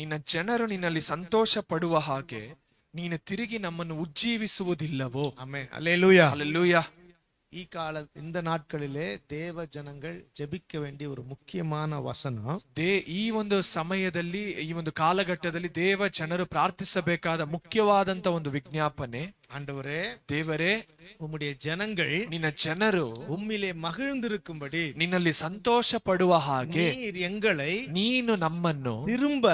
ನಿನ್ನ ಜನರು ನಿನ್ನಲ್ಲಿ ಸಂತೋಷ ಪಡುವ ಹಾಗೆ ನೀನು ತಿರುಗಿ ನಮ್ಮನ್ನು ಉಜ್ಜೀವಿಸುವುದಿಲ್ಲವೋ ಆಮೇನ್ ಹalleluya இக்கால இந்த நாட்களிலே ದೇವ ಜನங்கள் ಜಪಿಕ ವೇಂಡಿ ಒಂದು ಮುಖ್ಯಮಾನ ವಸನ ದೇ ಈ ಒಂದು ಸಮಯದಲ್ಲಿ ಈ ಒಂದು ಕಾಲಘಟ್ಟದಲ್ಲಿ ದೇವ ಜನರು ಪ್ರಾರ್ಥಿಸಬೇಕಾದ ಮುಖ್ಯವಾದಂತ ಒಂದು ವಿಜ್ಞಾಪನೆ ஆண்டவரே தேவரே உம்முடைய ஜனங்கள் நின்ன ஜனரு உம்மிலே மகிழ்ந்திருக்கும்படி நின்னಲ್ಲಿ ಸಂತೋಷಪಡುವ ಹಾಗೆ ನೀರ್ ಎಂಗಳೈ ನೀನು ನಮ್ಮನ್ನು திரும்ப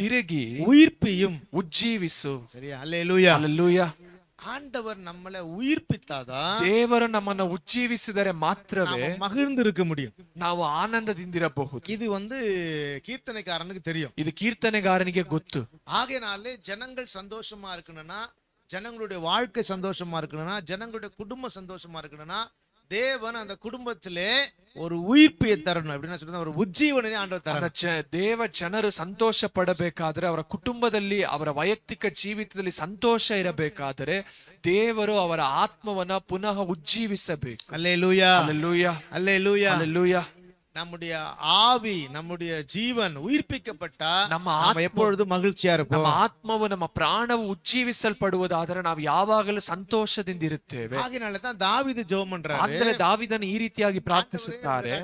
ತಿರುಗಿ ಉಯಿರ್ಪಿயும் ಉಜ್ಜೀವಿಸು ಸರಿ ಹಲ್ಲೆಲೂಯಾ ಹಲ್ಲೆಲೂಯಾ ஆண்டவர் நம்மள உயிர்ப்பித்தாதான் தேவரும் ನಮ್ಮನ್ನ உச்சீவிசுதர ಮಾತ್ರವೇ மகிழ்ந்து இருக்க முடியும் ஆனந்த திந்திர போகும் இது வந்து கீர்த்தனைக்காரனுக்கு தெரியும் இது கீர்த்தனைக்காரனுக்கே ಗೊತ್ತು ஆகையினாலே ஜனங்கள் சந்தோஷமா இருக்கணும்னா ஜனங்களுடைய வாழ்க்கை சந்தோஷமா இருக்கணும்னா ஜனங்களுடைய குடும்பம் சந்தோஷமா இருக்கணும்னா ದೇವನ ಅಂದ ಕುಟುಂಬದಲ್ಲೇ ஒரு ಉಯಿರ್ಪಿಯ ತರನು ಅವರ ಉಜ್ಜೀವನನೇ ತರ ದೇವ ಜನರು ಸಂತೋಷ ಪಡಬೇಕಾದ್ರೆ ಅವರ ಕುಟುಂಬದಲ್ಲಿ ಅವರ ವೈಯಕ್ತಿಕ ಜೀವಿತದಲ್ಲಿ ಸಂತೋಷ ಇರಬೇಕಾದರೆ ದೇವರು ಅವರ ಆತ್ಮವನ್ನ ಪುನಃ ಉಜ್ಜೀವಿಸಬೇಕು ಅಲ್ಲೇ ಲೂಯ ಅಲ್ಲೇ ಲೂಯ ಅಲ್ಲೇ ಅಲ್ಲೇ நம்முடைய ஆவி நம்முடைய ஜீவன் உயிர்ப்பிக்கப்பட்டா நம்ம எப்பொழுதும் மகிழ்ச்சியா இருப்போம் ஆத்மாவும் நம்ம பிராணவும் உச்சீவிசல் படுவதாதர நாம் யாவாகலும் சந்தோஷத்தின் இருத்தேவே அதனாலதான் தாவிது ஜோம் பண்றாரு தாவிதன் ஈ ரீதியாகி பிரார்த்தித்தாரு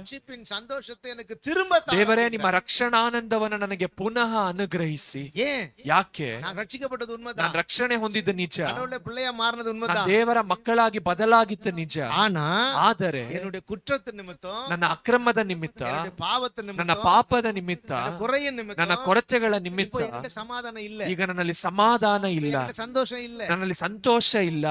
சந்தோஷத்தை எனக்கு திரும்ப தேவரே நம்ம ரக்ஷணானந்தவன நனக்கு புனக அனுகிரகிசி ஏன் யாக்கே நான் ரட்சிக்கப்பட்டது உண்மைதான் ரட்சணை ஹொந்தித நிஜ பிள்ளைய மாறினது உண்மைதான் தேவர மக்களாகி பதலாகித்த நிஜ ஆனா ஆதரே என்னுடைய குற்றத்தின் நிமித்தம் நான் அக்கிரமத நிமித்தம் ನಿಮಿತ್ತ ಪಾವತ ನನ್ನ ಪಾಪದ ನಿಮಿತ್ತ ಕೊರೆಯ ನಿಮಿತ್ತ ನನ್ನ ಕೊರತೆಗಳ ನಿಮಿತ್ತ ಸಮಾಧಾನ ಇಲ್ಲ ಈಗ ನನ್ನಲ್ಲಿ ಸಮಾಧಾನ ಇಲ್ಲ ಸಂತೋಷ ಇಲ್ಲ ನನ್ನಲ್ಲಿ ಸಂತೋಷ ಇಲ್ಲ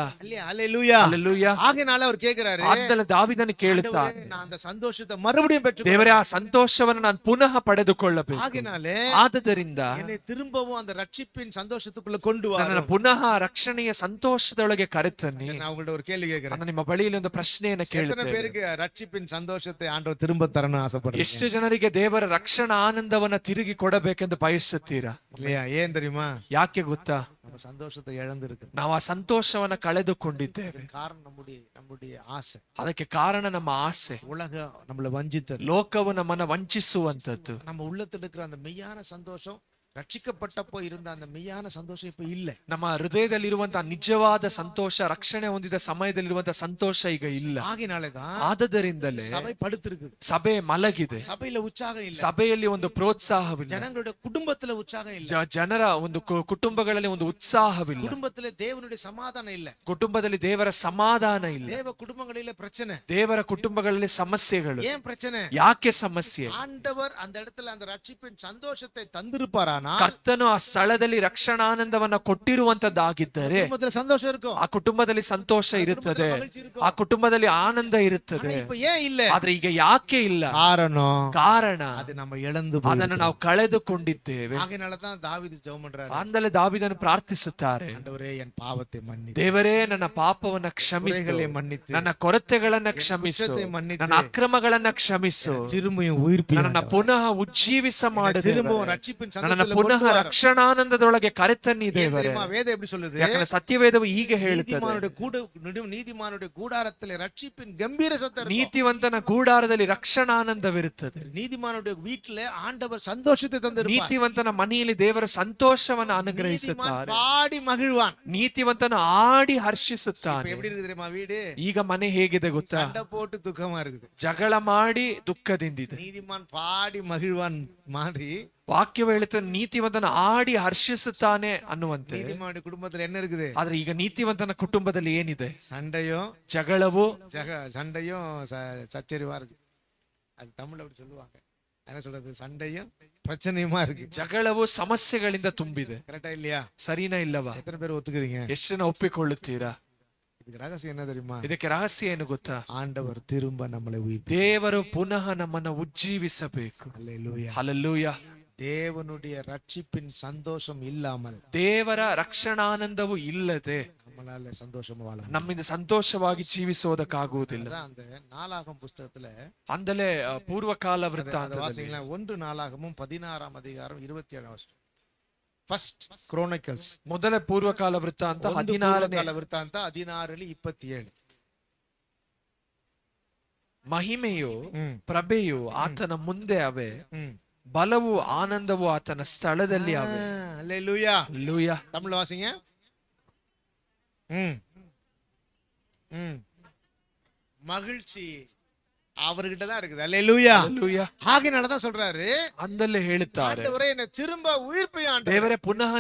ಹಾಗೆನಾல அவர் கேக்குறாரு ಆದ್ದಲ ದಾವಿದನು ಕೇಳುತ್ತಾನೆ ನಾನು அந்த சந்தோஷத்தை மறுபடியும் பெற்று தேவரே ಆ ಸಂತೋಷವನ್ನು ನಾನು ಪುನಃ ಪಡೆದುಕೊಳ್ಳಬೇಕು ಹಾಗೆ ಆದದರಿಂದ திரும்பவும் அந்த ரட்சிப்பின் சந்தோஷத்துக்குள்ள கொண்டு வா ನನ್ನ ಪುನಃ ರಕ್ಷಣೆಯ ಸಂತೋಷದೊಳಗೆ ಕರೆತನ್ನಿ ನಾನು ಉಂಗಳ್ட்ட ஒரு கேள்வி ನಿಮ್ಮ ಬಳಿಯಲ್ಲಿ ಒಂದು ಪ್ರಶ್ನೆಯನ್ನು ಕೇಳುತ್ತೇನೆ பேருக்கு ரட்சிப்பின் சந்தோஷத்தை ஆண்டவர் திரும்ப ಮಾಡಣ ಆಸೆ ಎಷ್ಟು ಜನರಿಗೆ ದೇವರ ರಕ್ಷಣಾ ಆನಂದವನ್ನ ತಿರುಗಿ ಕೊಡಬೇಕೆಂದು ಬಯಸುತ್ತೀರಾ இல்லையா ஏன் தெரியுமா ಯಾಕೆ ಗೊತ್ತಾ நம்ம சந்தோஷத்தை இழந்திருக்கு ನಾವು ಆ ಸಂತೋಷವನ್ನ ಕಳೆದುಕೊಂಡಿದ್ದೇವೆ காரணம் நம்முடைய நம்முடைய ஆசை ಅದಕ್ಕೆ ಕಾರಣ ನಮ್ಮ ಆಸೆ உலகம் நம்மளை வஞ்சித்தது ಲೋಕವು ನಮ್ಮನ್ನ ವಂಚಿಸುವಂತದ್ದು நம்ம உள்ளத்துல இருக்கிற அந்த மெய்யான சந்தோஷம் ரட்சிக்கப்பட்ட இருந்த அந்த மெய்யான சந்தோஷம் இப்ப இல்ல நம்ம ஹயதல் இருவந்த நிஜவாத சந்தோஷ ரட்சணை சமயத்தில் இருவந்த சந்தோஷம் இக இல்ல ஆகினாலதான் ஆததறிந்தலே சபை படுத்திருக்கு சபையை மலகிது சபையில உற்சாகம் இல்ல சபையில ஒரு புரோத்சாகம் ஜனங்களோட குடும்பத்துல உற்சாகம் இல்ல ஜனர ஒரு குடும்பங்கள குடும்பத்துல தேவனுடைய சமாதானம் இல்ல குடும்பத்துல தேவர சமாதானம் இல்ல தேவ குடும்பங்களில பிரச்சனை தேவர குடும்பங்களில சமஸ்யைகள் ஏன் பிரச்சனை யாக்கே சமஸ்யை ஆண்டவர் அந்த இடத்துல அந்த ரட்சிப்பின் சந்தோஷத்தை தந்திருப்பாரான ಕರ್ತನು ಆ ಸ್ಥಳದಲ್ಲಿ ರಕ್ಷಣಾನಂದವನ್ನ ಕೊಟ್ಟಿರುವಂತದ್ದಾಗಿದ್ದರೆ ಸಂತೋಷ ಆ ಕುಟುಂಬದಲ್ಲಿ ಸಂತೋಷ ಇರುತ್ತದೆ ಆ ಕುಟುಂಬದಲ್ಲಿ ಆನಂದ ಇರುತ್ತದೆ ಆದ್ರೆ ಈಗ ಯಾಕೆ ಇಲ್ಲ ಕಾರಣ ಕಾರಣ ಅದನ್ನು ನಾವು ಕಳೆದುಕೊಂಡಿದ್ದೇವೆ ಅಂದಲೇ ದಾವಿದನ್ನು ಪ್ರಾರ್ಥಿಸುತ್ತಾರೆ ದೇವರೇ ನನ್ನ ಪಾಪವನ್ನ ಕ್ಷಮಿಸಿ ನನ್ನ ಕೊರತೆಗಳನ್ನ ಕ್ಷಮಿಸು ನನ್ನ ಅಕ್ರಮಗಳನ್ನ ಕ್ಷಮಿಸು ನನ್ನ ಪುನಃ ಉಜ್ಜೀವಿಸ ಮಾಡಿ ನನ್ನ ಪುನಃ ರಕ್ಷಣಾನಂದದೊಳಗೆ ಕರೆತನ್ನಿ ದೇವರೇ ವೇದ ಎಪ್ಪಡಿ ಯಾಕಂದ್ರೆ ಸತ್ಯವೇದವು ಈಗ ಹೇಳುತ್ತದೆ ಕೂಡ ನೀತಿಮಾನುடைய கூடாரத்தில் ரட்சிப்பின் கம்பீர ನೀತಿವಂತನ ಗೂಡಾರದಲ್ಲಿ ರಕ್ಷಣಾನಂದವಿರುತ್ತದೆ ನೀತಿಮಾನ வீಟ್ல ஆண்டவர் சந்தோஷத்தை தந்திருப்பார் ನೀತಿವಂತನ ಮನೆಯಲ್ಲಿ ದೇವರ ಸಂತೋಷವನ್ನು ಅನುಗ್ರಹಿಸುತ್ತಾರೆ ಆಡಿ ಮಗಿಳುವಾನ್ ನೀತಿವಂತನ ಆಡಿ ಹರ್ಷಿಸುತ್ತಾನೆ ಎಪ್ಪಡಿ ಮಾ வீடு ಈಗ ಮನೆ ಹೇಗಿದೆ ಗೊತ್ತಾ ಪೋಟು ದುಃಖ துக்கமா ಜಗಳ ಮಾಡಿ ದುಃಖದಿಂದಿದೆ ನೀತಿಮಾನ್ ಪಾಡಿ ಮಗಿಳುವಾನ್ ಮಾಡಿ ವಾಕ್ಯವೇಳಿತ ನೀತಿವಂತನ ಆಡಿ ಹರ್ಷಿಸುತ್ತಾನೆ ಅನ್ನುವಂತೆ ನೀತಿಮಾಡಿ ಕುಟುಂಬದಲ್ಲಿ ಎನ್ನ ಇರುತ್ತದೆ ಆದ್ರೆ ಈಗ ನೀತಿವಂತನ ಕುಟುಂಬದಲ್ಲಿ ಏನಿದೆ சண்டையும் ಜಗಳವು ஜக சண்டையும் ச- சச்சரிவா இருக்கு அது தமிழ்ல அப்படி சொல்லுவாங்க என்ன சொல்றது சண்டையும் பிரச்சனையுமா இருக்கு ಜಗಳವು ಸಮಸ್ಯೆಗಳಿಂದ ತುಂಬಿದೆ கரெக்டா இல்லையா ಸರಿನಾ ಇಲ್ಲವಾ எத்தனை பேர் ஒத்துக்கிறீங்க ಎಷ್ಟು ಜನ ಒಪ್ಪಿಕೊಳ್ಳುತ್ತೀರಾ இதுக்கு ரகசியம் என்ன தெரியுமா ಇದಕ್ಕೆ ರಹಸ್ಯ ಏನು ಗೊತ್ತಾ ஆண்டவர் திரும்ப நம்மளை உயிர் தேவ- ದೇವರು ಪುನಃ ನಮ್ಮನ್ನ ಉಜ್ಜೀವಿಸಬೇಕು அல்லேலூயா. ಹಲಲ್ಲೂಯ தேவனுடைய ரட்சிப்பின் சந்தோஷம் இல்லாமல் தேவர ரக்ஷனானந்தவும் இல்லதே நம்மளால சந்தோஷம் வாழ நம்ம இந்த சந்தோஷமாகி ஜீவிசுவதற்காகுவதில்ல அந்த நாளாகம் புஸ்தகத்துல அந்தல பூர்வ கால விருத்தாந்த ஒன்று நாளாகமும் பதினாறாம் அதிகாரம் இருபத்தி ஏழாம் வருஷம் ஃபர்ஸ்ட் குரோனிக்கல்ஸ் முதல பூர்வ கால விருத்தாந்தம் பதினாறு இப்பத்தி ஏழு மகிமையோ பிரபையோ ஆற்றன முந்தே அவ பலவு ஆனந்தவு ஆத்தன ஸ்தலதல்லி ತಮಿಳು வாசிங்க ಹ್ಮ್ மகிழ்ச்சி அவர்கிட்ட இருக்குது சொல்றாரு அந்தல்ல திரும்ப திரும்ப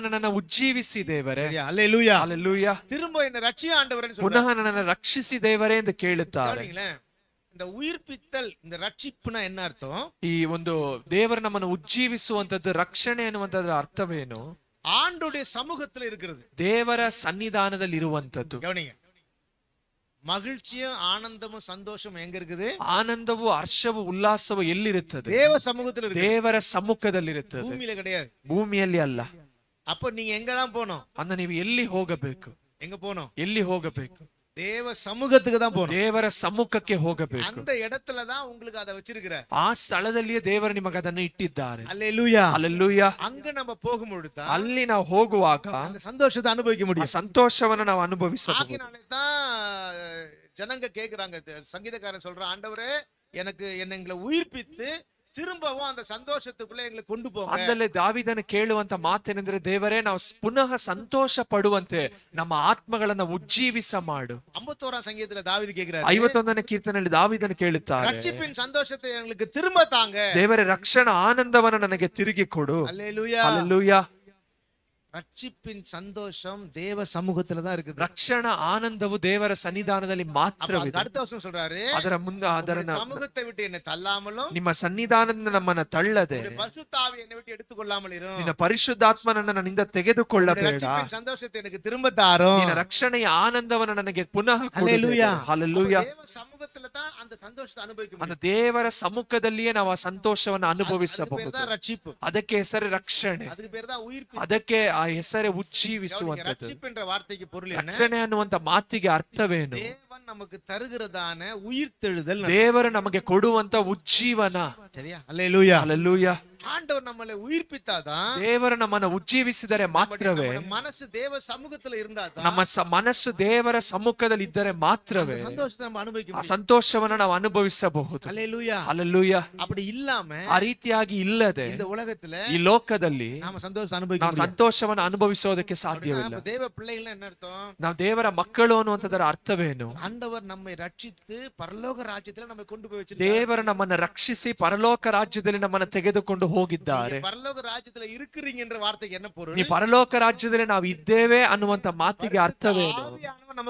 என்ன இந்த ಉಯಿರ್ಪಿತ್ತಲ್ இந்த ரட்சிப்புனா என்ன அர்த்தம் ಈ ಒಂದು ದೇವರು ನಮ್ಮನ್ನು ಉಜ್ಜೀವಿಸುವಂತದ್ದು ರಕ್ಷಣೆ ಅನ್ನುವಂತದ್ದು ಅರ್ಥವೇನು ಆಂಡುடைய ಸಮೂಹದಲ್ಲಿ இருக்கிறது ದೇವರ ಸನ್ನಿಧಾನದಲ್ಲಿ ಇರುವಂತದ್ದು மகிழ்ச்சியும் ஆனந்தமும் சந்தோஷம் எங்க இருக்குது ஆனந்தமும் ஹர்ஷவும் உல்லாசவும் எல்லி இருக்குது தேவ சமூகத்தில் தேவர சமூகத்தில் இருக்குது பூமியில கிடையாது பூமியல்லி அல்ல அப்ப நீங்க எங்க தான் போனோம் அந்த நீ எல்லி ಹೋಗಬೇಕು எங்க போனோம் எல்லி ಹೋಗಬೇಕು தேவ சமூகத்துக்கு தான் போகணும் தேவர சமூகக்கு ஹோக அந்த இடத்துல உங்களுக்கு அதை வச்சிருக்கிற ஆ ஸ்தலத்திலேயே தேவர் நிமக்கு அதனை இட்டித்தாரு அல்லேலூயா அல்லேலூயா அங்க நம்ம போக முடியுது நான் ஹோகுவாக்க அந்த சந்தோஷத்தை அனுபவிக்க முடியும் சந்தோஷம் நான் அனுபவிச்சேன் தான் ஜனங்க கேக்குறாங்க சங்கீதக்காரன் சொல்ற ஆண்டவரே எனக்கு என்னங்களை உயிர்ப்பித்து திரும்பவும் அந்த சந்தோஷத்துக்குள்ள எங்களை கொண்டு போ அந்தல தாவிதன கேளுவந்த மாத்தேனே தேவரே புனக சந்தோஷப்படுவந்து நம்ம ஆத்மகளை உஜ்ஜீவிச மாடு அம்பத்தோரா சங்கீதத்துல தாவிதி கேக்குறாரு ஐவத்தொந்தன கீர்த்தனையில் தாவிதன கேளுத்தார் ரட்சிப்பின் சந்தோஷத்தை எங்களுக்கு திரும்ப தாங்க தேவரே ரக்ஷண ஆனந்தவன நனக்கு திருகி கொடு அல்லேலூயா அல்லேலூயா ரட்சிப்பின் சந்தோஷம் தேவ சமூகத்துலதான் இருக்கு இருக்குது ரக்ஷண தேவர சன்னிதானதலி மாத்திரம் அடுத்த வருஷம் சொல்றாரு அதர முந்த அதர சமூகத்தை விட்டு என்னை தள்ளாமலும் நம்ம சன்னிதானந்த நம்மன தள்ளது பரிசுத்தாவி என்ன விட்டு எடுத்துக்கொள்ளாமல் இருக்கும் இந்த பரிசுத்தாத்மன நான் இந்த தெகது கொள்ள வேண்டாம் சந்தோஷத்தை எனக்கு திரும்ப இந்த ரக்ஷணை ஆனந்தவன எனக்கு புனக அலுயா அலுயா சமூகத்துல தான் அந்த சந்தோஷத்தை அனுபவிக்கும் அந்த தேவர சமூகத்திலேயே நான் சந்தோஷவன் அனுபவிச்சபோது அதுக்கே சரி ரக்ஷணை அதுக்கு பேர் தான் உயிர் அதுக்கே ಆ ಹೆಸರೇ ಉಜ್ಜೀವಿಸುವಂತದ್ದು ರಕ್ಷಿಪ್ ವಾರ್ತೆಗೆ ಪೊರುಳು ರಕ್ಷಣೆ ಅನ್ನುವಂತ ಮಾತಿಗೆ ಅರ್ಥವೇನು ದೇವನ್ ನಮಗೆ ತರುಗಿರದಾನೆ ಉಯಿರ್ ತಿಳಿದಲ್ ದೇವರು ನಮಗೆ ಕೊಡುವಂತ ಉಜ್ಜೀವನ ಸರಿಯಾ ಅಲ್ಲೆಲ್ಲೂಯ ಅಲ್ಲೆಲ್ಲೂಯ ನಮ್ಮಲ್ಲಿ நம்மளை உயிர்ப்பித்தாதான் ದೇವರ நம்மன ಉಜ್ಜೀವಿಸಿದರೆ ಮಾತ್ರವೇ ಮನಸ್ಸು ದೇವ ಸಮ್ಮುಖದಲ್ಲಿ ನಮ್ಮ ಮನಸ್ಸು ದೇವರ ಸಮ್ಮುಖದಲ್ಲಿ ಇದ್ದರೆ ಮಾತ್ರವೇ ಸಂತೋಷವನ್ನು ನಾವು ಅನುಭವಿಸಬಹುದು ಅಲ್ಲೂಯ ಅಪಡಿ ಆ ರೀತಿಯಾಗಿ ಇಲ್ಲದೆ ಈ ಲೋಕದಲ್ಲಿ ನಾವು ಸಂತೋಷ ಸಂತೋಷವನ್ನು ಅನುಭವಿಸೋದಕ್ಕೆ ಸಾಧ್ಯವಿಲ್ಲ ದೇವ ನಾವು ದೇವರ ಮಕ್ಕಳು ಅನ್ನುವಂಥದ್ರ ಅರ್ಥವೇನು ಅಂಡವರ್ ನಮ್ಮ ರಕ್ಷಿಸಿ ಪರಲೋಕ ರಾಜ್ಯದಲ್ಲಿ ನಮಗೆ ಕೊಂಡು ದೇವರ ದೇವರು ನಮ್ಮನ್ನು ರಕ್ಷಿಸಿ ಪರಲೋಕ ರಾಜ್ಯದಲ್ಲಿ ನಮ್ಮನ್ನು ತೆಗೆದುಕೊಂಡು ಹೋಗಿದ್ದಾರೆ ಪರಲೋಕ ರಾಜ್ಯದಲ್ಲಿ ಇರುಕ್ಕಿರಿಂಗ್ ಎಂಬ ವಾರ್ತೆಗೆ ಏನ ಪೊರುಳು ನೀ ಪರಲೋಕ ರಾಜ್ಯದಲ್ಲಿ ನಾವು ಇದ್ದೇವೆ ಅನ್ನುವಂತ ಮಾತಿಗೆ ಅರ್ಥವೇನು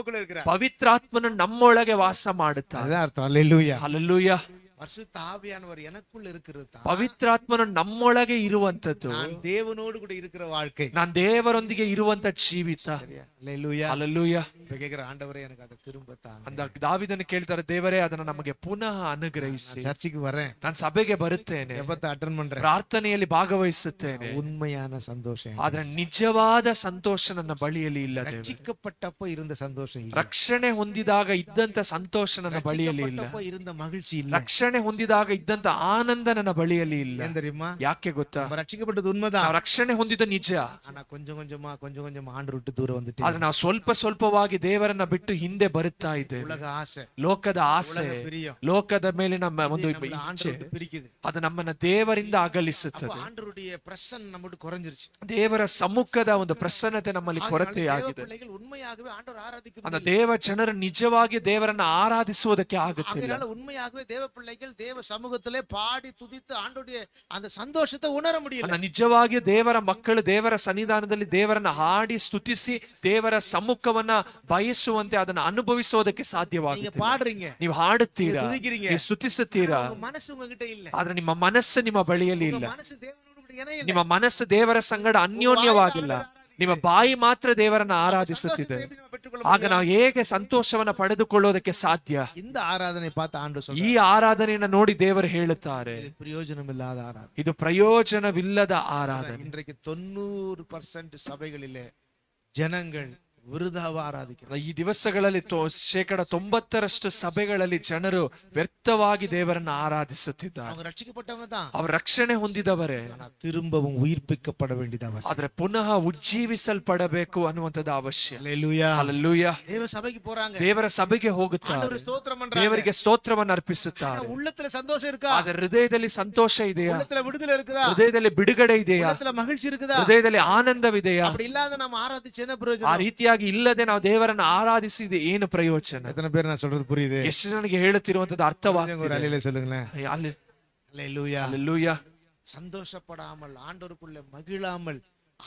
ಪವಿತ್ರಾತ್ಮನ ನಮ್ಮೊಳಗೆ ವಾಸ ಮಾಡುತ್ತಾರೆ ಅರ್ಥ ಅಲ್ಲೆಲ್ಲೂಯ ಅಲ್ಲೆಲ್ಲೂಯ పరిశుద్ధ ఆవియానవర్ ఎనకుల్ ఇరుకురుతా పవిత్రాత్మను నమ్మొಳಗೆ ಇರುವಂತದ್ದು ನಾನು ದೇವನೋಡು ಕೂಡ ಇರುಕರ வாழ்க்கை ನಾನು ದೇವರೊಂದಿಗೆ ಇರುವಂತ ಜೀವಿತ ಹalleluya ಹalleluya ಬೇಗೇಗರ ಆಂಡವರೇ ನನಗೆ ಅದು ತಿರುಂಬ ತಾನೆ ಅಂದ ದಾವಿದನ ಕೇಳ್ತಾರೆ ದೇವರೇ ಅದನ್ನ ನಮಗೆ ಪುನಃ ಅನುಗ್ರಹಿಸಿ ಚರ್ಚಿಗೆ ಬರೆ ನಾನು ಸಭೆಗೆ ಬರುತ್ತೇನೆ ಜಪದ ಅಟೆಂಡ್ ಮಾಡ್ರೆ ಪ್ರಾರ್ಥನೆಯಲ್ಲಿ ಭಾಗವಹಿಸುತ್ತೇನೆ ಉನ್ಮಯಾನ ಸಂತೋಷ ಆದ್ರೆ ನಿಜವಾದ ಸಂತೋಷ ನನ್ನ ಬಳಿಯಲ್ಲಿ ಇಲ್ಲ ದೇವರೇ ರಕ್ಷಿக்கப்பಟ್ಟಪ್ಪ ಇರಂದ ಸಂತೋಷ ಇಲ್ಲ ರಕ್ಷಣೆ ಹೊಂದಿದಾಗ ಇದ್ದಂತ ಸಂತೋಷ ನನ್ನ ಬಳಿಯಲ್ಲಿ ಇಲ್ಲ ರಕ್ಷಿக்கப்பಟ್ಟಪ್ಪ ಇರಂದ ಮಹಿழ்ಚಿ ಇಲ್ಲ ರಕ್ಷಣೆ ರಕ್ಷಣೆ ಹೊಂದಿದಾಗ ಇದ್ದಂತ ಆನಂದ ನನ್ನ ಬಳಿಯಲ್ಲಿ ಇಲ್ಲ ಎಂದರಿಮ್ಮ ಯಾಕೆ ಗೊತ್ತಾ ರಕ್ಷಿಸಲ್ಪಟ್ಟದ್ದು ಉನ್ಮದ ರಕ್ಷಣೆ ಹೊಂದಿದ ನಿಜ ದೂರ ಆದ್ರೆ ನಾವು ಸ್ವಲ್ಪ ಸ್ವಲ್ಪವಾಗಿ ದೇವರನ್ನ ಬಿಟ್ಟು ಹಿಂದೆ ಬರುತ್ತಾ ಇದ್ದೇವೆ ಆಸೆ ಲೋಕದ ಆಸೆ ಲೋಕದ ಮೇಲೆ ನಮ್ಮ ಒಂದು ಅದು ನಮ್ಮನ್ನ ದೇವರಿಂದ ಅಗಲಿಸುತ್ತದೆ ಪ್ರಸನ್ನ நம்மட்டு குறைஞ்சிருச்சு ದೇವರ சமூகத ಒಂದು ಪ್ರಸನ್ನತೆ ನಮ್ಮಲ್ಲಿ ಕೊರತೆ ಆಗಿದೆ ಉನ್ಮೆಯಾಗವೇ ಆರಾಧಿಕೆ ಜನರು ನಿಜವಾಗಿ ದೇವರನ್ನ ಆರಾಧಿಸುವುದಕ್ಕೆ ಆಗುತ್ತೆ ಉನ್ಮೆಯಾಗವೇ ದೇವ ಕ್ರಿಯೆಗಳು ದೇವ ಸಮೂಹದಲ್ಲೇ ಪಾಡಿ ತುದಿತ್ತು ಆಂಡೋಡಿಯ அந்த ಸಂತೋಷತೆ ಉಣರ ಮುಡಿಯಲ್ಲ ನಿಜವಾಗಿ ದೇವರ ಮಕ್ಕಳು ದೇವರ ಸನ್ನಿಧಾನದಲ್ಲಿ ದೇವರನ್ನ ಹಾಡಿ ಸ್ತುತಿಸಿ ದೇವರ ಸಮ್ಮುಖವನ್ನ ಬಯಸುವಂತೆ ಅದನ್ನ ಅನುಭವಿಸೋದಕ್ಕೆ ಸಾಧ್ಯವಾಗುತ್ತೆ ಪಾಡ್ರಿಂಗ ನೀವು ಹಾಡುತ್ತೀರಾ ನೀವು ಸ್ತುತಿಸುತ್ತೀರಾ ಮನಸ್ಸು ಉಂಗಿಟ ಇಲ್ಲ ಆದ್ರೆ ನಿಮ್ಮ ಮನಸ್ಸು ನಿಮ್ಮ ಬಳಿಯಲ್ಲಿ ಇಲ್ಲ ನಿಮ್ಮ ಮನಸ್ಸು ದೇವರ ಸಂಗಡ ಅನ್ಯೋನ್ಯವಾಗಿಲ್ಲ ನಿಮ್ಮ ಬಾಯಿ ಮಾತ್ರ ದೇವರನ್ನ ಆರಾಧಿಸುತ್ತಿದೆ ಆಗ ನಾವು ಹೇಗೆ ಸಂತೋಷವನ್ನ ಪಡೆದುಕೊಳ್ಳೋದಕ್ಕೆ ಸಾಧ್ಯ ಇಂದ ಆರಾಧನೆ ಈ ಆರಾಧನೆಯನ್ನ ನೋಡಿ ದೇವರು ಹೇಳುತ್ತಾರೆ ಪ್ರಯೋಜನವಿಲ್ಲದ ಆರಾಧನೆ ಇದು ಪ್ರಯೋಜನವಿಲ್ಲದ ಆರಾಧನೆ ತೊನ್ನೂರು ಪರ್ಸೆಂಟ್ ಸಭೆಗಳಿಲ್ಲ ಜನಗಳು ಈ ದಿವಸಗಳಲ್ಲಿ ಶೇಕಡ ತೊಂಬತ್ತರಷ್ಟು ಸಭೆಗಳಲ್ಲಿ ಜನರು ವ್ಯರ್ಥವಾಗಿ ದೇವರನ್ನ ಆರಾಧಿಸುತ್ತಿದ್ದಾರೆ ಅವರು ರಕ್ಷಣೆ ಹೊಂದಿದವರೇ ತಿರುಂಬ ಆದ್ರೆ ಪುನಃ ಉಜ್ಜೀವಿಸಲ್ಪಡಬೇಕು ಅನ್ನುವಂಥದ್ದು ಅವಶ್ಯ ದೇವರ ಸಭೆಗೆ ಹೋಗುತ್ತಾರೆ ದೇವರಿಗೆ ಸ್ತೋತ್ರವನ್ನು ಅರ್ಪಿಸುತ್ತಾರೆ ಸಂತೋಷ ಇರುತ್ತೆ ಹೃದಯದಲ್ಲಿ ಸಂತೋಷ ಇದೆಯಾ ಬಿಡುಗಡೆ இருக்குதா ಹೃದಯದಲ್ಲಿ ಬಿಡುಗಡೆ ಇದೆಯಾ ಮಹಿಳೆ ಹೃದಯದಲ್ಲಿ ಆನಂದವಿದೆಯಾ ಇಲ್ಲ ನಮ್ಮ ಆರಾಧಿಸಿ ಆ ರೀತಿಯಾಗಿ ಹೊರತಾಗಿ ಇಲ್ಲದೆ ನಾವು ದೇವರನ್ನು ಆರಾಧಿಸಿ ಏನು ಪ್ರಯೋಜನ ಎಷ್ಟು ಪೇರ್ ಸೊಲ್ರದು ಪುರಿಯುದು ಎಷ್ಟು ನನಗೆ ಹೇಳುತ್ತಿರುವಂತದ್ದು ಅರ್ಥವಾಗುವ சந்தோஷப்படாமல் ஆண்டோருக்குள்ள மகிழாமல்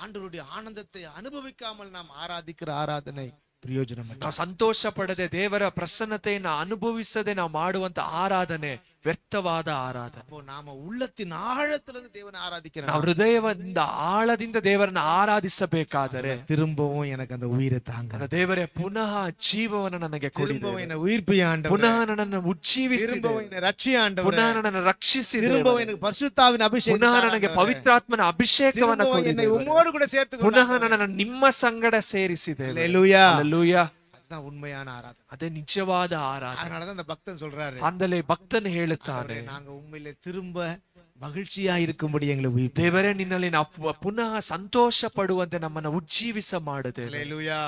ஆண்டோருடைய ஆனந்தத்தை அனுபவிக்காமல் நாம் ஆராதிக்கிற ஆராதனை பிரயோஜனம் சந்தோஷப்படதே தேவர பிரசன்னத்தை நான் அனுபவிச்சதே நான் ஆடுவந்த ஆராதனை ವ್ಯರ್ಥವಾದ ಆರಾಧನೆ ನಾಮ ಉಳ್ಳತ್ತಿನ ಆಳದಲ್ಲಿ ದೇವನ ಆರಾಧಿಕೆ ನಾವು ಹೃದಯದಿಂದ ಆಳದಿಂದ ದೇವರನ್ನ ಆರಾಧಿಸಬೇಕಾದರೆ ತಿರುಂಬವೂ ಎನಕ ಅಂದ ಉಯಿರ ತಾಂಗ ದೇವರೇ ಪುನಃ ಜೀವವನ್ನು ನನಗೆ ತಿರುಂಬವಿನ ಉಯಿರ್ಪಿಯಾಂಡ ಪುನಃ ನನ್ನನ್ನು ಉಜ್ಜೀವಿಸಿ ತಿರುಂಬವಿನ ರಕ್ಷಿಯಾಂಡ ಪುನಃ ನನ್ನನ್ನು ರಕ್ಷಿಸಿ ತಿರುಂಬವಿನ ಪರಿಶುದ್ಧಾವಿನ ಅಭಿಷೇಕ ಪುನಃ ನನಗೆ ಪವಿತ್ರಾತ್ಮನ ಅಭಿಷೇಕವನ್ನು ಕೊಡಿ ಉಮ್ಮೋಡು ಕೂಡ ಸೇರ್ತು ಪುನಃ ನನ್ನನ್ನು ನಿಮ್ಮ ಸಂಗಡ ಸೇರಿಸಿದೆ ಹalleluya தான் உண்மையான ஆராதனை அது ನಿಜವಾದ ಆರಾಧನೆ அதனாலதான் அந்த பக்தன் சொல்றாரு ಆಂದಲೇ பக்தன் ಹೇಳುತ್ತಾನೆ நாங்க உண்மையில திரும்ப ಮಹಿಳ್ಚಿಯಾ ಇರುಕುಂಬಡಿ ಎಂಗ್ಲ ಉಯಿಪು ದೇವರೇ ನಿನ್ನಲ್ಲಿ ನಾವು ಪುನಃ ಸಂತೋಷ ಪಡುವಂತೆ ನಮ್ಮನ್ನ ಉಜ್ಜೀವಿಸ ಮಾಡುತ್ತೆ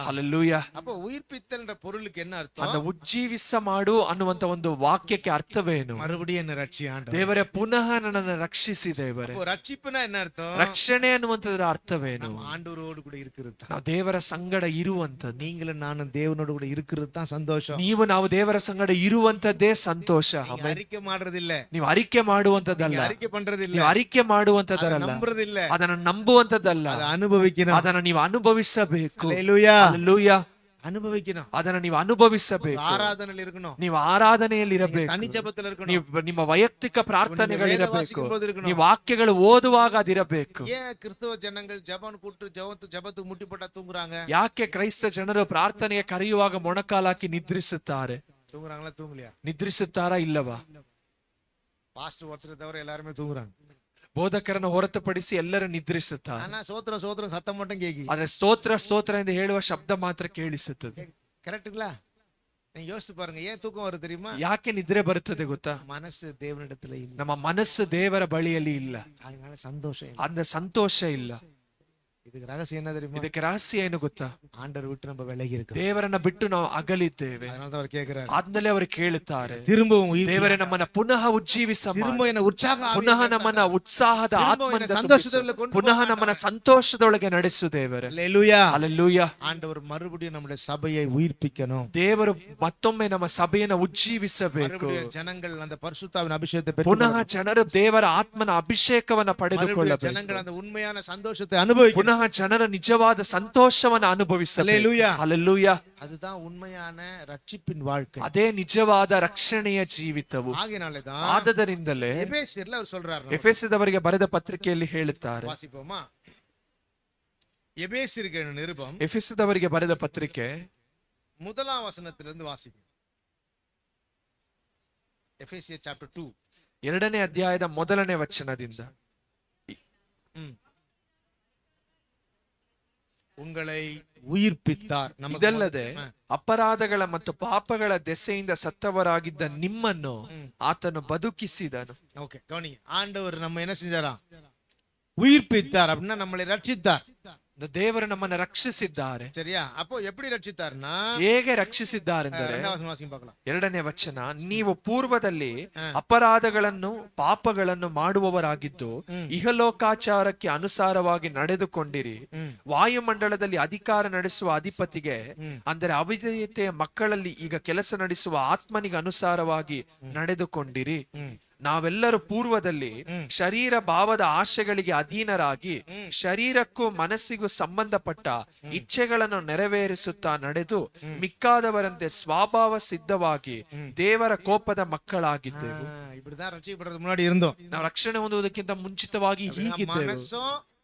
ಹಲಲೂಯ ಅಪ್ಪ ಉಯಿರ್ಪಿತ್ತಲ್ರ ಪೊರುಳಿಗೆ ಎನ್ನ ಅರ್ಥ ಅದ ಉಜ್ಜೀವಿಸ ಮಾಡು ಅನ್ನುವಂತ ಒಂದು ವಾಕ್ಯಕ್ಕೆ ಅರ್ಥವೇನು ಮರುಬಡಿಯನ್ನು ರಕ್ಷಿಯಾಂಡ ದೇವರೇ ಪುನಃ ನನ್ನನ್ನು ರಕ್ಷಿಸಿ ದೇವರೇ ರಕ್ಷಿಪುನ ಎನ್ನ ಅರ್ಥ ರಕ್ಷಣೆ ಅನ್ನುವಂತದ್ರ ಅರ್ಥವೇನು ಆಂಡೂರೋಡು ಕೂಡ ಇರುಕ್ಕಿರುತ್ತ ನಾವು ದೇವರ ಸಂಗಡ ಇರುವಂತ ನೀಂಗಳು ನಾನು ದೇವನೋಡು ಕೂಡ ಇರುಕ್ಕಿರುತ್ತ ಸಂತೋಷ ನೀವು ನಾವು ದೇವರ ಸಂಗಡ ಇರುವಂತದ್ದೇ ಸಂತೋಷ ಅರಿಕೆ ಮಾಡೋದಿಲ್ಲ ನೀವು ಅರಿಕೆ ಮಾಡುವಂತದ್ದಲ್ಲ ಅರಿಕೆ ಪண்றದಿಲ್ಲ ಅರಿಕೆ ಮಾಡುವಂತದ್ದಲ್ಲ ನಂಬುವುದಿಲ್ಲ ಅದನ್ನು ನಂಬುವಂತದ್ದಲ್ಲ ಅನುಭವಿಕಿನ ಅದನ್ನು ನೀವು ಅನುಭವಿಸಬೇಕು ಲೂಯ அனுபவிக்கணும் அதனை நீ அனுபவிசபேக்கு ஆராதனையில் இருக்கணும் நீ ஆராதனையில் ಇರಬೇಕು தனி ஜெபத்தில் இருக்கணும் நீ ನಿಮ್ಮ ವೈಯಕ್ತಿಕ ಪ್ರಾರ್ಥನೆಗಳು ಇರಬೇಕು ನೀ ವಾಕ್ಯಗಳು ಓದುವಾಗ ಅದಿರಬೇಕು ಏ ಕ್ರಿಸ್ತವ ಜನಗಳು ಜಪನ ಕೊಟ್ಟು ಜವಂತು ಜಪತ್ತು ಮುಟ್ಟಿಪಟ್ಟ ತೂಂಗುರಾಂಗ ಯಾಕೆ ಕ್ರೈಸ್ತ ಜನರು ಪ್ರಾರ್ಥನೆಯ ಕರೆಯುವಾಗ ಮೊಣಕಾಲಾಕಿ ನಿದ್ರಿಸುತ್ತಾರೆ ತೂಂಗುರಾಂಗಲ ತೂಂಗ್ಲಿಯಾ ನಿದ್ರಿಸುತ್ತಾರಾ ಇಲ್ಲವಾ పాస్టర్ ఒత్తిడి తవర ఎల్లారమే తూగురాంగ్ ಬೋಧಕರನ್ನು ಹೊರತುಪಡಿಸಿ ಎಲ್ಲರೂ ನಿದ್ರಿಸುತ್ತಾರೆ ಸೋತ್ರ ಸೋತ್ರ ಸತ್ತ ಮಟ್ಟ ಕೇಗಿ ಆದ್ರೆ ಸ್ತೋತ್ರ ಸ್ತೋತ್ರ ಎಂದು ಹೇಳುವ ಶಬ್ದ ಮಾತ್ರ ಕೇಳಿಸುತ್ತದೆ ಕರೆಕ್ಟ್ಗಳಾ நீங்க யோசிச்சு பாருங்க ஏன் தூக்கம் வரும் தெரியுமா யாக்கே நிதிரே ಬರುತ್ತದೆ ಗೊತ್ತಾ ಮನಸ್ಸು ದೇವರ இடத்துல ನಮ್ಮ ಮನಸ್ಸು ದೇವರ ಬಳಿಯಲ್ಲಿ ಇಲ್ಲ அதனால சந்தோஷம் அந்த சந்தோஷம் ಇಲ್ಲ ಇದಕ್ಕೆ ರಹಸ್ಯ ಏನ தெரிಯುಮಾ ಇದಕ್ಕೆ ರಹಸ್ಯ ಏನು ಗೊತ್ತಾ ಆಂಡರ್ ಬಿಟ್ಟು ನಮ್ಮ ಬೆಳಗಿ ಇರುತ್ತೆ ದೇವರನ್ನ ಬಿಟ್ಟು ನಾವು ಅಗಲಿದ್ದೇವೆ ಅವರು ಕೇಳ್ತಾರೆ ಆದ್ಮೇಲೆ ಅವರು ಕೇಳುತ್ತಾರೆ ತಿರುಂಬவும் ದೇವರೇ ನಮ್ಮನ್ನ ಪುನಃ ಉಜ್ಜೀವಿಸ ತಿರುಂಬ ಏನ ಉತ್ಸಾಹ ಪುನಃ ನಮ್ಮನ್ನ ಉತ್ಸಾಹದ ಆತ್ಮನ ಸಂತೋಷದೊಳಗೆ ಪುನಃ ನಮ್ಮನ್ನ ಸಂತೋಷದೊಳಗೆ ನಡೆಸು ದೇವರೇ ಹalleluya hallelujah ஆண்டவர் மறுபடியும் நம்முடைய சபையை உயிர்ப்பிக்கணும் தேவர் மத்தொಮ್ಮೆ ನಮ್ಮ ಸಭೆಯನ್ನು ಉಜ್ಜೀವಿಸಬೇಕು ಜನಗಳು அந்த பரிசுத்தாவின் அபிஷேகத்தை பெற்று ಪುನಃ ಜನರು ದೇವರ ಆತ್ಮನ ಅಭಿಷೇಕವನ್ನ ಪಡೆದುಕೊಳ್ಳಬೇಕು ಜನಗಳು அந்த உண்மையான சந்தோஷத்தை அனுபவிக்க ಪುನಃ ನಿಜವಾದ ನಿಜವಾದ ಸಂತೋಷವನ್ನು அனுபவிசலேலூயா அதுதான் உண்மையான ಜೀವಿತವು ಆದ್ದರಿಂದಲೇ ಆದದರಿಂದಲೇ ಬರೆದ ಪತ್ರಿಕೆಯಲ್ಲಿ ಹೇಳುತ್ತಾರೆ ವಾಸಿಪೋಮಾ ಬರೆದ ಪತ್ರಿಕೆ ಮೊದಲ ಚಾಪ್ಟರ್ 2 ಎರಡನೇ ಅಧ್ಯಾಯದ ಮೊದಲನೇ ವಚನದಿಂದ ಉಯಿರ್ಪಿತ್ತಾರ್ ಇದಲ್ಲದೆ ಅಪರಾಧಗಳ ಮತ್ತು ಪಾಪಗಳ ದೆಸೆಯಿಂದ ಸತ್ತವರಾಗಿದ್ದ ನಿಮ್ಮನ್ನು ಆತನು ಬದುಕಿಸಿದ ಆಂಡವರು ನಮ್ಮ ಏನಿದಾರ ಉರ್ಪಿತ್ತಾರ ನಮ್ಮಲ್ಲಿ ರಚಿಸಿದ್ದಾರೆ ದೇವರು ನಮ್ಮನ್ನ ರಕ್ಷಿಸಿದ್ದಾರೆ ಸರಿಯಾ ಅಪ್ಪೋ ಎಪ್ಪಡಿ ಹೇಗೆ ರಕ್ಷಿಸಿದ್ದಾರೆ ಎರಡನೇ ವಚನ ನೀವು ಪೂರ್ವದಲ್ಲಿ ಅಪರಾಧಗಳನ್ನು ಪಾಪಗಳನ್ನು ಮಾಡುವವರಾಗಿದ್ದು ಇಹಲೋಕಾಚಾರಕ್ಕೆ ಅನುಸಾರವಾಗಿ ನಡೆದುಕೊಂಡಿರಿ ವಾಯುಮಂಡಲದಲ್ಲಿ ಅಧಿಕಾರ ನಡೆಸುವ ಅಧಿಪತಿಗೆ ಅಂದರೆ ಅವಿಧೇಯತೆಯ ಮಕ್ಕಳಲ್ಲಿ ಈಗ ಕೆಲಸ ನಡೆಸುವ ಆತ್ಮನಿಗೆ ಅನುಸಾರವಾಗಿ ನಡೆದುಕೊಂಡಿರಿ ನಾವೆಲ್ಲರೂ ಪೂರ್ವದಲ್ಲಿ ಶರೀರ ಭಾವದ ಆಶೆಗಳಿಗೆ ಅಧೀನರಾಗಿ ಶರೀರಕ್ಕೂ ಮನಸ್ಸಿಗೂ ಸಂಬಂಧಪಟ್ಟ ಇಚ್ಛೆಗಳನ್ನು ನೆರವೇರಿಸುತ್ತಾ ನಡೆದು ಮಿಕ್ಕಾದವರಂತೆ ಸ್ವಭಾವ ಸಿದ್ಧವಾಗಿ ದೇವರ ಕೋಪದ ಮಕ್ಕಳಾಗಿದ್ದೆವು ನಾವು ರಕ್ಷಣೆ ಹೊಂದುವುದಕ್ಕಿಂತ ಮುಂಚಿತವಾಗಿ ಹೀಗಿದ್ದೇವೆ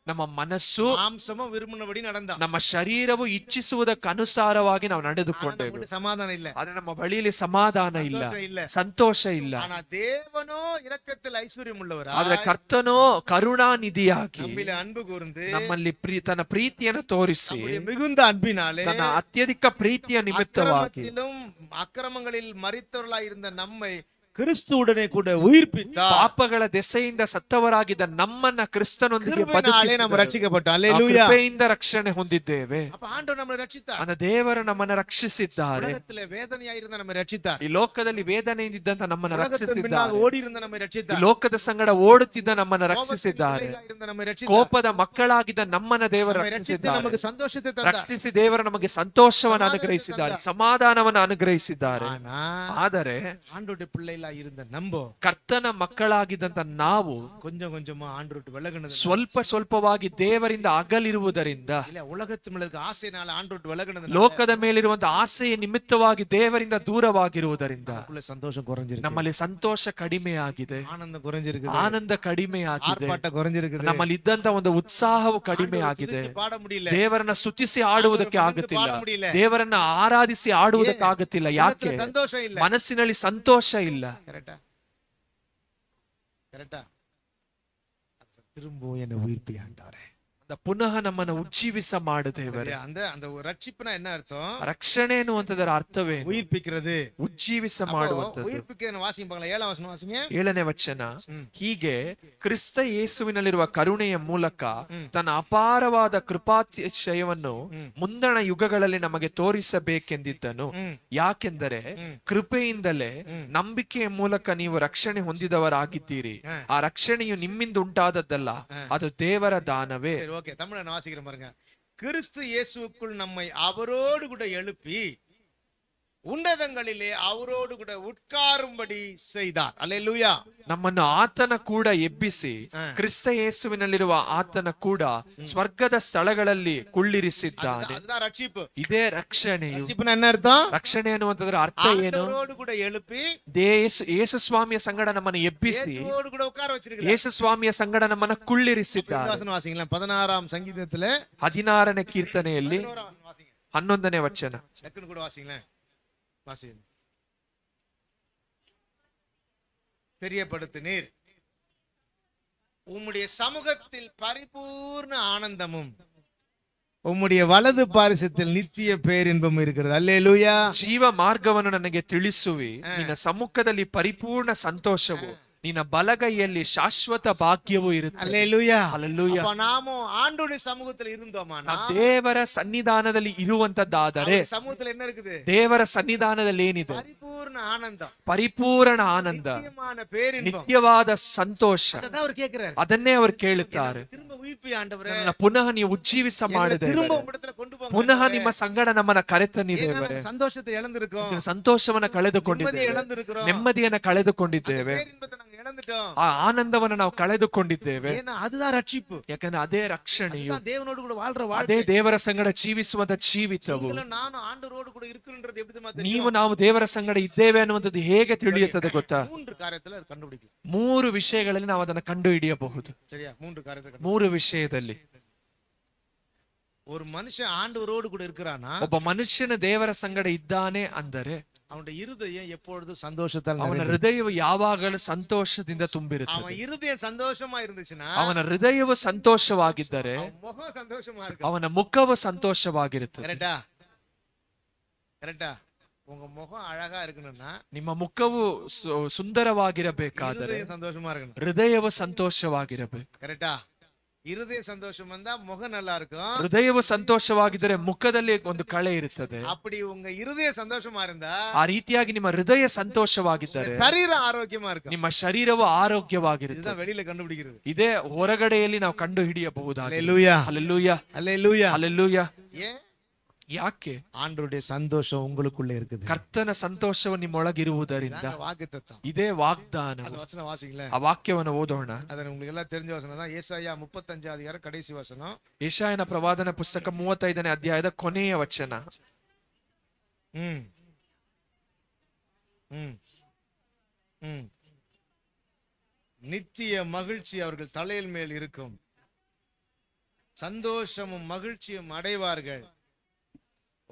நம்ம மனசு மாம்சமும் விரும்பினபடி நடந்தா நம்ம சரீரமும் இச்சிசுவதற்கு அனுசாரவாகி நாம் நடந்து கொண்டு சமாதானம் இல்ல அது நம்ம வழியில சமாதானம் இல்ல இல்ல சந்தோஷம் இல்ல ஆனா தேவனோ இரக்கத்தில் ஐஸ்வரியம் உள்ளவர் அதுல கர்த்தனோ கருணாநிதியாகி நம்மளை அன்பு கூர்ந்து நம்மளை பிரி தன பிரீத்தியன தோரிசி மிகுந்த அன்பினாலே தன அத்தியதிக்க பிரீத்திய நிமித்தமாகி அக்கிரமத்திலும் அக்கிரமங்களில் மறித்தவர்களாய் இருந்த நம்மை ಕ್ರಿಸ್ತುಡನೆ ಕೂಡ ಉಯಿರ್ಪಿತ್ತ ಪಾಪಗಳ ದೆಸೆಯಿಂದ ಸತ್ತವರಾಗಿದ್ದ ನಮ್ಮನ್ನ ಕ್ರಿಸ್ತನೊಂದಿಗೆ ಬದುಕಿ ನಾವು ರಕ್ಷಿಸಲ್ಪಟ್ಟ ಹalleluya ಕೃಪೆಯಿಂದ ರಕ್ಷಣೆ ಹೊಂದಿದ್ದೇವೆ ಅಪ್ಪ ಆಂಡೋ ನಮ್ಮನ್ನ ರಕ್ಷಿತ ಅನ ದೇವರ ನಮ್ಮನ್ನ ರಕ್ಷಿಸಿದ್ದಾರೆ ಸ್ವರ್ಗದಲ್ಲಿ ವೇದನೆಯಿಂದ ನಮ್ಮನ್ನ ರಕ್ಷಿತ ಈ ಲೋಕದಲ್ಲಿ ವೇದನೆಯಿಂದಿದ್ದಂತ ನಮ್ಮನ್ನ ರಕ್ಷಿಸಿದ್ದಾರೆ ಓಡಿರುವಂತ ನಮ್ಮನ್ನ ರಕ್ಷಿತ ಈ ಲೋಕದ ಸಂಗಡ ಓಡುತ್ತಿದ್ದ ನಮ್ಮನ್ನ ರಕ್ಷಿಸಿದ್ದಾರೆ ಕೋಪದ ಮಕ್ಕಳಾಗಿದ್ದ ನಮ್ಮನ್ನ ದೇವರು ರಕ್ಷಿಸಿದ್ದಾರೆ ನಮಗೆ ಸಂತೋಷತೆ ತಂದ ರಕ್ಷಿಸಿ ದೇವರು ನಮಗೆ ಸಂತೋಷವನ್ನ ಅನುಗ್ರಹಿಸಿದ್ದಾರೆ ಸಮಾಧಾನವನ್ನ ಅನುಗ್ರಹಿಸಿದ್ದಾರೆ ಆದರೆ ಆಂಡೋಡೆ ಪಿಳ್ಳೆ ಇಲ್ಲ ಕರ್ತನ ಮಕ್ಕಳಾಗಿದ್ದಂತ ನಾವು கொஞ்சம் ಕೊಂಚ ಒಳಗಣ ಸ್ವಲ್ಪ ಸ್ವಲ್ಪವಾಗಿ ದೇವರಿಂದ ಅಗಲಿರುವುದರಿಂದ ಆಸೆ ಲೋಕದ ಮೇಲಿರುವಂತ ಆಸೆಯ ನಿಮಿತ್ತವಾಗಿ ದೇವರಿಂದ ದೂರವಾಗಿರುವುದರಿಂದ ನಮ್ಮಲ್ಲಿ ಸಂತೋಷ ಕಡಿಮೆ ಆಗಿದೆ ஆனந்தம் ಆನಂದ ಕಡಿಮೆ ಆಗಿದೆ ನಮ್ಮಲ್ಲಿ ಇದ್ದಂತ ಒಂದು ಉತ್ಸಾಹವು ಕಡಿಮೆ ಆಗಿದೆ ದೇವರನ್ನ ಸ್ತುತಿಸಿ ಆಡುವುದಕ್ಕೆ ಆಗುತ್ತಿಲ್ಲ ದೇವರನ್ನ ಆರಾಧಿಸಿ ಆಡುವುದಕ್ಕೆ ಆಗುತ್ತಿಲ್ಲ ಯಾಕೆ ಸಂತೋಷ ಇಲ್ಲ ಮನಸ್ಸಿನಲ್ಲಿ ಸಂತೋಷ ಇಲ್ಲ கரெக்டா கரெக்டா கரெக்டா திரும்பவும் என்னை உயிர்ப்பியாண்டவரே ಪುನಃ ನಮ್ಮನ್ನು ಉಜ್ಜೀವಿಸ ಮಾಡುದೇವರೇ ಅಂದ್ರೆ ರಕ್ಷಿಪನ ರಕ್ಷಣೆ ಅನ್ನುವಂತದರ ಅರ್ಥವೇ ಉಯಿರ್ಪಿಕ್ಕಿರದು ಉಜ್ಜೀವಿಸ ಮಾಡುವಂತದ್ದು ವಾಸಿ ಏಳನೇ ವಚನ ಹೀಗೆ ಕ್ರಿಸ್ತ ಯೇಸುವಿನಲ್ಲಿರುವ ಕರುಣೆಯ ಮೂಲಕ ತನ್ನ ಅಪಾರವಾದ ಕೃಪಾತಿಶಯವನ್ನು ಮುಂದಣ ಯುಗಗಳಲ್ಲಿ ನಮಗೆ ತೋರಿಸಬೇಕೆಂದಿದ್ದನು ಯಾಕೆಂದರೆ ಕೃಪೆಯಿಂದಲೇ ನಂಬಿಕೆಯ ಮೂಲಕ ನೀವು ರಕ್ಷಣೆ ಹೊಂದಿದವರಾಗಿದ್ದೀರಿ ಆ ರಕ್ಷಣೆಯು ನಿಮ್ಮಿಂದ ಉಂಟಾದದ್ದಲ್ಲ ಅದು ದೇವರ ದಾನವೇ ஓகே தமிழை வாசிக்கிற பாருங்க கிறிஸ்து இயேசுக்குள் நம்மை அவரோடு கூட எழுப்பி ಉನ್ನತங்களிಲೆ ಅವರೋಡು ಕೂಡ ಉಟ್ಕಾರುಂಬಡಿ ಸೈದಾರ್ ಅಲ್ಲೇ ಲೂಯಾ ನಮ್ಮನ್ನು ಆತನ ಕೂಡ ಎಬ್ಬಿಸಿ ಕ್ರಿಸ್ತ ಯೇಸುವಿನಲ್ಲಿರುವ ಆತನ ಕೂಡ ಸ್ವರ್ಗದ ಸ್ಥಳಗಳಲ್ಲಿ ಕುಳ್ಳಿರಿಸಿದ್ದಾನೆ ಇದೇ ರಕ್ಷಣೆ ಅರ್ಥ ರಕ್ಷಣೆ ಅನ್ನುವಂಥದ್ರ ಅರ್ಥ ಏನು ಕೂಡ ಎಳುಪಿ ದೇಸು ಯೇಸು ಸ್ವಾಮಿಯ ಸಂಗಡ ನಮ್ಮನ್ನು ಎಬ್ಬಿಸಿ ಯೇಸು ಸ್ವಾಮಿಯ ಸಂಗಡ ನಮ್ಮನ್ನು ಕುಳ್ಳಿರಿಸಿದ್ದಾರೆ ಪದನಾರಾಮ್ ಸಂಗೀತ ಹದಿನಾರನೇ ಕೀರ್ತನೆಯಲ್ಲಿ ಹನ್ನೊಂದನೇ ವಚನ வாசிங்க தெரியப்படுத்தினீர் உம்முடைய சமூகத்தில் பரிபூர்ண ஆனந்தமும் உம்முடைய வலது பாரிசத்தில் நித்திய பேரின்பும் இருக்கிறது அல்ல லூயா ஜீவ மார்க்கவனு நினைக்க தெளிசுவி நீங்க சமூகத்தில் பரிபூர்ண சந்தோஷமும் ನಿನ್ನ ಬಲಗೈಯಲ್ಲಿ ಶಾಶ್ವತ ಭಾಗ್ಯವು ಇರುತ್ತೆ ನಾವು ಆಂಡೋಡಿ ಸಮೂಹದಲ್ಲಿ ಇರುಂದೋಮ ದೇವರ ಸನ್ನಿಧಾನದಲ್ಲಿ ಇರುವಂತದ್ದಾದರೆ ಸಮೂಹದಲ್ಲಿ ಏನಿರುತ್ತದೆ ದೇವರ ಸನ್ನಿಧಾನದಲ್ಲಿ ಏನಿದೆ ಪರಿಪೂರ್ಣ ಆನಂದ ಪರಿಪೂರ್ಣ ಆನಂದ ನಿತ್ಯವಾದ ಸಂತೋಷ ಅದನ್ನೇ ಅವರು ಕೇಳುತ್ತಾರೆ ಪುನಃ ನೀವು ಉಜ್ಜೀವಿಸ ಮಾಡಿದೆ ಪುನಃ ನಿಮ್ಮ ಸಂಗಡ ನಮ್ಮನ್ನ ಕರೆತನಿದ್ದೇವೆ ಸಂತೋಷತೆ ಸಂತೋಷವನ್ನ ಕಳೆದುಕೊಂಡಿದ್ದೇವೆ ನೆಮ್ಮದಿಯನ್ನ ಕಳೆದುಕೊಂಡಿದ್ದೇವೆ ಆನಂದವನ್ನು ಆನಂದವನ್ನ ನಾವು ಕಳೆದುಕೊಂಡಿದ್ದೇವೆ ಯಾಕಂದ್ರೆ ಅದೇ ರಕ್ಷಣೆಯು ಅದೇ ದೇವರ ಸಂಗಡ ಜೀವಿಸುವಂತ ಜೀವಿತವು ನೀವು ನಾವು ದೇವರ ಸಂಗಡ ಇದ್ದೇವೆ ಅನ್ನುವಂಥದ್ದು ಹೇಗೆ ತಿಳಿಯುತ್ತದೆ ಗೊತ್ತಾ ಮೂರು ವಿಷಯಗಳಲ್ಲಿ ನಾವು ಅದನ್ನು ಕಂಡು ಹಿಡಿಯಬಹುದು ಮೂರು ವಿಷಯದಲ್ಲಿ ಒಬ್ಬ ಮನುಷ್ಯನ ದೇವರ ಸಂಗಡ ಇದ್ದಾನೆ ಅಂದರೆ ಯಾವಾಗಲೂ ಸಂತೋಷದಿಂದ ತುಂಬಿರುತ್ತೆ ಹೃದಯವ ಸಂತೋಷವಾಗಿದ್ದರೆ ಅವನ ಮುಖವು ಸಂತೋಷವಾಗಿರುತ್ತೆ ನಿಮ್ಮ ಮುಖವು ಸುಂದರವಾಗಿರಬೇಕಾದರೆ ಹೃದಯವ ಸಂತೋಷವಾಗಿರಬೇಕು ಇರದೇ ಸಂತೋಷ ಬಂದ ಮುಖ ನಲ್ಲ ಹೃದಯವು ಸಂತೋಷವಾಗಿದ್ದರೆ ಮುಖದಲ್ಲಿ ಒಂದು ಕಳೆ ಇರುತ್ತದೆ ಅಪ್ಪಡಿ ಉಂಗ இருதய ಸಂತೋಷ ಮಾರಿಂದ ಆ ರೀತಿಯಾಗಿ ನಿಮ್ಮ ಹೃದಯ ಸಂತೋಷವಾಗಿದ್ದರೆ ಶರೀರ ಆರೋಗ್ಯ ಮಾರ್ಗ ನಿಮ್ಮ ಶರೀರವು ಆರೋಗ್ಯವಾಗಿರುತ್ತೆ இதுதான் வெளியில கண்டுபிடிக்கிறது ಇದೇ ಹೊರಗಡೆಯಲ್ಲಿ ನಾವು ಕಂಡು ಹಿಡಿಯಬಹುದಾಗಿ ಅಲ್ಲೆಲ್ಲೂಯ ಅಲ್ಲೆಲ್ಲೂಯ ಅಲ್ಲೆಲ್ಲೂಯ ಅಲ್ಲೆಲ್ಲೂಯ ஏன் யாக்கே ஆண்டருடைய சந்தோஷம் உங்களுக்குள்ள இருக்குது கர்த்தன சந்தோஷம் நீ மொழக இருவதறிந்த இதே வாக்தான வசனம் வாசிங்களேன் ஆ வாக்கிய வன ஓதோன அதை உங்களுக்கு எல்லாம் தெரிஞ்ச வசனம் தான் ஏசாயா முப்பத்தஞ்சு அதிகாரம் கடைசி வசனம் ஏசாயன பிரவாதன புஸ்தகம் மூவத்தைதனே அத்தியாயத கொனைய வச்சன ம் ம் நித்திய மகிழ்ச்சி அவர்கள் தலையில் மேல் இருக்கும் சந்தோஷமும் மகிழ்ச்சியும் அடைவார்கள்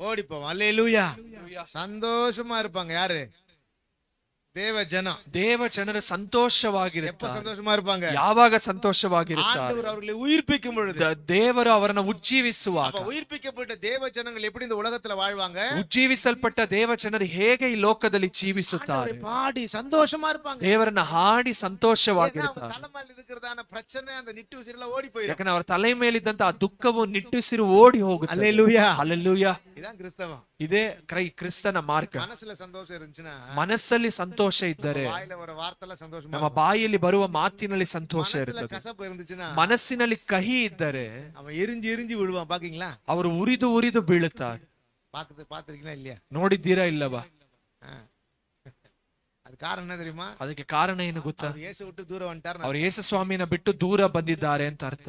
ஓடி போவோம் அல்ல சந்தோஷமா இருப்பாங்க யாரு ದೇವ ಜನ ದೇವ ಜನರು ಸಂತೋಷವಾಗಿರುತ್ತೆ ಸಂತೋಷಮಾ ಇರ್ಪಾಂಗ ಯಾವಾಗ ಸಂತೋಷವಾಗಿರುತ್ತೆ ஆண்டவர் அவர்களை உயிர்ப்பிக்கும் பொழுது தேவர் அவரனை உಜ್ಜೀವಿಸುವಾಗ உயிர்ப்பிக்கப்பட்ட தேவ ಜನಗಳು எப்படி இந்த உலகத்துல வாழ்வாங்க ಉಜ್ಜೀವಿಸಲ್ಪಟ್ಟ ದೇವ ಜನರು ಹೇಗೆ ಈ ಲೋಕದಲ್ಲಿ ಜೀವಿಸುತ್ತಾರೆ பாடி சந்தோஷமா இருப்பாங்க ದೇವರನ್ನ ಹಾಡಿ ಸಂತೋಷವಾಗಿರುತ್ತಾರೆ தலைமையில் இருக்கிறதான பிரச்சனை அந்த நிட்டுசிறு எல்லாம் ஓடி போயிடும் ಯಾಕಂದ್ರೆ ಅವರ ತಲೆ ಮೇಲಿದ್ದಂತ ಆ ದುಃಖವು ನಿಟ್ಟುಸಿರು ಓಡಿ ಹೋಗುತ್ತೆ ಅಲ್ಲೆಲ್ಲೂಯಾ ಅಲ್ಲೆಲ್ಲೂಯಾ இதான் கிறிஸ்தவம் ಇದೇ ಕ್ರೈ ಕ್ರಿಸ್ತನ ಮಾರ್ಗ ಮನಸ್ಸಲ್ಲಿ ಸಂತೋಷ ಮನಸ್ಸಲ್ಲಿ ಸಂತೋಷ ಇದ್ದರೆ ನಮ್ಮ ಬಾಯಲ್ಲಿ ಬರುವ ಮಾತಿನಲ್ಲಿ ಸಂತೋಷ ಇರುತ್ತದೆ ಮನಸ್ಸಿನಲ್ಲಿ ಕಹಿ ಇದ್ದರೆ ಅವರು ಉರಿದು ಉರಿದು ಬೀಳುತ್ತಾರೆ ನೋಡಿದ್ದೀರಾ ಇಲ್ಲವಾ ಕಾರಣ ಅದಕ್ಕೆ ಕಾರಣ ಏನು ಗೊತ್ತಾ ಯೇಸು ದೂರ ಅಂತಾರೆ ಅವ್ರು ಯೇಸು ಸ್ವಾಮಿನ ಬಿಟ್ಟು ದೂರ ಬಂದಿದ್ದಾರೆ ಅಂತ ಅರ್ಥ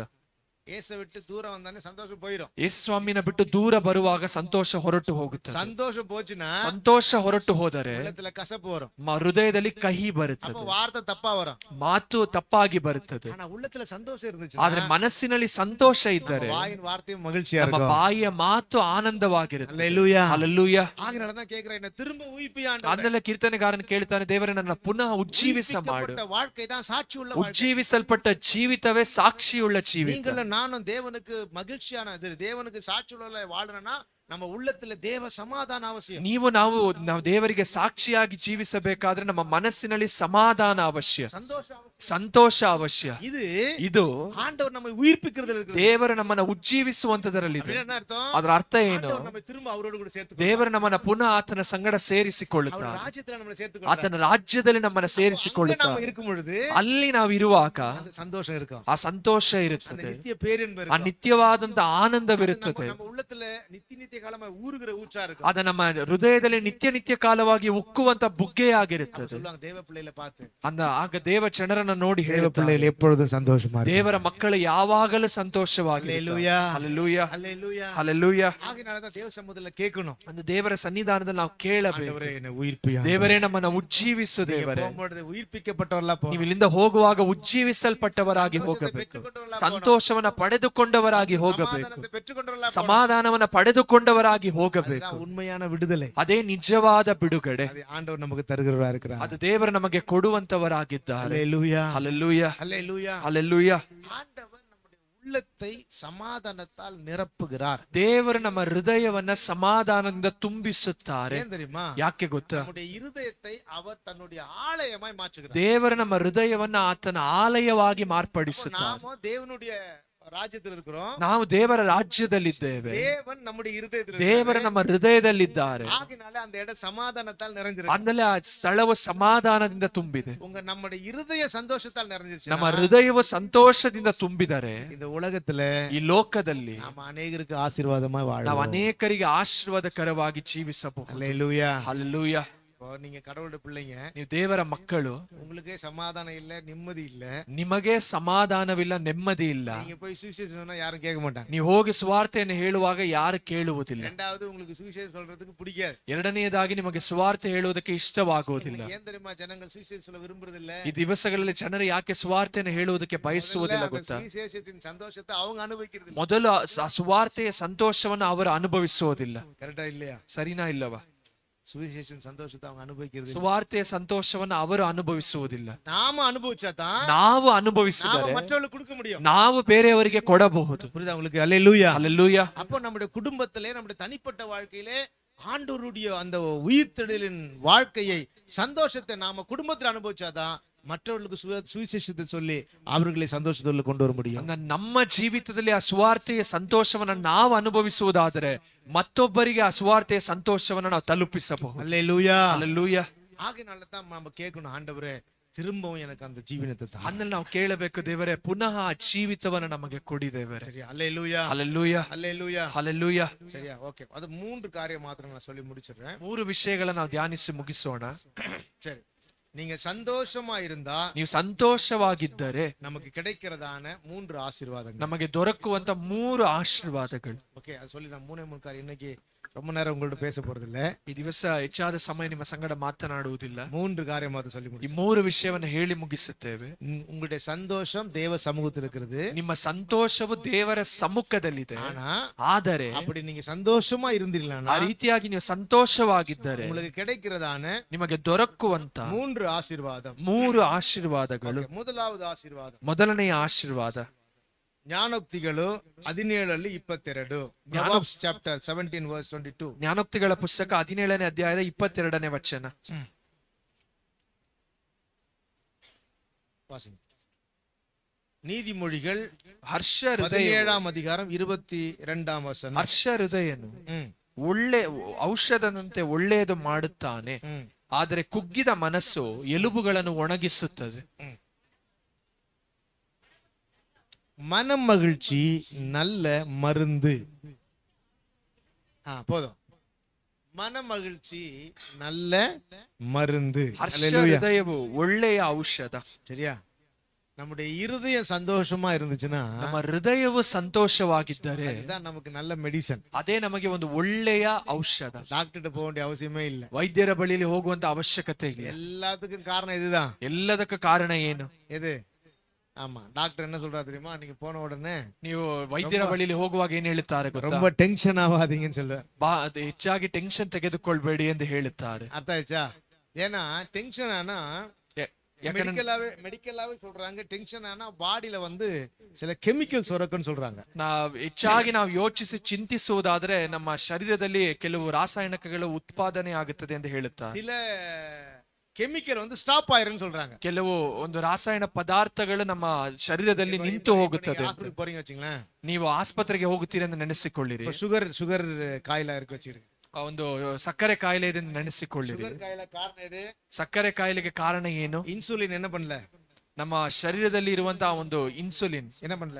ಏಸು ಬಿಟ್ಟು ದೂರ ಒಂದಾನೆ ಸಂತೋಷ ಬೈರೋ ಯೇಸು ಸ್ವಾಮಿನ ಬಿಟ್ಟು ದೂರ ಬರುವಾಗ ಸಂತೋಷ ಹೊರಟು ಹೋಗುತ್ತೆ ಸಂತೋಷ ಭೋಜನ ಸಂತೋಷ ಹೊರಟು ಹೋದರೆ ಕಸಪು ವರೋ ಹೃದಯದಲ್ಲಿ ಕಹಿ ಬರುತ್ತದೆ ವಾರ್ತ ತಪ್ಪಾವರ ಮಾತು ತಪ್ಪಾಗಿ ಬರುತ್ತದೆ ಉಳ್ಳத்துல ಸಂತೋಷ ಇರುತ್ತೆ ಆದ್ರೆ ಮನಸ್ಸಿನಲ್ಲಿ ಸಂತೋಷ ಇದ್ದರೆ வாயின் வார்த்தையும் மகிழ்ச்சியா ಬಾಯಿಯ ಮಾತು ಆನಂದವಾಗಿರುತ್ತೆ அல்லேலூயா ಹಲ್ಲೂಯ್ಯ ஆக நடந்தா கேக்குறேன் என்ன திரும்ப உயிப்பியாண்டா ಅದನ್ನೆಲ್ಲ ಕೀರ್ತನೆಗಾರನ್ ಕೇಳ್ತಾನೆ ದೇವರೇ ನನ್ನ ಪುನಃ ಉಜ್ಜೀವಿಸ ಮಾಡು ಉಜ್ಜೀವಿಸಲ್ಪಟ್ಟ ಜೀವಿತವೇ ಸಾಕ್ಷಿಯುಳ್ಳ ಜೀವಿತ உஜ்ஜீவிசல்பட்ட நானும் தேவனுக்கு மகிழ்ச்சியான தேவனுக்கு சாட்சியுள்ள வாழ்றேன்னா ನಮ್ಮ ಉಳ್ಳತ್ತಲ್ಲಿ ದೇವ ಸಮಾಧಾನ ಅವಶ್ಯ ನೀವು ನಾವು ನಾವು ದೇವರಿಗೆ ಸಾಕ್ಷಿಯಾಗಿ ಜೀವಿಸಬೇಕಾದ್ರೆ ನಮ್ಮ ಮನಸ್ಸಿನಲ್ಲಿ ಸಮಾಧಾನ ಅವಶ್ಯ ಸಂತೋಷ ಸಂತೋಷ ಅವಶ್ಯ ಇದು ಇದು ಆಂಡವರು ನಮ್ಮ ಉಯಿರ್ಪಿಕ್ಕಿರದಲ್ಲಿ ದೇವರು ನಮ್ಮನ್ನ ಉಜ್ಜೀವಿಸುವಂತದರಲ್ಲಿ ಅದರ ಅರ್ಥ ಏನು ದೇವರು ನಮ್ಮನ್ನ ಪುನಃ ಆತನ ಸಂಗಡ ಸೇರಿಸಿಕೊಳ್ಳುತ್ತ ರಾಜ್ಯದಲ್ಲಿ ಆತನ ರಾಜ್ಯದಲ್ಲಿ ನಮ್ಮನ್ನ ಸೇರಿಸಿಕೊಳ್ಳುತ್ತಾರೆ ಇರುಕುಮೊழுது ಅಲ್ಲಿ ನಾವು ಇರುವಾಗ ಸಂತೋಷ ಇರುತ್ತೆ ಆ ಸಂತೋಷ ಇರುತ್ತದೆ ಆ ನಿತ್ಯವಾದಂತ ಆನಂದವಿರುತ್ತದೆ ನಮ್ಮ ನಿತ್ಯ ನಿತ್ಯ ಕಾಲಮ ಊರುಗಿರ ಊಚಾ ಇರುತ್ತೆ ಅದ ನಮ್ಮ ಹೃದಯದಲ್ಲಿ ನಿತ್ಯ ನಿತ್ಯ ಕಾಲವಾಗಿ ಉಕ್ಕುವಂತ ಬುಗ್ಗೆ ಆಗಿರುತ್ತದೆ ದೇವ ಪಿಳ್ಳೆಯ ಪಾತು ಅಂದ ಆಗ ದೇವ ಜನರನ್ನ ನೋಡಿ ದೇವ ಪಿಳ್ಳೆಯಲ್ಲಿ ಎಪ್ಪೊழுது ಸಂತೋಷ ದೇವರ ಮಕ್ಕಳು ಯಾವಾಗಲೂ ಸಂತೋಷವಾಗಿ ಹalleluya hallelujah hallelujah hallelujah ಹಾಗೆ ನಾಳೆ ದೇವ ಸಮುದ್ರದಲ್ಲಿ ಕೇಕಣು ಅಂದ ದೇವರ ಸನ್ನಿಧಾನದಲ್ಲಿ ನಾವು ಕೇಳಬೇಕು ಉಯಿರ್ಪಿಯ ದೇವರೇ ನಮ್ಮನ್ನ ಉಜ್ಜೀವಿಸು ದೇವರೇ ಉಯಿರ್ಪಿக்கப்பಟ್ಟವರಲ್ಲ ನೀವು ಇಲ್ಲಿಂದ ಹೋಗುವಾಗ ಉಜ್ಜೀವಿಸಲ್ಪಟ್ಟವರಾಗಿ ಹೋಗಬೇಕು ಸಂತೋಷವನ್ನ ಪಡೆದುಕೊಂಡವರಾಗಿ ಹೋಗಬೇಕು ಸಮಾಧಾನವನ್ನ ಪಡೆದುಕೊಂಡ ಆಟವಾದವರಾಗಿ ಹೋಗಬೇಕು ಉನ್ಮೆಯಾನ ಬಿಡುದಲೆ ಅದೇ ನಿಜವಾದ ಬಿಡುಗಡೆ ಆಂಡವರು ನಮಗೆ ತರುಗರವರಾಗಿ ಇದ್ದಾರೆ ಅದು ದೇವರು ನಮಗೆ ಕೊಡುವಂತವರಾಗಿದ್ದಾರೆ ಹಲ್ಲೆಲೂಯಾ ಹಲ್ಲೆಲೂಯಾ ಹಲ್ಲೆಲೂಯಾ ಹಲ್ಲೆಲೂಯಾ ಆಂಡವರು உள்ளத்தை சமாதானத்தால் நிரப்புகிறார் தேவர் நம்ம ஹிருதயவன சமாதானந்த தும்பிசுத்தார் ஏன் தெரியுமா யாக்கே ಗೊತ್ತಾ நம்முடைய இருதயத்தை அவர் தன்னுடைய ஆலயமாய் மாற்றுகிறார் தேவர் நம்ம ஹிருதயவன ಆತನ ಆಲಯವಾಗಿ ಮಾರ್ಪಡಿಸುತ್ತಾರೆ நாம தேவனுடைய ರಾಜ್ಯದಲ್ಲಿ ನಾವು ದೇವರ ರಾಜ್ಯದಲ್ಲಿದ್ದೇವೆ ದೇವನ್ ನಮ್ಮ இருதயத்தில் ದೇವರ ನಮ್ಮ ಹೃದಯದಲ್ಲಿದ್ದಾರೆ ಆಗಿನಾಲೆ அந்த இடம் சமாதானத்தால் நிறைஞ்சிருக்கு ಅಂದಲೇ ಆ ಸ್ಥಳವು ಸಮಾಧಾನದಿಂದ ತುಂಬಿದೆ ಉಂಗ ನಮ್ಮ ಹೃದಯ சந்தோஷத்தால் நிறைஞ்சிருச்சு ನಮ್ಮ ಹೃದಯವು ಸಂತೋಷದಿಂದ ತುಂಬಿದರೆ ಇದು உலகத்துல ಈ ಲೋಕದಲ್ಲಿ ನಮ್ಮ ಅನೇಕರಿಗೆ ಆಶೀರ್ವಾದ ನಾವು ಅನೇಕರಿಗೆ ಆಶೀರ್ವಾದಕರವಾಗಿ ಜೀವಿಸಬಹುದು ಹಲ್ಲೆಲೂಯಾ ಹಲ್ಲೆಲೂಯಾ ನೀವು ದೇವರ ಮಕ್ಕಳು உங்களுக்கே சமாதானம் இல்ல நிம்மதி ನಿಮಗೆ ಸಮಾಧಾನವಿಲ್ಲ ನೆಮ್ಮದಿ ಇಲ್ಲ ನೀವು ಹೋಗಿ ಸ್ವಾರ್ಥೆಯನ್ನು ಹೇಳುವಾಗ ಯಾರು ಕೇಳುವುದಿಲ್ಲ ಎರಡನೆಯದಾಗಿ ನಿಮಗೆ ಸ್ವಾರ್ಥ ಹೇಳುವುದಕ್ಕೆ ಇಷ್ಟವಾಗುವುದಿಲ್ಲ ಈ ದಿವಸಗಳಲ್ಲಿ ಜನರು ಯಾಕೆ ಸ್ವಾರ್ಥೆಯನ್ನು ಹೇಳುವುದಕ್ಕೆ ಬಯಸುವುದಿಲ್ಲ ಮೊದಲು ಸ್ವಾರ್ಥೆಯ ಸಂತೋಷವನ್ನು ಅವರು ಅನುಭವಿಸುವುದಿಲ್ಲ ಸರಿನಾ ಇಲ್ಲವಾ சுவிசேஷன் சந்தோஷத்தை அவங்க அனுபவிக்கிறது சுவார்த்தைய சந்தோஷவன் அவரும் அனுபவிச்சுவதில்ல நாம அனுபவிச்சா நாம அனுபவிச்சு மற்றவர்களுக்கு கொடுக்க முடியும் நாம பேரே கொட போகுது புரியுது அவங்களுக்கு அல்ல லூயா அல்ல லூயா அப்போ நம்முடைய குடும்பத்திலே நம்முடைய தனிப்பட்ட வாழ்க்கையிலே ஆண்டோருடைய அந்த உயிர் வாழ்க்கையை சந்தோஷத்தை நாம குடும்பத்தில் அனுபவிச்சாதான் மற்றவர்களுக்கு சுவ சுவிசேஷத்தை சொல்லி ಅವರುಗಳೇ ಸಂತೋಷದಲ್ಲಿ ಕೊಂಡು ಬರ ಮುಡಿಯು ನಮ್ಮ ಜೀವಿತದಲ್ಲಿ ಆ ಸುವಾರ್ತೆಯ ಸಂತೋಷವನ್ನು ನಾವು ಅನುಭವಿಸುವುದಾದರೆ ಮತ್ತೊಬ್ಬರಿಗೆ ಆ ಸುವಾರ್ತೆಯ ಸಂತೋಷವನ್ನು ನಾವು ತಲುಪಿಸಬಹುದು ಅಲ್ಲೇ ಲೂಯ ಅಲ್ಲೇ ಲೂಯ ಹಾಗೆ ನಾಳೆ ನಮ್ಮ ಕೇಳ್ಕೊಂಡು ಆಂಡವರೇ திரும்பவும் எனக்கு அந்த ஜீவனத்தை தான் அண்ணன் நான் கேளಬೇಕು ದೇವರೇ ಪುನಃ ಜೀವಿತವನ್ನ ನಮಗೆ ಕೊಡಿ ದೇವರೇ ಸರಿ ಹalleluya hallelujah hallelujah hallelujah சரியா ஓகே அது மூன்று காரியம் ಮಾತ್ರ நான் சொல்லி முடிச்சிடுறேன் ಮೂರು ವಿಷಯಗಳನ್ನು ನಾವು ಧ್ಯಾನಿಸಿ ಮುಗಿಸೋಣ சரி நீங்க சந்தோஷமா இருந்தா நீ சந்தோஷவாகிதரே நமக்கு கிடைக்கிறதான மூன்று ஆசீர்வாதங்கள் நமக்கு துரக்கு வந்த மூன்று ஆசீர்வாதங்கள் ஓகே அது சொல்லி நான் மூணே மூணு கார் இன்னைக்கு ரொம்ப நேரம் உங்கள்ட்ட பேச ಇಲ್ಲ ಈ ದಿವಸ ಹೆಚ್ಚಾದ ಸಮಯ ನಿಮ್ಮ ಸಂಗಡ ಮಾತನಾಡುವುದಿಲ್ಲ ಮೂರು ಕಾರ್ಯ ಮಾತ್ರ சொல்லி ಈ ಮೂರು ವಿಷಯವನ್ನು ಹೇಳಿ ಮುಗಿಸುತ್ತೇವೆ உங்களுடைய சந்தோஷம் தேவ சமூகத்தில் இருக்கிறது ನಿಮ್ಮ ಸಂತೋಷವು ದೇವರ ಸಮ್ಮುಖದಲ್ಲಿದೆ ಆದರೆ அப்படி நீங்க சந்தோஷமா இருந்திரலாம் ಆ ರೀತಿಯಾಗಿ ನೀವು ಸಂತೋಷವಾಗಿದ್ದರೆ உங்களுக்கு கிடைக்கிறதான ನಿಮಗೆ ದೊರಕುವಂತ ಮೂರು ಆಶೀರ್ವಾದ ಮೂರು ಆಶೀರ್ವಾದಗಳು ಮೊದಲಾவது ಆಶೀರ್ವಾದ ಮೊದಲನೆಯ ಆಶೀರ್ವಾದ ಜ್ಞಾನೋಕ್ತಿಗಳು ಹದಿನೇಳಲ್ಲಿ ಇಪ್ಪತ್ತೆರಡು chapter seventeen verse twenty two ಜ್ಞಾನೋಕ್ತಿಗಳ ಪುಸ್ತಕ ಹದಿನೇಳನೇ ಅಧ್ಯಾಯದ ಇಪ್ಪತ್ತೆರಡನೇ ವಚನ நீதிமொழிகள் ಹರ್ಷ ಹೃದಯ ಅಧಿಕಾರ ಇರುವತ್ತಿ இரண்டாம் ವಚನ ಹರ್ಷ ಹೃದಯನು ಒಳ್ಳೆ ಔಷಧದಂತೆ ಒಳ್ಳೆಯದು ಮಾಡುತ್ತಾನೆ ಆದರೆ ಕುಗ್ಗಿದ ಮನಸ್ಸು ಎಲುಬುಗಳನ್ನು ಒಣಗಿಸುತ್ತದೆ மனம் மகிழ்ச்சி நல்ல மருந்து போதும் மன மகிழ்ச்சி நல்ல மருந்து உள்ளே ஔஷதம் சரியா நம்முடைய இருதயம் சந்தோஷமா இருந்துச்சுன்னா நம்ம ஹிருதயவு சந்தோஷவாகிட்டாரு அதுதான் நமக்கு நல்ல மெடிசன் அதே நமக்கு வந்து ஒள்ளைய ஔஷதம் டாக்டர் போக வேண்டிய அவசியமே இல்ல வைத்தியர பள்ளியில போகுவந்த அவசியத்தை எல்லாத்துக்கும் காரணம் இதுதான் எல்லாத்துக்கும் காரணம் ஏன்னு எது ஆமா டாக்டர் என்ன சொல்றா தெரியுமா நீங்க போன உடனே நீ வைத்தியர வழியில ஹோகுவாக எழுத்தாரு ரொம்ப டென்ஷன் ஆகாதீங்கன்னு சொல்லுவார் ஹெச்சாகி டென்ஷன் தகுதிக்கொள்வேடி என்று எழுத்தாரு அத்தாச்சா ஏன்னா டென்ஷன் ஆனா ನಮ್ಮ ಶರೀರದಲ್ಲಿ ಕೆಲವು ರಾಸಾಯನಿಕಗಳು ಉತ್ಪಾದನೆ ಆಗುತ್ತದೆ ಅಂತ ಹೇಳುತ್ತಾರೆ ಕೆಮಿಕಲ್ ಒಂದು ಸ್ಟಾಪ್ ಆಯ್ರನ್ சொல்றாங்க ಕೆಲವು ಒಂದು ರಾಸಾಯನ ಪದಾರ್ಥಗಳು ನಮ್ಮ ಶರೀರದಲ್ಲಿ ನಿಂತು ಹೋಗುತ್ತದೆ போறீங்க வச்சீங்களா ನೀವು ಆಸ್ಪತ್ರೆಗೆ ಹೋಗುತ್ತೀರಿ ಅಂತ ನೆನೆಸಿಕೊಳ್ಳಿರಿ ಶುಗರ್ ಶುಗರ್ ಕಾಯಿಲೆ ಇருக்கு வச்சிருக்கு ಒಂದು ಸಕ್ಕರೆ ಕಾಯಿಲೆ ಇದೆ ನೆನೆಸಿಕೊಳ್ಳಿರಿ ಸಕ್ಕರೆ ಕಾಯಿಲೆಗೆ ಕಾರಣ ಏನು ಇನ್ಸುಲಿನ್ ಏನ ಬನ್ಲ ನಮ್ಮ ಶರೀರದಲ್ಲಿ ಇರುವಂತಹ ಒಂದು ಇನ್ಸುಲಿನ್ ಏನ ಬನ್ಲ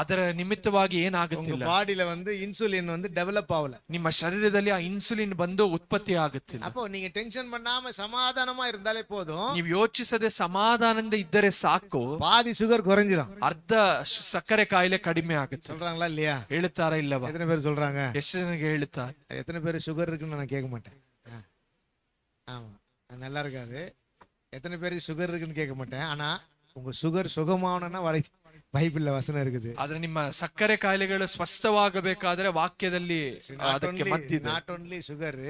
ಅದರ ನಿಮಿತ್ತವಾಗಿ ಏನಾಗುತ್ತಿಲ್ಲ ಬಾಡಿಲ ಒಂದು ಇನ್ಸುಲಿನ್ ಒಂದು ಡೆವಲಪ್ ಆಗಲ್ಲ ನಿಮ್ಮ ಶರೀರದಲ್ಲಿ ಆ ಇನ್ಸುಲಿನ್ ಬಂದು ಉತ್ಪತ್ತಿ ಆಗುತ್ತಿಲ್ಲ ಅಪ್ಪ ನೀವು ಟೆನ್ಷನ್ பண்ணாம ಸಮಾಧಾನமா ಇರ್ದಾಲೇ போதும் ನೀವು ಯೋಚಿಸದೆ ಸಮಾಧಾನದಿಂದ ಇದ್ದರೆ ಸಾಕು பாதி சுகர் குறைஞ்சிரும் ಅರ್ಧ ಸಕ್ಕರೆ ಕಾಯಿಲೆ ಕಡಿಮೆ ಆಗುತ್ತೆ சொல்றாங்களா இல்லையா ಹೇಳ್ತಾರಾ ಇಲ್ಲವಾ எத்தனை பேர் சொல்றாங்க ಎಷ್ಟು ಜನಕ್ಕೆ ಹೇಳ್ತಾರೆ எத்தனை பேர் சுகர் இருக்குன்னு நான் கேட்க மாட்டேன் ஆமா நல்லா இருக்காது எத்தனை பேருக்கு சுகர் இருக்குன்னு கேட்க மாட்டேன் ஆனா உங்க சுகர் சுகமானனா வளைக்கும் ಬೈಬಲ್ ವಸನ ಇರುತ್ತದೆ ಆದ್ರೆ ನಿಮ್ಮ ಸಕ್ಕರೆ ಕಾಯಿಲೆಗಳು ಸ್ವಸ್ಥವಾಗಬೇಕಾದ್ರೆ ವಾಕ್ಯದಲ್ಲಿ ಅದಕ್ಕೆ ಮತ್ತಿದೆ ನಾಟ್ ಓನ್ಲಿ ಶುಗರ್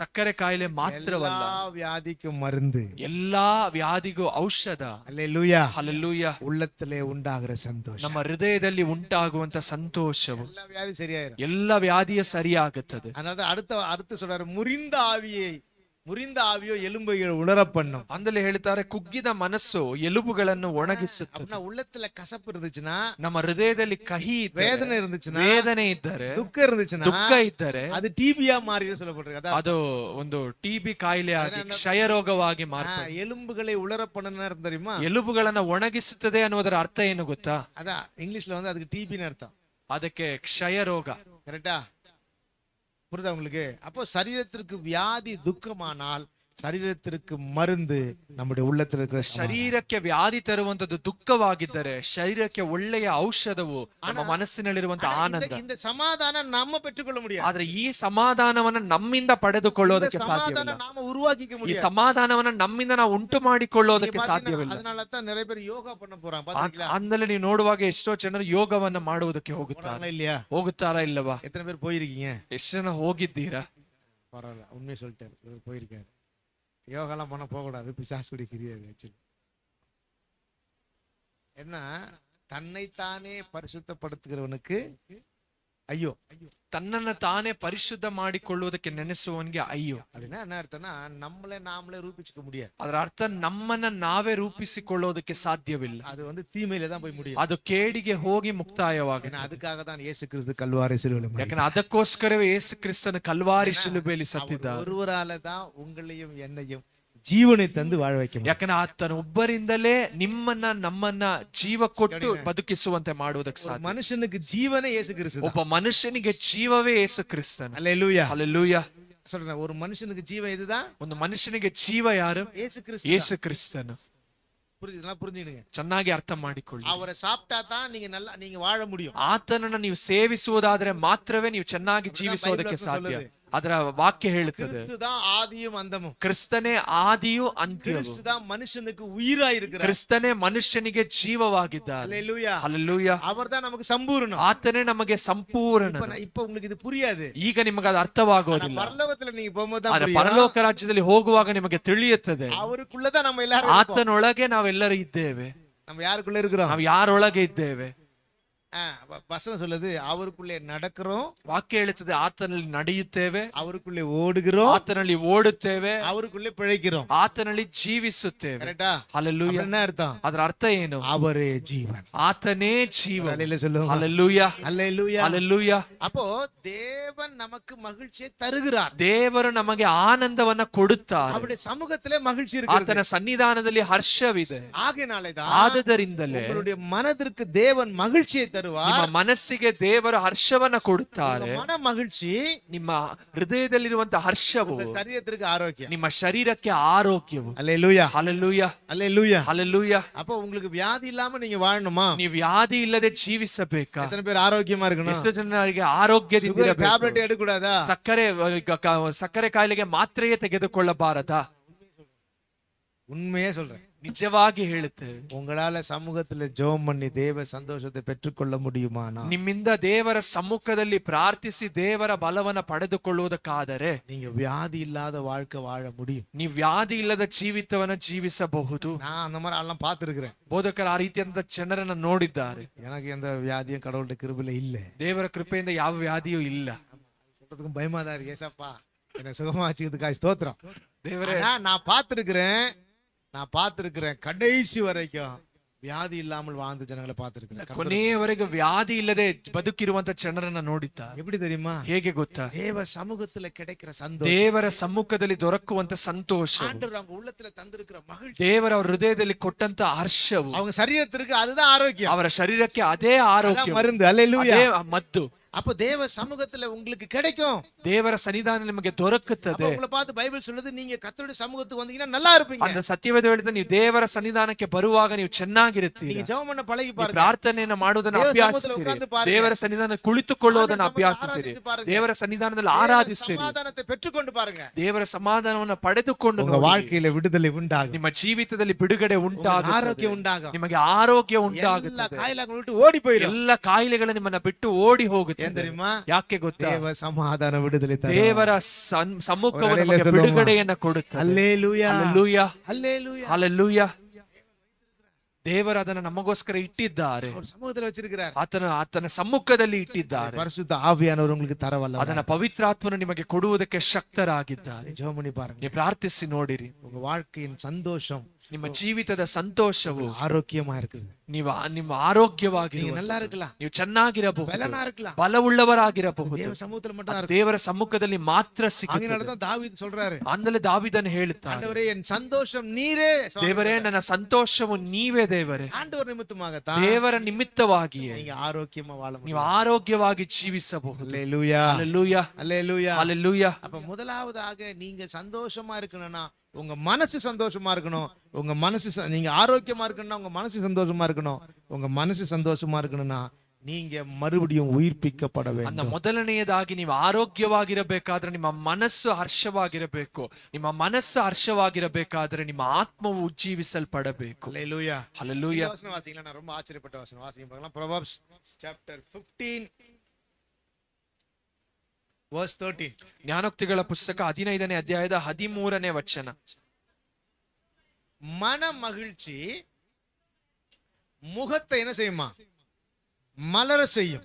ಸಕ್ಕರೆ ಕಾಯಿಲೆ ಮಾತ್ರವಲ್ಲ ವ್ಯಾಧಿಗೂ ಮருந்து ಎಲ್ಲಾ ವ್ಯಾಧಿಗೂ ಔಷಧ ಅಲ್ಲೆಲ್ಲೂಯ ಅಲ್ಲೆಲ್ಲೂಯ ಉಳ್ಳತ್ತಲೆ ಉಂಟಾಗಿರೋ ಸಂತೋಷ ನಮ್ಮ ಹೃದಯದಲ್ಲಿ ಉಂಟಾಗುವಂತ ಸಂತೋಷವು ವ್ಯಾಧಿ ಸರಿಯಾಗಿ ಎಲ್ಲ ವ್ಯಾಧಿಯ ಸರಿಯಾಗುತ್ತದೆ ಅನ್ನೋದು ಅರ್ಥ ಅರ್ಥ ಸೊಲ್ಲಾರು ಮುರಿಂದ ಆವಿಯೇ ಮುರಿದ ಆವಿಯೋ ಎಲುಬುಗಳು ಉಣರಪ್ಪಣ್ಣು ಅಂದಲೇ ಹೇಳ್ತಾರೆ ಕುಗ್ಗಿದ ಮನಸ್ಸು ಎಲುಬುಗಳನ್ನು ಒಣಗಿಸುತ್ತೆ ಉಳ್ಳತ್ತಲ ಕಸಪು ಇರುದಿನ ನಮ್ಮ ಹೃದಯದಲ್ಲಿ ಕಹಿ ವೇದನೆ ಇರುದಿನ ವೇದನೆ ಇದ್ದರೆ ದುಃಖ ಇರುದಿನ ದುಃಖ ಇದ್ದರೆ ಅದು ಟಿಬಿಯ ಮಾರಿ சொல்லப்பட்டிருக்கு ಅದು ಒಂದು ಟಿಬಿ ಕಾಯಿಲೆ ಆಗಿ ಕ್ಷಯ ರೋಗವಾಗಿ ಮಾರ್ಪ ಎಲುಬುಗಳೇ ಉಳರಪ್ಪಣ್ಣ தெரியுமா ಎಲುಬುಗಳನ್ನ ಒಣಗಿಸುತ್ತದೆ ಅನ್ನೋದರ ಅರ್ಥ ಏನು ಗೊತ್ತಾ ಅದ ಇಂಗ್ಲಿಷ್ಲ வந்து அதுக்கு டிபின்னு ಅರ್ಥ ಅದಕ್ಕೆ ಕ್ಷಯ ರೋಗ ಕರೆಕ್ಟಾ புரியுதா உங்களுக்கு அப்போ சரீரத்திற்கு வியாதி துக்கமானால் ಶರೀರಕ್ಕೆ ಮರಂದು ನಮ್ಮ ಉಳ್ಳತ್ತಿರ ಶರೀರಕ್ಕೆ ವ್ಯಾಧಿ ತರುವಂತದ್ದು ದುಃಖವಾಗಿದ್ದರೆ ಶರೀರಕ್ಕೆ ಒಳ್ಳೆಯ ಔಷಧವು ನಮ್ಮ ಮನಸ್ಸಿನಲ್ಲಿರುವಂತಹ ಆನಂದ ಸಮಾಧಾನ சமாதானம் நாம பெற்றுக்கொள்ள ಆದ್ರೆ ಈ ಸಮಾಧಾನವನ್ನ ನಮ್ಮಿಂದ ಪಡೆದುಕೊಳ್ಳೋದಕ್ಕೆ சாதாரண ಸಾಧ್ಯವಿಲ್ಲ ಈ ಸಮಾಧಾನವನ್ನ ನಮ್ಮಿಂದ ನಾವು ಉಂಟು இங்க ಮಾಡಿಕೊಳ್ಳೋದಕ್ಕೆ ಸಾಧ್ಯವಿಲ್ಲ அதனால தான் நிறைய பேர் ನೀವು ನೋಡುವಾಗ ಎಷ್ಟೋ ಜನರು ಯೋಗವನ್ನ ಮಾಡುವುದಕ್ಕೆ ಹೋಗುತ್ತಾರೆ போறாங்களா இல்லையா ಹೋಗುತ್ತಾರಾ ಇಲ್ಲವಾ எத்தனை பேர் போயிருக்கீங்க ಎಷ್ಟು ಜನ ಹೋಗಿದ್ದೀರಾ பரவாயில்ல உண்மையை சொல்லிட்டாரு இவர் யோகாலாம் பண்ண போகக்கூடாது பிசாசுடி கிரியாது ஆக்சுவலி என்ன தன்னைத்தானே பரிசுத்தப்படுத்துகிறவனுக்கு ಅಯ್ಯೋ ತನ್ನನ್ನ ತಾನೇ ಪರಿಶುದ್ಧ ಮಾಡಿಕೊಳ್ಳುವುದಕ್ಕೆ ನೆನೆಸುವವನಿಗೆ ಅಯ್ಯೋ அப்படின்னா என்ன அர்த்தம்னா நம்மளே நாமளே ரூபிச்சுக்க ಅದರ ಅರ್ಥ ನಮ್ಮನ್ನ ನಾವೇ ರೂಪಿಸಿಕೊಳ್ಳೋದಕ್ಕೆ ಸಾಧ್ಯವಿಲ್ಲ ಅದು ಒಂದು தீமையில தான் போய் ಅದು ಕೇಡಿಗೆ ಹೋಗಿ ಮುಕ್ತಾಯವಾಗಿನ ಅದಕ್ಕಾக தான் இயேசு கிறிஸ்து கல்வாரி சிலுவையில் ಯಾಕಂದ್ರೆ ಅದಕ್ಕೋಸ್ಕರವೇ ಏಸು ಕ್ರಿಸ್ತನ ಕಲ್ವಾರಿ ಶಿಲುಬೆಯಲ್ಲಿ ಸತ್ತಿದ್ದ ஒருವரால தான் உங்களையும் என்னையும் ಜೀವನ ತಂದು ವಾಳ ಯಾಕಂದ್ರೆ ಆತನ ಒಬ್ಬರಿಂದಲೇ ನಿಮ್ಮನ್ನ ನಮ್ಮನ್ನ ಜೀವ ಕೊಟ್ಟು ಬದುಕಿಸುವಂತೆ ಮಾಡುವುದಕ್ಕೆ ಸಾಧ್ಯ ಮನುಷ್ಯನಿಗೆ ಜೀವನ ಏಸು ಕ್ರಿಸ್ತ ಒಬ್ಬ ಮನುಷ್ಯನಿಗೆ ಜೀವವೇ ಏಸು ಕ್ರಿಸ್ತನ್ ಅಲ್ಲೆಲೂಯ ಅಲ್ಲೆಲೂಯ சொல்றேன் ஒரு மனுஷனுக்கு ஜீவன் இதுதான் ಒಂದು ಮನುಷ್ಯನಿಗೆ ಜೀವ ಯಾರು ಏಸು ಕ್ರಿಸ್ತ ಏಸು ಕ್ರಿಸ್ತನು ಚೆನ್ನಾಗಿ ಅರ್ಥ ಮಾಡಿಕೊಳ್ಳಿ ಅವರ ಸಾಪ್ಟಾತ ನೀங்க ನಲ್ಲ ನೀங்க ವಾಳ ಮುಡಿಯೋ ಆತನನ್ನ ನೀವು ಸೇವಿಸುವುದಾದ್ರೆ ಮಾತ್ರವೇ ನೀವು ಚೆನ್ನಾಗಿ ಜೀವಿಸುವುದಕ್ಕೆ ಸಾಧ್ಯ ಅದರ ವಾಕ್ಯ ಹೇಳುತ್ತದೆ ಆದಿಯು ಅಂದಮು ಕ್ರಿಸ್ತನೇ ಆದಿಯು ಅಂತ್ಯವು ಮನುಷ್ಯನಿಗೆ ಉಯಿರಾಗಿರುತ್ತದೆ ಕ್ರಿಸ್ತನೇ ಮನುಷ್ಯನಿಗೆ ಜೀವವಾಗಿದ್ದಾನೆ ಹಲ್ಲೂಯ ಅವರ್ದ ನಮಗೆ ಸಂಪೂರ್ಣ ಆತನೇ ನಮಗೆ ಸಂಪೂರ್ಣ ಇಪ್ಪ ಉಂಗ್ಲಿಗೆ ಇದು ಪುರಿಯದೆ ಈಗ ನಿಮಗೆ ಅದು ಅರ್ಥವಾಗೋದಿಲ್ಲ ಪರಲೋಕದಲ್ಲಿ ನೀವು ಬಹುಮತ ಪರಲೋಕ ರಾಜ್ಯದಲ್ಲಿ ಹೋಗುವಾಗ ನಿಮಗೆ ತಿಳಿಯುತ್ತದೆ ಅವರುಳ್ಳದ ನಮ್ಮ ಎಲ್ಲರೂ ಆತನೊಳಗೆ ನಾವೆಲ್ಲರೂ ಇದ್ದೇವೆ ನಾವು ಯಾರುಗಳ ನಾವು ಯಾರೊಳಗೆ ಇದ್ದೇವೆ வசனம் சொல்லுது அவருக்குள்ளே நடக்கிறோம் வாக்கு எழுத்தது ஆத்தனலி நடிய தேவை அவருக்குள்ளே ஓடுகிறோம் ஆத்தனலி ஓடு தேவை அவருக்குள்ளே பிழைக்கிறோம் ஆத்தனலி ஜீவிசு தேவை கரெக்டா ஹalleluya என்ன அர்த்தம் ಅದರ அர்த்தம் ಏನು அவரே ஜீவன் ஆத்தனே ஜீவன் அல்லேல சொல்லுவோம் ஹalleluya ஹalleluya ஹalleluya அப்போ தேவன் நமக்கு மகிழ்ச்சியை தருகிறார் ದೇವರು ನಮಗೆ ಆನಂದವನ್ನ ಕೊಡುತ್ತಾರೆ அவருடைய சமூகத்திலே மகிழ்ச்சி இருக்கு ಆತನ ಸನ್ನಿಧಾನದಲ್ಲಿ ಹರ್ಷವಿದೆ ಆಗಿನಾಲೆದ ಆದದರಿಂದಲೇ உங்களுடைய மனதிற்கு தேவன் மகிழ்ச்சியை ತರುವಾರ ನಿಮ್ಮ ಮನಸ್ಸಿಗೆ ದೇವರು ಹರ್ಷವನ್ನ ಕೊಡುತ್ತಾರೆ ಮನ ಮಹಿழ்ಚಿ ನಿಮ್ಮ ಹೃದಯದಲ್ಲಿರುವಂತಹ ಹರ್ಷವು ಶರೀರಕ್ಕೆ ಆರೋಗ್ಯ ನಿಮ್ಮ ಶರೀರಕ್ಕೆ ಆರೋಗ್ಯವು ಅಲ್ಲೆಲೂಯ ಅಲ್ಲೆಲೂಯ ಅಲ್ಲೆಲೂಯ ಅಲ್ಲೆಲೂಯ அப்ப உங்களுக்கு வியாதி இல்லாம நீங்க வாழணுமா நீ வியாதி இல்லாத ஜீவிசಬೇಕಾ எத்தனை பேர் ஆரோக்கியமா இருக்கணும் ಎಷ್ಟು ಜನರಿಗೆ ಆರೋಗ್ಯದಿಂದ ಇರಬೇಕು ಟ್ಯಾಬ್ಲೆಟ್ எடுக்கக்கூடாதா ಸಕ್ಕರೆ ಸಕ್ಕರೆ ಕಾಯಿಲೆಗೆ ಮಾತ್ರೆಯೇ ತೆಗೆದುಕೊಳ್ಳಬಾರದಾ உண்மையே சொல்றேன் நிஜவாக எழுத்து உங்களால சமூகத்துல ஜோம் பண்ணி தேவ சந்தோஷத்தை பெற்றுக்கொள்ள முடியுமா நிமிந்த தேவர சமூகத்தில் பிரார்த்திசி தேவர பலவன படுத்து கொள்வதற்காதரே நீங்க வியாதி இல்லாத வாழ்க்கை வாழ முடியும் நீ வியாதி இல்லாத ஜீவித்தவன ஜீவிச நான் அந்த மாதிரி எல்லாம் பாத்துருக்கிறேன் போதக்கர் அரீத்தி அந்த சென்னர நோடித்தாரு எனக்கு எந்த வியாதியும் கடவுளுடைய கிருபில இல்ல தேவர கிருப்பை இந்த யாவ வியாதியும் இல்ல சொல்றதுக்கும் பயமா தான் இருக்கு ஏசப்பா என்ன சுகமா வச்சுக்கிறதுக்காக ஸ்தோத்திரம் தேவரே நான் பாத்துருக்கிறேன் நான் பார்த்துருக்கிறேன் கடைசி வரைக்கும் ವ್ಯಾಧಿ ಇಲ್ಲಾಮಲ್ ವಾಂದ ಜನಗಳ ಪಾತ್ರ ಕೊನೆಯವರೆಗೂ ವ್ಯಾಧಿ ಇಲ್ಲದೆ ಬದುಕಿರುವಂತ ಜನರನ್ನ ನೋಡಿದ್ದ ಎಪ್ಪಡಿ ತೆರಿಯುಮಾ ಹೇಗೆ ಗೊತ್ತಾ ದೇವ ಸಮೂಹத்துல கிடைக்கிற ಸಂತೋಷ ದೇವರ ಸಮ್ಮುಖದಲ್ಲಿ ದೊರಕುವಂತ ಸಂತೋಷ ಆಂಡರ್ அவங்க உள்ளத்துல ತಂದಿருக்கிற மகிழ்ச்சி ದೇವರ ಅವರ ಹೃದಯದಲ್ಲಿ ಕೊಟ್ಟಂತ ಹರ್ಷವು ಅವರ ಶರೀರಕ್ಕೆ ಅದೇ ಆರೋಗ್ಯ ಅವರ ಶರೀರಕ್ಕೆ ಅದೇ ಆರೋಗ್ಯ ಮருந்து ಹalleluya ಅದೇ ಮದ್ದು அப்போ தேவ சமூகத்துல உங்களுக்கு கிடைக்கும் தேவர சனிதான நமக்கு துறக்கத்தது உங்களை பார்த்து பைபிள் சொல்லுது நீங்க கத்தருடைய சமூகத்துக்கு வந்தீங்கன்னா நல்லா இருப்பீங்க அந்த சத்தியவத எழுத நீ தேவர சன்னிதானக்கு பருவாக நீ சென்னாக நீங்க ஜெவம் பழகி பாரு பிரார்த்தனை என்ன மாடுவதன் தேவர தேவர சன்னிதானத்தில் ஆராதி சமாதானத்தை பெற்றுக் கொண்டு பாருங்க தேவர சமாதானம் படைத்துக் கொண்டு உங்க வாழ்க்கையில விடுதலை உண்டாகும் நம்ம ஜீவித்ததில் பிடுகடை உண்டாகும் ஆரோக்கியம் உண்டாகும் நமக்கு ஆரோக்கியம் உண்டாகும் எல்லா காயிலை ஓடி போயிடும் எல்லா காயிலைகளை விட்டு ஓடி போகுது ಯಾಕೆ ಗೊತ್ತಾ ಸಮಾಧಾನ ಬಿಡುದಲಿ ದೇವರ ಸಮ್ಮುಖವನ್ನು ಬಿಡುಗಡೆಯನ್ನ ಕೊಡುತ್ತೆ ದೇವರ ಅದನ್ನ ನಮಗೋಸ್ಕರ ಇಟ್ಟಿದ್ದಾರೆ ಆತನ ಆತನ ಸಮ್ಮುಖದಲ್ಲಿ ಇಟ್ಟಿದ್ದಾರೆ ಪರಿಶುದ್ಧ ಆವಿಯಾನವರು ನಿಮಗೆ ತರವಲ್ಲ ಅದನ್ನ ಪವಿತ್ರಾತ್ಮನ ನಿಮಗೆ ಕೊಡುವುದಕ್ಕೆ ಶಕ್ತರಾಗಿದ್ದಾರೆ ಜೋಮುನಿ ನೀವು ಪ್ರಾರ್ಥಿಸಿ ನೋಡಿರಿ ವಾಳ್ಕೆಯ ಸಂತೋಷ ನಿಮ್ಮ ಜೀವಿತದ ಸಂತೋಷವು ಆರೋಗ್ಯಮಾಗಿರುತ್ತದೆ ನೀವು ನಿಮ್ಮ ಆರೋಗ್ಯವಾಗಿ ನಲ್ಲ ಇರಕಲಾ ನೀವು ಚೆನ್ನಾಗಿರಬಹುದು ಬಲನಾ ಇರಕಲಾ ಬಲವುಳ್ಳವರಾಗಿರಬಹುದು ದೇವರ ಸಮೂಹದಲ್ಲಿ ಮಾತ್ರ ದೇವರ ಸಮ್ಮುಖದಲ್ಲಿ ಮಾತ್ರ ಸಿಗುತ್ತೆ ದಾವಿದ್ ಸೊಲ್ರಾರೆ ಆಮೇಲೆ ದಾವಿದನ್ ಹೇಳ್ತಾನೆ ಆண்டವರೇ ಎನ್ ಸಂತೋಷಂ ನೀರೇ ದೇವರೇ ನನ್ನ ಸಂತೋಷವು ನೀವೇ ದೇವರೇ ಆಂಡವರ ನಿಮಿತ್ತವಾಗ ದೇವರ ನಿಮಿತ್ತವಾಗಿಯೇ ನೀವು ಆರೋಗ್ಯಮ ವಾಳ ನೀವು ಆರೋಗ್ಯವಾಗಿ ಜೀವಿಸಬಹುದು ಹalleluya hallelujah hallelujah hallelujah அப்ப முதலாவதாக நீங்க சந்தோஷமா இருக்கணும்னா உங்க மனசு சந்தோஷமா இருக்கணும் உங்க மனசு நீங்க ஆரோக்கியமா இருக்கணும்னா உங்க மனசு சந்தோஷமா இருக்கணும் இருக்கணும் உங்க மனசு சந்தோஷமா இருக்கணும்னா நீங்க ಮರುಬಡಿಯು ಉಯಿರ್ಪಿಕ್ಕಪಡಬೇಕು ಅನ್ನ ಮೊದಲನೆಯದಾಗಿ ನೀವು ಆರೋಗ್ಯವಾಗಿರಬೇಕಾದ್ರೆ ನಿಮ್ಮ ಮನಸ್ಸು ಹರ್ಷವಾಗಿರಬೇಕು ನಿಮ್ಮ ಮನಸ್ಸು ಹರ್ಷವಾಗಿರಬೇಕಾದ್ರೆ ನಿಮ್ಮ ಆತ್ಮವು ಉಜ್ಜೀವಿಸಲ್ಪಡಬೇಕು ಹalleluya hallelujah ವಾಸನ ವಾಸಿಗಳನ್ನ ನಾನು ரொம்ப ಆಶ್ಚರ್ಯಪಟ್ಟ ವಾಸನ ವಾಸಿಗಳು பார்க்கலாம் ಪ್ರೊವೆರ್ಬ್ಸ್ ಚಾಪ್ಟರ್ 15 ವರ್ಸ್ 13 ಜ್ಞಾನೋಕ್ತಿಗಳ ಪುಸ್ತಕ 15ನೇ ಅಧ್ಯಾಯದ 13ನೇ ವಚನ ಮನ ಮಹಿழ்ச்சி முகத்தை என்ன செய்யுமா மலர செய்யும்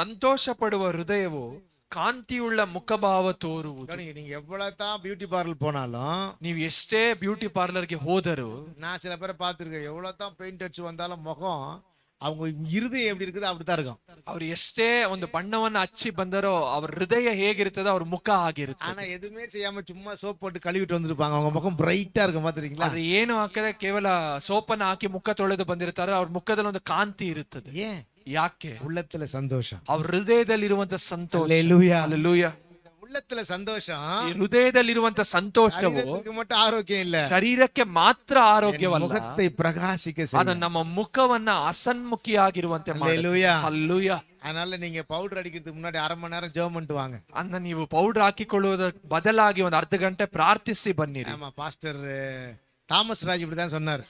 சந்தோஷப்படுவ ஹிருதயவோ ಕಾಂತಿಯುಳ್ಳ ಮುಖಭಾವತೋರುವುದು ನೀ ಎವ್ವಳತಾ பியூட்டி பார்லர் போனாலும் நீ எஸ்டே பியூட்டி பார்லருக்கு ಹೋದರು நான் சில பேரை பார்த்திருக்கேன் எவ்வளவு தான் பெயிண்ட் அடிச்சு வந்தாலும் முகம் அவங்க இருதயம் எப்படி இருக்குது அப்படிதான் இருக்கும் அவர் எஸ்டே வந்து பண்ணவன் அச்சு பந்தரோ அவர் ஹிருதய ஹேக இருக்கிறதோ அவர் முக்கா ஆகிருக்கு ஆனா எதுவுமே செய்யாம சும்மா சோப் போட்டு கழுவிட்டு வந்திருப்பாங்க அவங்க முகம் பிரைட்டா இருக்கும் பாத்துருக்கீங்களா அது ஏனோ ஆக்கிற கேவல சோப்பன் ஆக்கி முக்க தொழுது பந்திருத்தாரு அவர் முக்கத்துல வந்து காந்தி இருக்குது ஏன் யாக்கே உள்ளத்துல சந்தோஷம் அவர் ஹிருதயத்தில் இருவந்த சந்தோஷம் லூயா லூயா உள்ளத்துல சந்தோஷம் ஹிருதயத்தில் இருவந்த சந்தோஷமும் மட்டும் ஆரோக்கியம் இல்ல சரீரக்கே மாத்திர ஆரோக்கியம் முகத்தை பிரகாசிக்க அத நம்ம முகவன்ன அசன்முக்கியாக இருவந்த அல்லுயா அதனால நீங்க பவுடர் அடிக்கிறதுக்கு முன்னாடி அரை மணி நேரம் ஜோம் பண்ணுவாங்க அந்த நீ பவுடர் ஆக்கி கொள்வதற்கு பதிலாகி வந்து அடுத்த கண்டை பிரார்த்திச்சு பண்ணி ஆமா பாஸ்டர் தாமஸ் ராஜ் இப்படிதான் சொன்னார்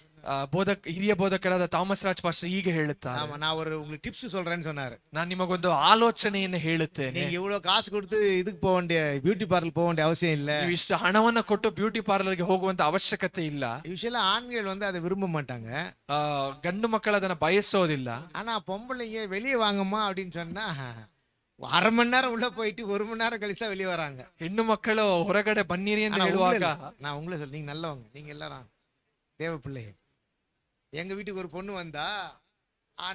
போதக் ஹிரிய போதகராத தாமஸ் ராஜ் பாஸ்டர் ஈக ஹேளுத்தா நான் ஒரு உங்களுக்கு டிப்ஸ் சொல்றேன்னு சொன்னாரு நான் நிமக்கு ஒரு ஆலோசனையை ஹேளுத்தேன் நீங்க இவ்வளவு காசு கொடுத்து இதுக்கு போக வேண்டிய பியூட்டி பார்லர் போக வேண்டிய அவசியம் இல்ல இஷ்ட ஹணவன கொட்டு பியூட்டி பார்லருக்கு போக வேண்டிய அவசியத்தை இல்ல யூஷுவல ஆண்கள் வந்து அதை விரும்ப மாட்டாங்க கண்டு மக்கள் அதன பயசோது ஆனா பொம்பளைங்க வெளியே வாங்குமா அப்படின்னு சொன்னா அரை மணி நேரம் உள்ள போயிட்டு ஒரு மணி நேரம் கழிச்சா வெளிய வராங்க இன்னும் மக்களோ உரகடை பன்னீரையும் நான் உங்களை சொல்லி நீங்க நல்லவங்க நீங்க எல்லாரும் தேவ எங்க வீட்டுக்கு ஒரு பொண்ணு வந்தா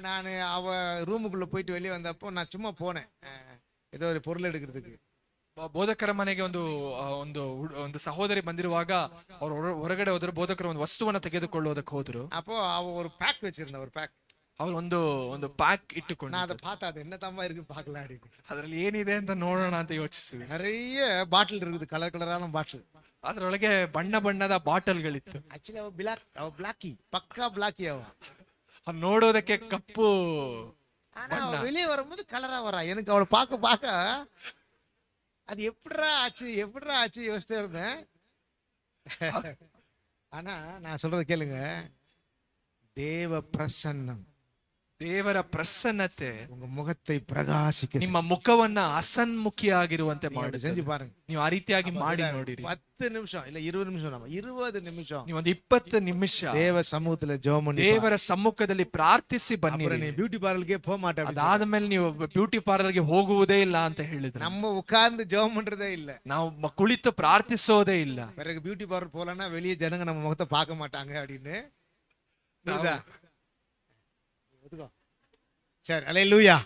நான் அவ ரூமுக்குள்ள போயிட்டு வெளியே வந்தப்போ நான் சும்மா போனேன் ஏதோ ஒரு பொருள் எடுக்கிறதுக்கு போதக்கர மனைக்கு ಒಂದು ಒಂದು ಒಂದು ಸಹೋದರಿ ಬಂದಿರುವಾಗ ಅವರು ಹೊರಗಡೆ ಹೋದ್ರು ಬೋಧಕರ ಒಂದು ವಸ್ತುವನ್ನು ತೆಗೆದುಕೊಳ್ಳುವುದಕ್ಕೆ ಹೋದ್ರು அப்போ அவ ஒரு பேக் வெச்சிருந்த ஒரு பேக் அவர் வந்து ஒரு பேக் ಇಟ್ಟುಕೊಂಡ நான் அதை பார்த்தா என்ன தம்மா இருக்கு பார்க்கல அப்படி அதರಲ್ಲಿ ಏನಿದೆ ಅಂತ ನೋಡೋಣ ಅಂತ ಯೋಚಿಸಿದೆ நிறைய பாட்டில் இருக்குது கலர் கலரான பாட்டில் ಅದರೊಳಗೆ ಬಣ್ಣ ಬಣ್ಣದ ಬಾಟಲ್ಗಳಿತ್ತು ಆಕ್ಚುಲಿ ಅವ ಬ್ಲಾಕ್ ಅವ ಬ್ಲಾಕಿ ಪಕ್ಕಾ ಬ್ಲಾಕಿ ಅವ ಅವ್ ನೋಡೋದಕ್ಕೆ ಕಪ್ಪು ஆனா அவ வெளியே வரும்போது கலரா வரா எனக்கு அவளை பார்க்க பார்க்க அது எப்படிரா ஆச்சு எப்படிரா ஆச்சு யோசிச்சே இருந்தேன் ஆனா நான் சொல்றது கேளுங்க தேவ பிரசன்னம் ದೇವರ ಪ್ರಸನ್ನತೆ ಉಂಗ ಮುಖತೆ ಪ್ರಕಾಶಿಕ ನಿಮ್ಮ ಮುಖವನ್ನ ಅಸನ್ಮುಖಿ ಆಗಿರುವಂತೆ ಮಾಡಿ ಸಂಜಿ ಪಾರಂಗ ನೀವು ಆ ರೀತಿಯಾಗಿ ಮಾಡಿ ನೋಡಿರಿ பத்து நிமிஷம் இல்ல இருபது நிமிஷம் நம்ம இருபது நிமிஷம் நீ வந்து இப்பத்து நிமிஷம் தேவ சமூகத்துல ஜெபம் பண்ணி தேவர சமூகದಲ್ಲಿ ಪ್ರಾರ್ಥಿಸಿ ಬನ್ನಿ ನೀ ಬ್ಯೂಟಿ ಪಾರ್ಲರ್ಗೆ ಹೋಗ ಮಾಟ ಅದಾದ್ಮೇಲೆ ನೀವು ಬ್ಯೂಟಿ ಪಾರ್ಲರ್ಗೆ ಹೋಗುವುದೇ ಇಲ್ಲ ಅಂತ ಹೇಳಿದ್ರು நம்ம உட்கார்ந்து ஜெபம் பண்றதே இல்ல ನಾವು ಕುಳಿತು ಪ್ರಾರ್ಥಿಸೋದೇ ಇಲ್ಲ பிறகு பியூட்டி பார்லர் போலன்னா வெளிய ஜனங்க நம்ம முகத்தை பார்க்க மாட்டாங்க அப்படின்னு சரி அலே லூயா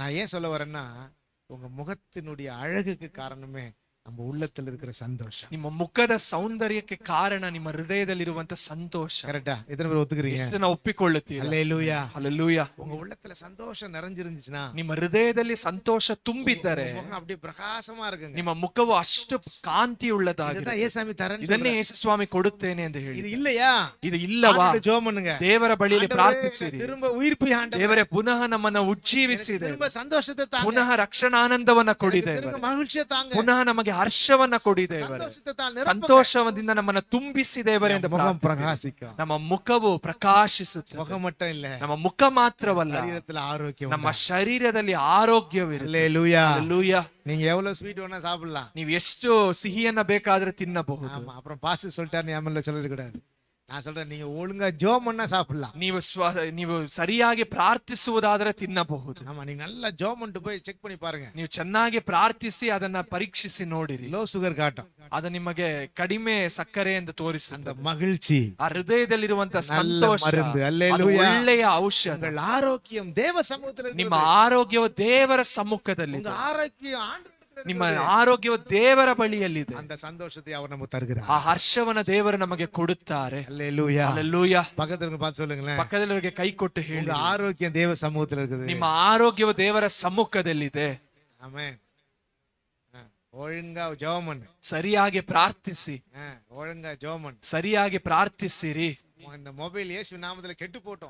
நான் ஏன் சொல்ல வரேன்னா உங்க முகத்தினுடைய அழகுக்கு காரணமே ನಮ್ಮ ಉಳ್ಳತ್ತಲ್ಲಿ ಇರೋ ಸಂತೋಷ ನಿಮ್ಮ ಮುಖದ ಸೌಂದರ್ಯಕ್ಕೆ ಕಾರಣ ನಿಮ್ಮ ಹೃದಯದಲ್ಲಿ ಇರುವಂತ ಸಂತೋಷ கரெக்ட்டா எத்தனை பேர் ஒத்துக்கிறீங்க ಎಷ್ಟು ನಾವು ಒಪ್ಪಿಕೊಳ್ಳುತ್ತೀವಿ ஹalleluya ಹಲಲೂಯ உங்க உள்ளத்துல சந்தோஷம் நிறைஞ்சிருந்துச்சுனா ನಿಮ್ಮ ಹೃದಯದಲ್ಲಿ ಸಂತೋಷ ತುಂಬಿದ್ದರೆ முகம் அப்படியே பிரகாசமா இருக்குங்க ನಿಮ್ಮ ಮುಖವು ಅಷ್ಟು ಕಾಂತಿಯುಳ್ಳದಾಗಿದೆ இதுதான் ஏசாமಿ தரேன்னு ಇದನ್ನೇ சொல்றாரு. ಯೇಸು ಸ್ವಾಮಿ ಕೊಡುತ್ತೇನೆ ಅಂತ இது ಹೇಳಿ இல்லையா ಇದು ಇಲ್ಲವಾ ஆண்டவர்ட்ட ஜெபம் பண்ணுங்க ದೇವರ ಬಳಿಯಲ್ಲಿ ಪ್ರಾರ್ಥಿಸಿರಿ திரும்ப உயிர்ப்பு ஆண்டவர் ದೇವರೇ ಪುನಃ ನಮ್ಮನ್ನ ಉಜ್ಜೀವಿಸಿದೆ திரும்ப சந்தோஷத்தை தாங்க ಪುನಃ ರಕ್ಷಣಾನಂದವನ್ನ ಕೊಡಿದೆ திரும்ப ಮಹಿழ்ச்சிಯ தாங்க ಪುನಃ ನಮಗೆ ಹರ್ಷವನ್ನ ಕೊಡಿ ದೇವರೇ ಸಂತೋಷದಿಂದ ನಮ್ಮನ್ನ ತುಂಬಿಸಿ ದೇವರೇ ಪ್ರಕಾಶಿಕ ನಮ್ಮ ಮುಖವು ಪ್ರಕಾಶಿಸುತ್ತೆ ನಮ್ಮ ಮುಖ ಮಾತ್ರವಲ್ಲ ಆರೋಗ್ಯ ನಮ್ಮ ಶರೀರದಲ್ಲಿ ಆರೋಗ್ಯವಿರಲಿ ಲೂಯ ಲೂಯ ನೀವು ಎವ್ಲ ಸ್ವೀಟ್ ಅನ್ನ ಸಾಬಿಡ್ಲಾ ನೀವು ಎಷ್ಟು ಸಿಹಿಯನ್ನ ಬೇಕಾದ್ರೆ ತಿನ್ನಬಹುದು ಅಪ್ಪ ಸೊಲ್ಟಾನೆ ಆಮೇಲೆ ಚಲೋ நான் சொல்றேன் ನೀವು ಒಳ್ಗಾ ಜೋಮನ್ನ ಸಾಪಲ್ಲ ನೀವು ನೀವು ಸರಿಯಾಗಿ ಪ್ರಾರ್ಥಿಸುವುದಾದರೆ ತಿನ್ನಬಹುದು ನಮ್ಮ ನೀವು ನಲ್ಲ ಜೋಮಂಟು ಪೋಯಿ ಚೆಕ್ ಪಣಿ ಪಾರುಂಗ ನೀವು ಚೆನ್ನಾಗಿ ಪ್ರಾರ್ಥಿಸಿ ಅದನ್ನ ಪರೀಕ್ಷಿಸಿ ನೋಡಿರಿ ಲೋ ಶುಗರ್ ಕಾಟ ಅದು ನಿಮಗೆ ಕಡಿಮೆ ಸಕ್ಕರೆ ಎಂದು ತೋರಿಸಿ ಅಂತ ಮಹಿழ்ச்சி ಆ ಹೃದಯದಲ್ಲಿರುವಂತ ಸಂತೋಷ ಒಳ್ಳೆಯ ಔಷಧ ಆರೋಗ್ಯ ದೇವ ಸಮುದ್ರ ನಿಮ್ಮ ಆರೋಗ್ಯವು ದೇವರ ಸಮ್ಮುಖದಲ್ಲಿ ಆರೋಗ್ಯ ಆಂಡ್ ನಿಮ್ಮ ಆರೋಗ್ಯವು ದೇವರ ಬಳಿಯಲ್ಲಿದೆ ಅಂತ ಸಂತೋಷತೆ ಆ ಹರ್ಷವನ್ನ ದೇವರು ನಮಗೆ ಕೊಡುತ್ತಾರೆ ಪಕ್ಕದಲ್ಲಿ ಕೈ ಕೊಟ್ಟು ಹೇಳಿ ಆರೋಗ್ಯ ದೇವ ಸಮೂಹದಲ್ಲಿ ನಿಮ್ಮ ಆರೋಗ್ಯವು ದೇವರ ಸಮ್ಮುಖದಲ್ಲಿದೆ ಆಮೇ ಒಳಂಗ ಸರಿಯಾಗಿ ಪ್ರಾರ್ಥಿಸಿ ಒಳಂಗ ಜೋಮನ್ ಸರಿಯಾಗಿ ಪ್ರಾರ್ಥಿಸಿರಿ ಮೊಬೈಲ್ ಯೇಸುವಿನ ನಾಮದಲ್ಲಿ ಕೆಟ್ಟು ಫೋಟೋ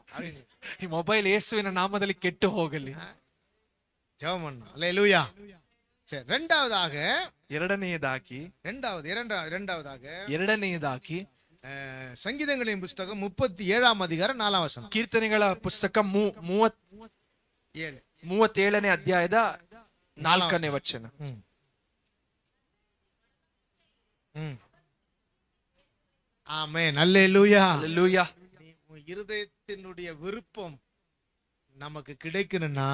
ಈ ಮೊಬೈಲ್ ಯೇಸುವಿನ ನಾಮದಲ್ಲಿ ಕೆಟ್ಟು ಹೋಗಲಿ ಜೋಮನ್ ಅಲ್ಲ ಇಲ್ಲೂಯಾ சரி ரெண்டாவதாக ಎರಡನೆಯದಾಗಿ ரெண்டாவது இரண்டாவது இரண்டாவதாக ಎರಡನೆಯದಾಗಿ சங்கீதங்களின் புஸ்தகம் முப்பத்தி ஏழாம் அதிகாரம் நாலாம் வசனம் ಕೀರ್ತನೆಗಳ ಪುಸ್ತಕ ಮೂ- ಮೂವತ್ ஏழு ಮೂವತ್ತೇಳನೇ ಅಧ್ಯಾಯದ ನಾಲ್ಕನೇ ವಚನ லூயா ம். இருதயத்தினுடைய விருப்பம் நமக்கு கிடைக்கணும்னா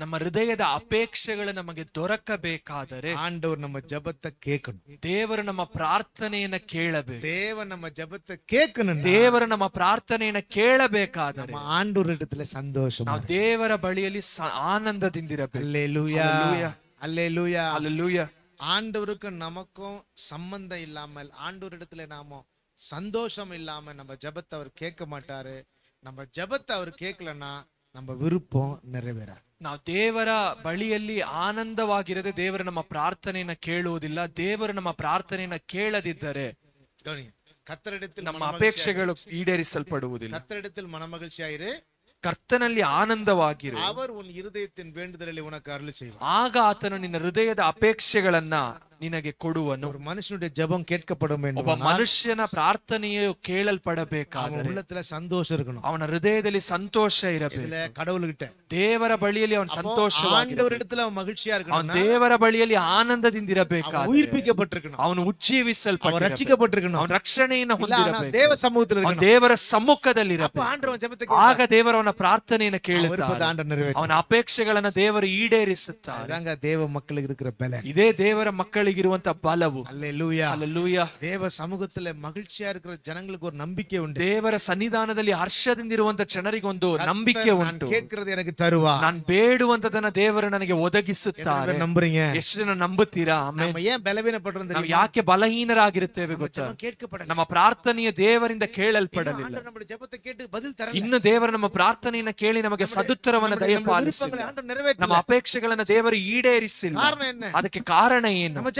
நம்ம ನಮ್ಮ ಹೃದಯದ ಅಪೇಕ್ಷೆಗಳು ನಮಗೆ ದೊರಕಬೇಕಾದರೆ ஆண்டவர் நம்ம ಜಪತ್ತ கேட்கணும் தேவர் நம்ம ಪ್ರಾರ್ಥನೆಯನ್ನ ಕೇಳಬೇಕು தேவ நம்ம ஜெபத்தை கேட்கணும் ದೇವರು ನಮ್ಮ ಪ್ರಾರ್ಥನೆಯನ್ನ ಕೇಳಬೇಕಾದರೆ நம்ம ஆண்டவரிடத்துல சந்தோஷமா ನಾವು ದೇವರ ಬಳಿಯಲ್ಲಿ ಸ- ಆನಂದದಿಂದಿರಬೇಕು அல்லேலூயா அல்லேலூயா. அல்லேலூயா அல்லேலூயா ஆண்டவருக்கும் நமக்கும் சம்பந்தம் இல்லாமல் ஆண்டவர் இடத்துல நாம சந்தோஷம் இல்லாம நம்ம ஜெபத்தை அவர் கேட்க மாட்டாரு நம்ம ஜெபத்தை அவர் கேட்கலன்னா ನಮ್ಮ ವಿರುಪಂ ನೆರವೇರ ನಾವು ದೇವರ ಬಳಿಯಲ್ಲಿ ಆನಂದವಾಗಿರದೆ ದೇವರು ನಮ್ಮ ಪ್ರಾರ್ಥನೆಯನ್ನ ಕೇಳುವುದಿಲ್ಲ ದೇವರು ನಮ್ಮ ಪ್ರಾರ್ಥನೆಯನ್ನ ಕೇಳದಿದ್ದರೆ ನಮ್ಮ ಅಪೇಕ್ಷೆಗಳು ಈಡೇರಿಸಲ್ಪಡುವುದಿಲ್ಲ கத்தரிடத்தில் மனமகிழ்ச்சியாயிரு ಕರ್ತನಲ್ಲಿ ಆನಂದವಾಗಿರು ಅವರು ಒಂದು இருதயத்தின் வேண்டுதலை உனக்கு ಆಗ ಆತನು ನಿನ್ನ ಹೃದಯದ ಅಪೇಕ್ಷೆಗಳನ್ನ ನಿನಗೆ ಕೊಡುವನು ಮನುಷ್ಯನುடைய ஜெபம் கேட்கப்படும் ಒಬ್ಬ ಮನುಷ್ಯನ ಪ್ರಾರ್ಥನೆಯು ಕೇಳಲ್ಪಡಬೇಕಾದರೆ ಸಂತೋಷ சந்தோஷம் ಅವನ ಹೃದಯದಲ್ಲಿ ಸಂತೋಷ ಇರಬೇಕು கடவுள்கிட்ட ದೇವರ ಬಳಿಯಲ್ಲಿ ಅವನ ಸಂತೋಷ ಆಂಡವರಿಡத்துல ಅವನ மகிழ்ச்சியா இருக்கணும் ದೇವರ ಬಳಿಯಲ್ಲಿ ಆನಂದದಿಂದ ಇರಬೇಕಾದ್ರೆ உயிர்ப்பிக்கப்பட்டிருக்கணும் ಅವನು உச்சீவிசல்ಪಟ್ಟು ಅವನು ರಕ್ಷಿக்கப்பட்டிருக்கணும் ಅವನ ರಕ್ಷಣೆಯನ್ನು ಹೊಂದಿರಬೇಕು ದೇವ ಸಮೂಹದಲ್ಲಿ இருக்கணும் ದೇವರ ಸಮ್ಮುಖದಲ್ಲಿ ಇರಬೇಕು ಆಂಡವನ ಜಪಕ್ಕೆ ಆಗ ದೇವರವನ ಪ್ರಾರ್ಥನೆಯನ್ನು ಕೇಳುತ್ತಾರೆ ಅವನ ಅಪೇಕ್ಷೆಗಳನ್ನು ದೇವರು ಈಡೇರಿಸುತ್ತಾರೆ ದೇವ ಮಕ್ಕಳಿಗೆ இருக்கிற ಬೆಲೆ ಇದೇ ದೇವರ ಮಕ್ಕಳಿಗೆ ಆಗಿರುವಂತ ಬಲವು ದೇವ ಸಮೂಹದಲ್ಲಿ ಮಹಿಳ್ಚಿಯ ಜನಗಳಿಗೆ ಒಂದು ನಂಬಿಕೆ ಉಂಟು ದೇವರ ಸನ್ನಿಧಾನದಲ್ಲಿ ಹರ್ಷದಿಂದ ಇರುವಂತ ಜನರಿಗೆ ನಂಬಿಕೆ ಉಂಟು ನನಗೆ ತರುವ ನಾನು ಬೇಡುವಂತದನ್ನ ದೇವರು ನನಗೆ ಒದಗಿಸುತ್ತಾರೆ ಎಷ್ಟು ಜನ ನಂಬುತ್ತೀರಾ ಬಲವೀನ ಪಟ್ಟು ಯಾಕೆ ಬಲಹೀನರಾಗಿರುತ್ತೇವೆ ನಮ್ಮ ಪ್ರಾರ್ಥನೆಯ ದೇವರಿಂದ ಕೇಳಲ್ಪಡಲಿಲ್ಲ ನಮ್ಮ ಜಪத்தை ಕೇಟ್ಟು ಬದಲು ಇನ್ನು ದೇವರ ನಮ್ಮ ಪ್ರಾರ್ಥನೆಯನ್ನ ಕೇಳಿ ನಮಗೆ ಸದುತ್ತರವನ್ನು ದಯಪಾಲಿಸಿ ನಮ್ಮ ಅಪೇಕ್ಷೆಗಳನ್ನ ದೇವರು ಈಡೇರಿಸಿಲ್ಲ ಅದಕ್ಕೆ ಕಾರಣ ಏನು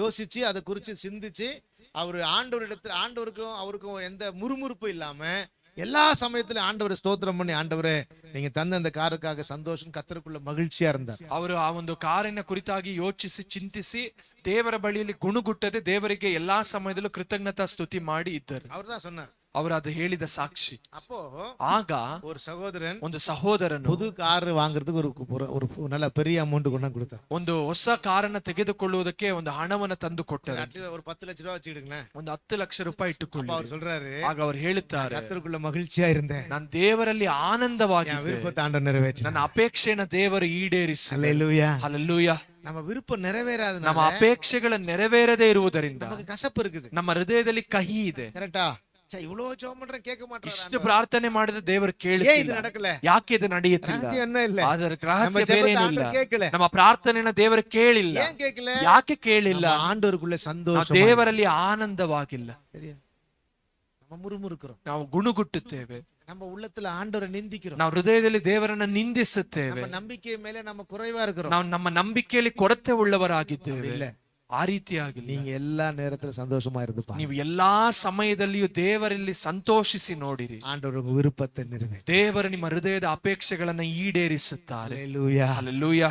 யோசிச்சு அதை குறிச்சு சிந்திச்சு அவரு ஆண்டவரிடத்துல ஆண்டவருக்கும் அவருக்கும் எந்த முறுமுறுப்பும் இல்லாம எல்லா சமயத்திலும் ஆண்டவரை ஸ்தோத்திரம் பண்ணி ஆண்டவரே நீங்க தந்த அந்த காருக்காக சந்தோஷம் கத்தருக்குள்ள மகிழ்ச்சியா இருந்தார் அவரு அவன் காரின குறித்தாகி யோசிச்சு சிந்திச்சு தேவர பலியில் குணுகுட்டது தேவருக்கு எல்லா சமயத்திலும் கிருத்தஜதா ஸ்துதி மாடி இத்தர் அவர் சொன்னார் ಅವರಾದ ಹೇಳಿದ ಸಾಕ್ಷಿ ಅಪ್ಪೋ ಆಗ ಒಂದು ಸಹೋದರನ್ ಒಂದು ಸಹೋದರನು புது கார் வாங்குறதுக்கு ஒரு ஒரு- ஒரு நல்ல பெரிய அமௌண்ட் கொண்டா கொடுத்தார் ಒಂದು ಹೊಸ ಕಾರನ್ನ ತೆಗೆದುಕೊಳ್ಳುವುದಕ್ಕೆ ಒಂದು ಹಣವನ್ನ ತಂದು ಕೊಟ್ಟರು அட்லீஸ்ட் ஒரு பத்து லட்ச ரூபா வச்சுக்கிடுங்களேன் ಒಂದು ಹತ್ತು ಲಕ್ಷ ರೂಪಾಯಿ அப்ப ಇಟ್ಟುಕೊಳ್ಳಿ அவர் சொல்றாரு ಆಗ ಅವ್ರು ಹೇಳುತ್ತಾರೆ கத்தருக்குள்ள மகிழ்ச்சியா இருந்தேன் ನಾನು ದೇವರಲ್ಲಿ ಆನಂದವಾಗಿ என் விருப்பத்தை ஆண்டவர் நிறைவேற்றினார் ನನ್ನ ಅಪೇಕ್ಷೆನ ದೇವರು ಈಡೇರಿಸಿ அல்லேலூயா ಹಲಲ್ಲೂಯ நம்ம விருப்பம் ನಮ್ಮ நிறைவேறாதனால ಅಪೇಕ್ಷೆಗಳ ನೆರವೇರದೇ ಇರುವುದರಿಂದ நமக்கு கசப்பு இருக்குது ನಮ್ಮ ಹೃದಯದಲ್ಲಿ ಕಹಿ ಇದೆ கரெக்டா ಇವ್ಲೋ ಜೋಮ್ ಮಾಡ್ರೆ ಕೇಕ ಮಾಡ್ತಾರೆ ಇಷ್ಟು ಪ್ರಾರ್ಥನೆ ಮಾಡಿದ ದೇವರು ಕೇಳಿ ಇದು ನಡಕಲ್ಲ ಯಾಕೆ ಇದು ನಡೆಯುತ್ತಿಲ್ಲ ರಹಸ್ಯವನ್ನ ಇಲ್ಲ ಅದರ ರಹಸ್ಯ ಬೇರೆ ಏನಿಲ್ಲ ಕೇಕಲ್ಲ ನಮ್ಮ ಪ್ರಾರ್ಥನೆಯನ್ನ ದೇವರು ಕೇಳಿಲ್ಲ ಏನ್ ಕೇಕಲ್ಲ ಯಾಕೆ ಕೇಳಿಲ್ಲ ஆண்டவருக்குள்ள சந்தோஷம் ದೇವರಲ್ಲಿ ಆನಂದವಾಗಿಲ್ಲ ಸರಿಯಾ நம்ம முறுமுறுக்கிறோம் ನಾವು ಗುಣುಗುಟ್ಟುತ್ತೇವೆ ನಮ್ಮ ಉಳ್ಳತ್ತಲ ಆಂಡವರ ನಿಂದಿக்கிறೋಮ್ ನಾವು ಹೃದಯದಲ್ಲಿ ದೇವರನ್ನ ನಿಂದಿಸುತ್ತೇವೆ ನಂಬಿಕೆಯ ಮೇಲೆ ನಮ್ಮ ಕುರೈವಾ ಇರೋಮ್ ನಾವು ನಮ್ಮ ನಂಬಿಕೆಯಲ್ಲಿ ಕೊರತೆ ಉಳ್ಳವರಾಗಿದ್ದೇವೆ ಆ ರೀತಿಯಾಗಿ ನೀಂಗೆ ಎಲ್ಲಾ ನೇರತ್ರ ಸಂತೋಷಮಾ ಇರುದಪ್ಪ ನೀವು ಎಲ್ಲಾ ಸಮಯದಲ್ಲಿಯೂ ದೇವರಲ್ಲಿ ಸಂತೋಷಿಸಿ ನೋಡಿರಿ ಆಂಡವರು ವಿರುಪತ್ತೆ ನೆರವೇ ದೇವರು ನಿಮ್ಮ ಹೃದಯದ ಅಪೇಕ್ಷೆಗಳನ್ನ ಈಡೇರಿಸುತ್ತಾರೆ ಲೂಯ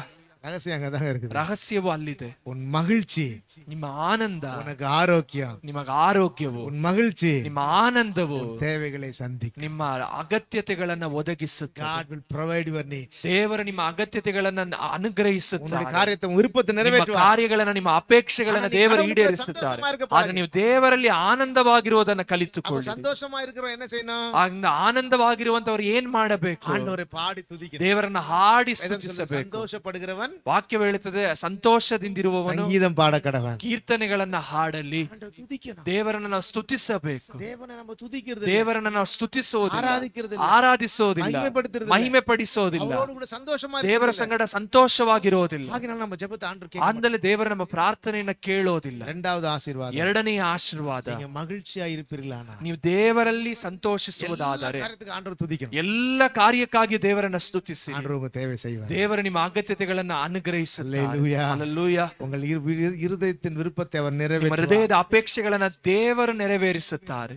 ರಹಸ್ಯ ಹಂಗದಂಗ ಇರುತ್ತದೆ ರಹಸ್ಯವು ಅಲ್ಲಿದೆ ಉನ್ ಮಹಿಳ್ಚಿ ನಿಮ್ಮ ಆನಂದ ಉನಗೆ ಆರೋಗ್ಯ ನಿಮಗೆ ಆರೋಗ್ಯವು ಉನ್ ಮಹಿಳ್ಚಿ ನಿಮ್ಮ ಆನಂದವು ದೇವೆಗಳೇ ಸಂಧಿ ನಿಮ್ಮ ಅಗತ್ಯತೆಗಳನ್ನ ಒದಗಿಸುತ್ತೆ God will provide your needs ದೇವರು ನಿಮ್ಮ ಅಗತ್ಯತೆಗಳನ್ನ ಅನುಗ್ರಹಿಸುತ್ತಾರೆ ಕಾರ್ಯತ ವಿರುಪತ ನೆರವೇರುವ ಕಾರ್ಯಗಳನ್ನ ನಿಮ್ಮ ಅಪೇಕ್ಷೆಗಳನ್ನ ದೇವರು ಈಡೇರಿಸುತ್ತಾರೆ ಆದ್ರೆ ನೀವು ದೇವರಲ್ಲಿ ಆನಂದವಾಗಿರುವುದನ್ನ ಕಲಿತುಕೊಳ್ಳಿ ಸಂತೋಷಮಾ ಇರುತ್ತರೋ ಏನ ಸೇನೋ ಆನಂದವಾಗಿರುವಂತವ್ರು ಏನ್ ಮಾಡಬೇಕು ಆಂಡವರೇ ಪಾಡಿ ತುದಿಗೆ ದೇವರನ್ನ ಹಾಡಿ ಸ್ತುತಿಸಬೇಕು ಸಂತೋಷ ಪಡುಗಿರವನ್ ವಾಕ್ಯ ಹೇಳುತ್ತದೆ ಸಂತೋಷದಿಂದಿರುವವನು ಕೀರ್ತನೆಗಳನ್ನ ಹಾಡಲಿ ದೇವರನ್ನ ನಾವು ಸ್ತುತಿಸಬೇಕು ದೇವರನ್ನ ನಾವು ಸ್ತುತಿಸುವುದು ಆರಾಧಿಸೋದಿಲ್ಲ ಮಹಿಮೆ ಪಡಿಸೋದಿಲ್ಲ ದೇವರ ಸಂಗಡ ಸಂತೋಷವಾಗಿರುವುದಿಲ್ಲ ಅಂದ್ರೆ ದೇವರ ನಮ್ಮ ಪ್ರಾರ್ಥನೆಯನ್ನ ಕೇಳೋದಿಲ್ಲ ರೆಂಡದ ಆಶೀರ್ವಾದ ಎರಡನೇ ಆಶೀರ್ವಾದ ಮಹಿಳ್ಚಿಯಾಗಿರುತ್ತಿರಲಿಲ್ಲ ನೀವು ದೇವರಲ್ಲಿ ಸಂತೋಷಿಸುವುದಾದರೆ ಎಲ್ಲ ಕಾರ್ಯಕ್ಕಾಗಿ ದೇವರನ್ನ ಸ್ತುತಿಸಿ ದೇವರ ನಿಮ್ಮ ಅಗತ್ಯತೆಗಳನ್ನ ಅನುಗ್ರಹಿಸಲ್ಲೂಯ ಉಂಗಳ இருதயத்தின் விருப்பத்தை அவர் நிறைவேற்றி ಹೃದಯದ ಅಪೇಕ್ಷೆಗಳನ್ನ ದೇವರು ನೆರವೇರಿಸುತ್ತಾರೆ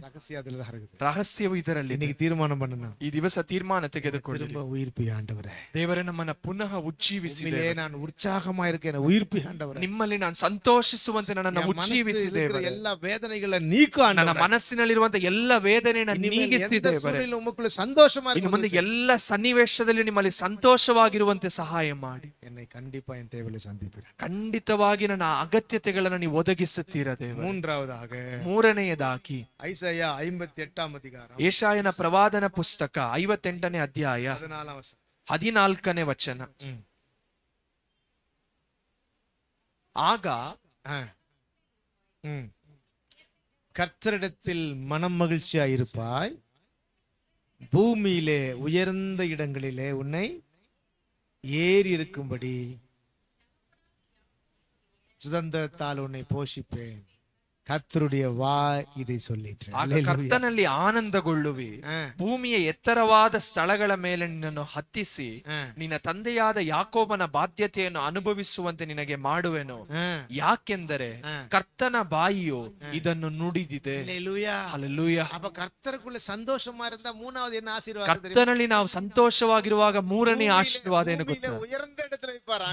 ರಹಸ್ಯವು ಇದರಲ್ಲಿ இன்னைக்கு தீர்மானம் பண்ணணும் ಈ ದಿವಸ ತೀರ್ಮಾನ ತೆಗೆದುಕೊಳ್ಳಿ ಉಯಿರ್ಪಿ ಆಂಡವರೇ ದೇವರೇ ನಮ್ಮನ್ನ ಪುನಃ ಉಜ್ಜೀವಿಸಿದೆ ನಾನು ಉತ್ಸಾಹಮಾ ಇರುತ್ತೇನೆ ಉಯಿರ್ಪಿ ಆಂಡವರೇ ನಿಮ್ಮಲ್ಲಿ ನಾನು ಸಂತೋಷಿಸುವಂತೆ ನನ್ನನ್ನು ಉಜ್ಜೀವಿಸಿದೆ ಎಲ್ಲ ವೇದನೆಗಳ ನೀಕು ನನ್ನ ಮನಸ್ಸಿನಲ್ಲಿರುವಂತ ಎಲ್ಲ ವೇದನೆಯನ್ನು ನೀಗಿಸಿದೆ ಸಂತೋಷ ಮುಂದೆ ಎಲ್ಲ ಸನ್ನಿವೇಶದಲ್ಲಿ ನಿಮ್ಮಲ್ಲಿ ಸಂತೋಷವಾಗಿರುವಂತೆ ಸಹಾಯ ಮಾಡಿ ಎನ್ನ ಖಂಡಿತ ಇಂಥ ವೇಳೆ ಸಂದೀಪಿರ ಖಂಡಿತವಾಗಿ ನನ್ನ ಅಗತ್ಯತೆಗಳನ್ನು ನೀವು ಒದಗಿಸುತ್ತೀರ ದೇವ ಮೂರನೇದಾಗಿ ಮೂರನೆಯದಾಗಿ ಐಸಯ್ಯ ಐವತ್ತೆಟ್ಟಾಮ್ ಅಧಿಕಾರ ಏಷಾಯನ ಪ್ರವಾದನ ಪುಸ್ತಕ ಐವತ್ತೆಂಟನೇ ಅಧ್ಯಾಯ ಹದಿನಾಲ್ಕನೇ ವಚನ ಆಗ கர்த்தரிடத்தில் மனம் மகிழ்ச்சியா இருப்பாய் பூமியிலே உயர்ந்த இடங்களிலே உன்னை ஏறி இருக்கும்படி சுதந்திரத்தால் உன்னை போஷிப்பேன் கத்தருடைய வா ಕರ್ತನಲ್ಲಿ ಆನಂದಗೊಳ್ಳುವಿ ಭೂಮಿಯ ಎತ್ತರವಾದ ಸ್ಥಳಗಳ ಮೇಲೆ ನಿನ್ನನ್ನು ಹತ್ತಿಸಿ ನಿನ್ನ ತಂದೆಯಾದ ಯಾಕೋಬನ ಬಾಧ್ಯತೆಯನ್ನು ಅನುಭವಿಸುವಂತೆ ನಿನಗೆ ಮಾಡುವೆನು ಯಾಕೆಂದರೆ ಕರ್ತನ ಬಾಯಿಯು ಇದನ್ನು ನುಡಿದಿದೆ ಸಂತೋಷ ಕರ್ತನಲ್ಲಿ ನಾವು ಸಂತೋಷವಾಗಿರುವಾಗ ಮೂರನೇ ಆಶೀರ್ವಾದ ಏನು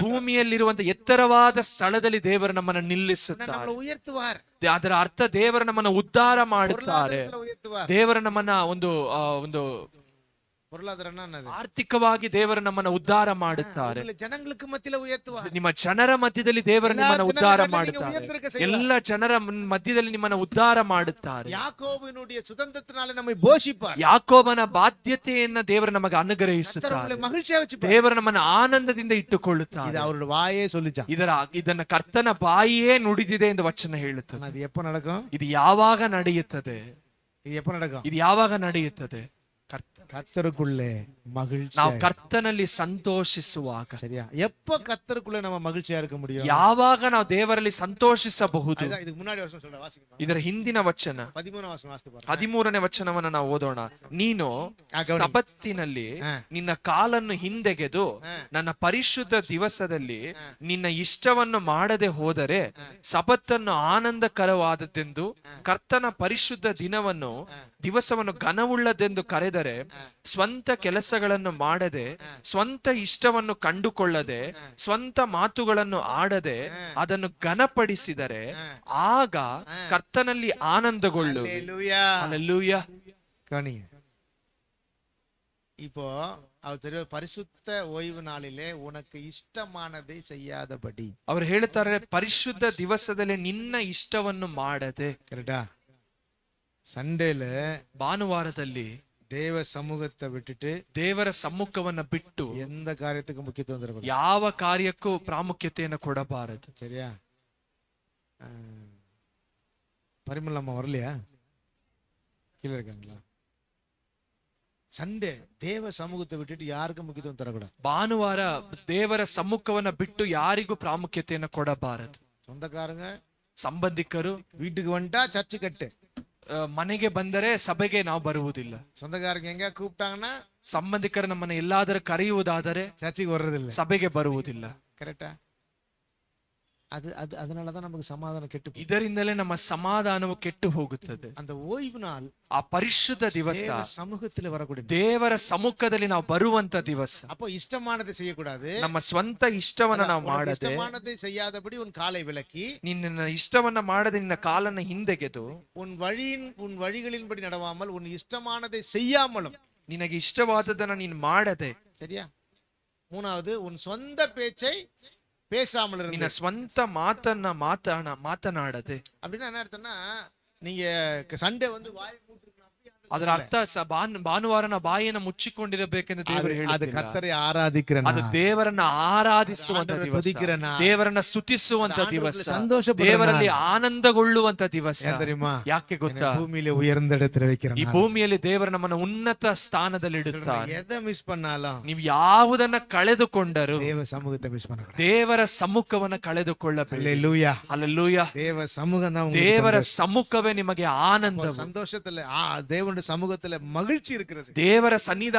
ಭೂಮಿಯಲ್ಲಿರುವಂತಹ ಎತ್ತರವಾದ ಸ್ಥಳದಲ್ಲಿ ದೇವರು ನಮ್ಮನ್ನು ನಿಲ್ಲಿಸುತ್ತಾರೆ ಅದರ ಅರ್ಥ ದೇವರ ನಮ್ಮನ್ನ ಉದ್ಧಾರ ಮಾಡುತ್ತಾರೆ ದೇವರ ನಮ್ಮನ್ನ ಒಂದು ಒಂದು ಪೊರಲಾಧಾರನ ಅನ್ನದು ಆರ್ಥಿಕವಾಗಿ ದೇವರು ನಮ್ಮನ್ನ ಉದ್ಧಾರ ಮಾಡುತ್ತಾರೆ ಜನಗಳಿಗೆ ಮಧ್ಯದಲ್ಲಿ ನಿಮ್ಮ ಜನರ ಮಧ್ಯದಲ್ಲಿ ದೇವರು ನಿಮ್ಮನ್ನ ಉದ್ಧಾರ ಮಾಡುತ್ತಾರೆ ಎಲ್ಲ ಜನರ ಮಧ್ಯದಲ್ಲಿ ನಿಮ್ಮನ್ನ ಉದ್ಧಾರ ಮಾಡುತ್ತಾರೆ ಯಾಕೋಬನುடைய சுதந்திரத்தினால ಯಾಕೋಬನ ಬಾಧ್ಯತೆಯನ್ನ ದೇವರು ನಮಗೆ ಅನುಗ್ರಹಿಸುತ್ತಾರೆ ದೇವರು ನಮ್ಮನ್ನ ಆನಂದದಿಂದ ಇಟ್ಟುಕೊಳ್ಳುತ್ತಾರೆ ಇದು ಅವರ ವಾಯೇ ಇದರ ಇದನ್ನ ಕರ್ತನ ಬಾಯಿಯೇ ನುಡಿದಿದೆ ಎಂದು ವಚನ ಹೇಳುತ್ತದೆ ಎಪ್ಪ ನಡಕ ಇದು ಯಾವಾಗ ನಡೆಯುತ್ತದೆ ಇದು ಎಪ್ಪ ನಡಕ ಇದು ಯಾವಾಗ ನಡೆಯುತ್ತದೆ கத்தருக்குள்ளே மகிழ்ச்சி நாம் ಸಂತೋಷಿಸುವಾಗ எப்ப ಯಾವಾಗ ನಾವು ದೇವರಲ್ಲಿ ಸಂತೋಷಿಸಬಹುದು ವಚನ சொல்ற ಇದರ ಹಿಂದಿನ ವಚನ ಹದಿಮೂರನೇ ವಚನವನ್ನು ನಾವು ಓದೋಣ ನೀನು ಸಪತ್ತಿನಲ್ಲಿ ನಿನ್ನ ಕಾಲನ್ನು ಹಿಂದೆಗೆದು ನನ್ನ ಪರಿಶುದ್ಧ ದಿವಸದಲ್ಲಿ ನಿನ್ನ ಇಷ್ಟವನ್ನು ಮಾಡದೆ ಹೋದರೆ ಸಬತ್ತನ್ನು ಆನಂದಕರವಾದದ್ದೆಂದು ಕರ್ತನ ಪರಿಶುದ್ಧ ದಿನವನ್ನು ದಿವಸವನ್ನು ಘನವುಳ್ಳದೆಂದು ಕರೆದರೆ ಸ್ವಂತ ಕೆಲಸ ಮಾಡದೆ ಸ್ವಂತ ಇಷ್ಟವನ್ನು ಕಂಡುಕೊಳ್ಳದೆ ಸ್ವಂತ ಮಾತುಗಳನ್ನು ಆಡದೆ ಅದನ್ನು ಘನಪಡಿಸಿದರೆ ಆಗ ಕರ್ತನಲ್ಲಿ ಆನಂದಗೊಳ್ಳು இப்போ அவர் தெரிய பரிசுத்த ஓய்வு நாளிலே உனக்கு இஷ்டமானதை செய்யாதபடி ಹೇಳ್ತಾರೆ ಪರಿಶುದ್ಧ ದಿವಸದಲ್ಲಿ ನಿನ್ನ ಇಷ್ಟವನ್ನು ಮಾಡದೆ ಸಂಡೇಲೆ ಭಾನುವಾರದಲ್ಲಿ தேவ சமூகத்தை விட்டுட்டு தேவர சமூகவனை விட்டு எந்த காரியத்துக்கு முக்கியத்துவம் தரும் யாவ காரியக்கும் பிராமுக்கியத்தையன கொடபாரது சரியா பரிமல் அம்மா வரலையா கீழே இருக்காங்களா சண்டே தேவ சமூகத்தை விட்டுட்டு யாருக்கு முக்கியத்துவம் தரக்கூடாது பானுவார தேவர சமூகவனை விட்டு யாருக்கும் பிராமுக்கியத்தையன கொடபாரது சொந்தக்காரங்க சம்பந்திக்கரு வீட்டுக்கு வந்துட்டா சர்ச்சு கட்டு ಮನೆಗೆ ಬಂದರೆ ಸಭೆಗೆ ನಾವು ಬರುವುದಿಲ್ಲ சொந்தக்காரங்க எங்க ಸಂಬಂಧಿಕರ ನಮ್ಮನ್ನ ಎಲ್ಲಾದರೂ ಕರೆಯುವುದಾದರೆ ಚರ್ಚಿಗೆ ಬರೋದಿಲ್ಲ ಸಭೆಗೆ ಬರುವುದಿಲ್ಲ ಕರೆಕ್ಟಾ ಅದು ಅದು ಅದನಲ್ಲದ ನಮಗೆ ಸಮಾಧಾನ ಕೆಟ್ಟು ಇದರಿಂದಲೇ ನಮ್ಮ ಸಮಾಧಾನವು ಕೆಟ್ಟು ಹೋಗುತ್ತದೆ ಅಂತ ಓಯ್ವು ನಾಲ್ ಆ ಪರಿಶುದ್ಧ ದಿವಸ ಸಮೂಹದಲ್ಲಿ ವರಗೂಡಿ ದೇವರ ಸಮ್ಮುಖದಲ್ಲಿ ನಾವು ಬರುವಂತ ದಿವಸ ಅಪ್ಪ ಇಷ್ಟ ಮಾಡದೆ செய்யக்கூடாது ನಮ್ಮ ಸ್ವಂತ ಇಷ್ಟವನ್ನ ನಾವು ಮಾಡದೆ ಇಷ್ಟ ಮಾಡದೆ செய்யாதபடி உன் காலை விலக்கி ನಿನ್ನ ಇಷ್ಟವನ್ನ ಮಾಡದೆ ನಿನ್ನ ಕಾಲನ್ನ ಹಿಂದೆಗೆದು உன் வழியின் உன் வழிகளின்படி நடவாமல் உன் இஷ்டமானதை செய்யாமலும் ನಿನಗೆ ಇಷ್ಟವಾದದನ್ನ ನೀನು ಮಾಡದೆ ಸರಿಯಾ ಮೂನಾವದು ಉನ್ ಸ್ವಂತ ಪೇಚೈ பேசாமல் இருந்த சொந்த மாத்தன மாத்த மாத்தனாடது அப்படின்னா என்ன அர்த்தம்னா நீங்க சண்டே வந்து வாய் மூட்டு ಅದರ ಅರ್ಥ ಭಾನುವಾರನ ಬಾಯಿಯನ್ನು ಮುಚ್ಚಿಕೊಂಡಿರಬೇಕೆಂದು ದೇವರು ಹೇಳಿ ಆರಾಧಿಕರನ್ನ ಅದು ದೇವರನ್ನ ಆರಾಧಿಸುವಂತ ದಿವಸ ದೇವರನ್ನ ಸ್ತುತಿಸುವಂತ ದಿವಸ ಸಂತೋಷ ದೇವರಲ್ಲಿ ಆನಂದಗೊಳ್ಳುವಂತ ದಿವಸ ಯಾಕೆ ಗೊತ್ತಾ ಭೂಮಿಯಲ್ಲಿ ಉಯರ್ಂದೆಡತಿರಬೇಕಿರ ಈ ಭೂಮಿಯಲ್ಲಿ ದೇವರ ನಮ್ಮನ್ನ ಉನ್ನತ ಸ್ಥಾನದಲ್ಲಿ ಎದ ಮಿಸ್ ನೀವು ಯಾವುದನ್ನ ಕಳೆದುಕೊಂಡರು ದೇವರ ಸಮ್ಮುಖವನ್ನ ಕಳೆದುಕೊಳ್ಳಬೇಡಿ ಅಲ್ಲೆಲೂಯ ಅಲ್ಲೆಲೂಯ ದೇವ ಸಮೂಹ ದೇವರ ಸಮ್ಮುಖವೇ ನಿಮಗೆ ಆನಂದ ಸಂತೋಷದಲ್ಲಿ ಆ ದೇವರ சமூகத்துல மகிழ்ச்சி இருக்கிறது தேவர ஆனந்த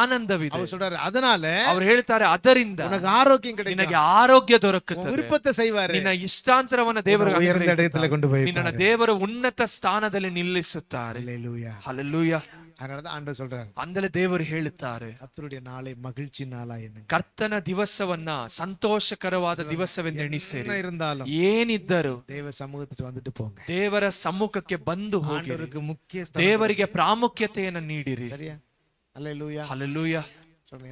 ஆனந்தவிதம் சொல்றாரு அதனால அவர் எழுத்தாரு அதறிந்த உனக்கு ஆரோக்கியம் கிடைக்கும் ஆரோக்கிய துறக்கு விருப்பத்தை செய்வாரு என்ன இஷ்டாந்தரவன தேவர கொண்டு போய் தேவர உன்னத ஸ்தானதலை நில்லிசுத்தாரு ஹலலூயா ஹலலூயா அதனால தான் ஆண்டவர் சொல்றாரு அந்த ದೇವರು ಹೇಳುತ್ತಾರೆ ಕರ್ತರುடைய ನಾಳೆ ಮಗಿಳ್ಚಿ ನಾಳ ಎನ್ನು ಕರ್ತನ ದಿವಸವನ್ನ ಸಂತೋಷಕರವಾದ ದಿವಸವೆಂದು ಎಣಿಸಿರಿ ಇರಂದಾಲು ಏನಿದ್ದರು ದೇವ ಸಮೂಹಕ್ಕೆ ಬಂದಿಟ್ಟು ಹೋಗಿ ದೇವರ ಸಮ್ಮುಖಕ್ಕೆ ಬಂದು ಹೋಗಿ ಮುಖ್ಯ ದೇವರಿಗೆ ಪ್ರಾಮುಖ್ಯತೆಯನ್ನು ನೀಡಿರಿ ಅಲ್ಲೂಯ ಅಲ್ಲೂಯ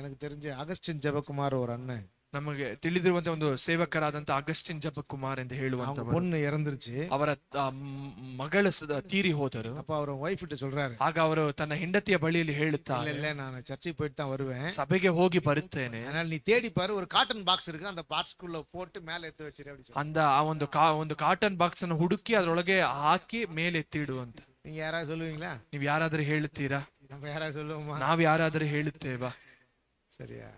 எனக்கு தெரிஞ்சு அகஸ்டின் ஜெபகுமார் ஒரு அண்ணன் ನಮಗೆ ತಿಳಿದಿರುವಂತ ಒಂದು ಸೇವಕರಾದಂತ ಅಗಸ್ಟಿನ್ ಜಪಕುಮಾರ್ ಎಂದು ಹೇಳುವಂತ பொண்ணு இறந்துருச்சு ಅವರ ಆ, ಮ್, ಮಗಳ ತೀರಿ ಹೋದರು அப்ப அவர் ஒய்ஃப் கிட்ட சொல்றாரு ಆಗ ಅವರು ತನ್ನ ಹೆಂಡತಿಯ ಬಳಿಯಲ್ಲಿ இல்ல ಹೇಳುತ್ತಾರೆ ನಾನು நான் சர்ச்சுக்கு போயிட்டு வருவேன் ಸಭೆಗೆ ಹೋಗಿ ಬರುತ್ತೇನೆ அதனால நீ தேடி பாரு ஒரு காட்டன் பாக்ஸ் இருக்கு அந்த பாக்ஸ்க்குள்ள போட்டு மேல எடுத்து வச்சிரு அப்படி சொல்லி ಅಂದ ಆ ಒಂದು ಕಾ ಒಂದು ಕಾಟನ್ ಬಾಕ್ಸ್ ಅನ್ನು ಹುಡುಕಿ ಅದರೊಳಗೆ ಹಾಕಿ ಮೇಲೆ ಎತ್ತಿಡು ಅಂತ நீங்க யாராவது சொல்லுவீங்களா ನೀವ್ ಯಾರಾದ್ರೂ ಹೇಳುತ್ತೀರಾ நம்ம யாராவது சொல்லுவோமா ನಾವ್ ಯಾರಾದ್ರೂ ಹೇಳುತ್ತೇವಾ ಸರಿಯಾ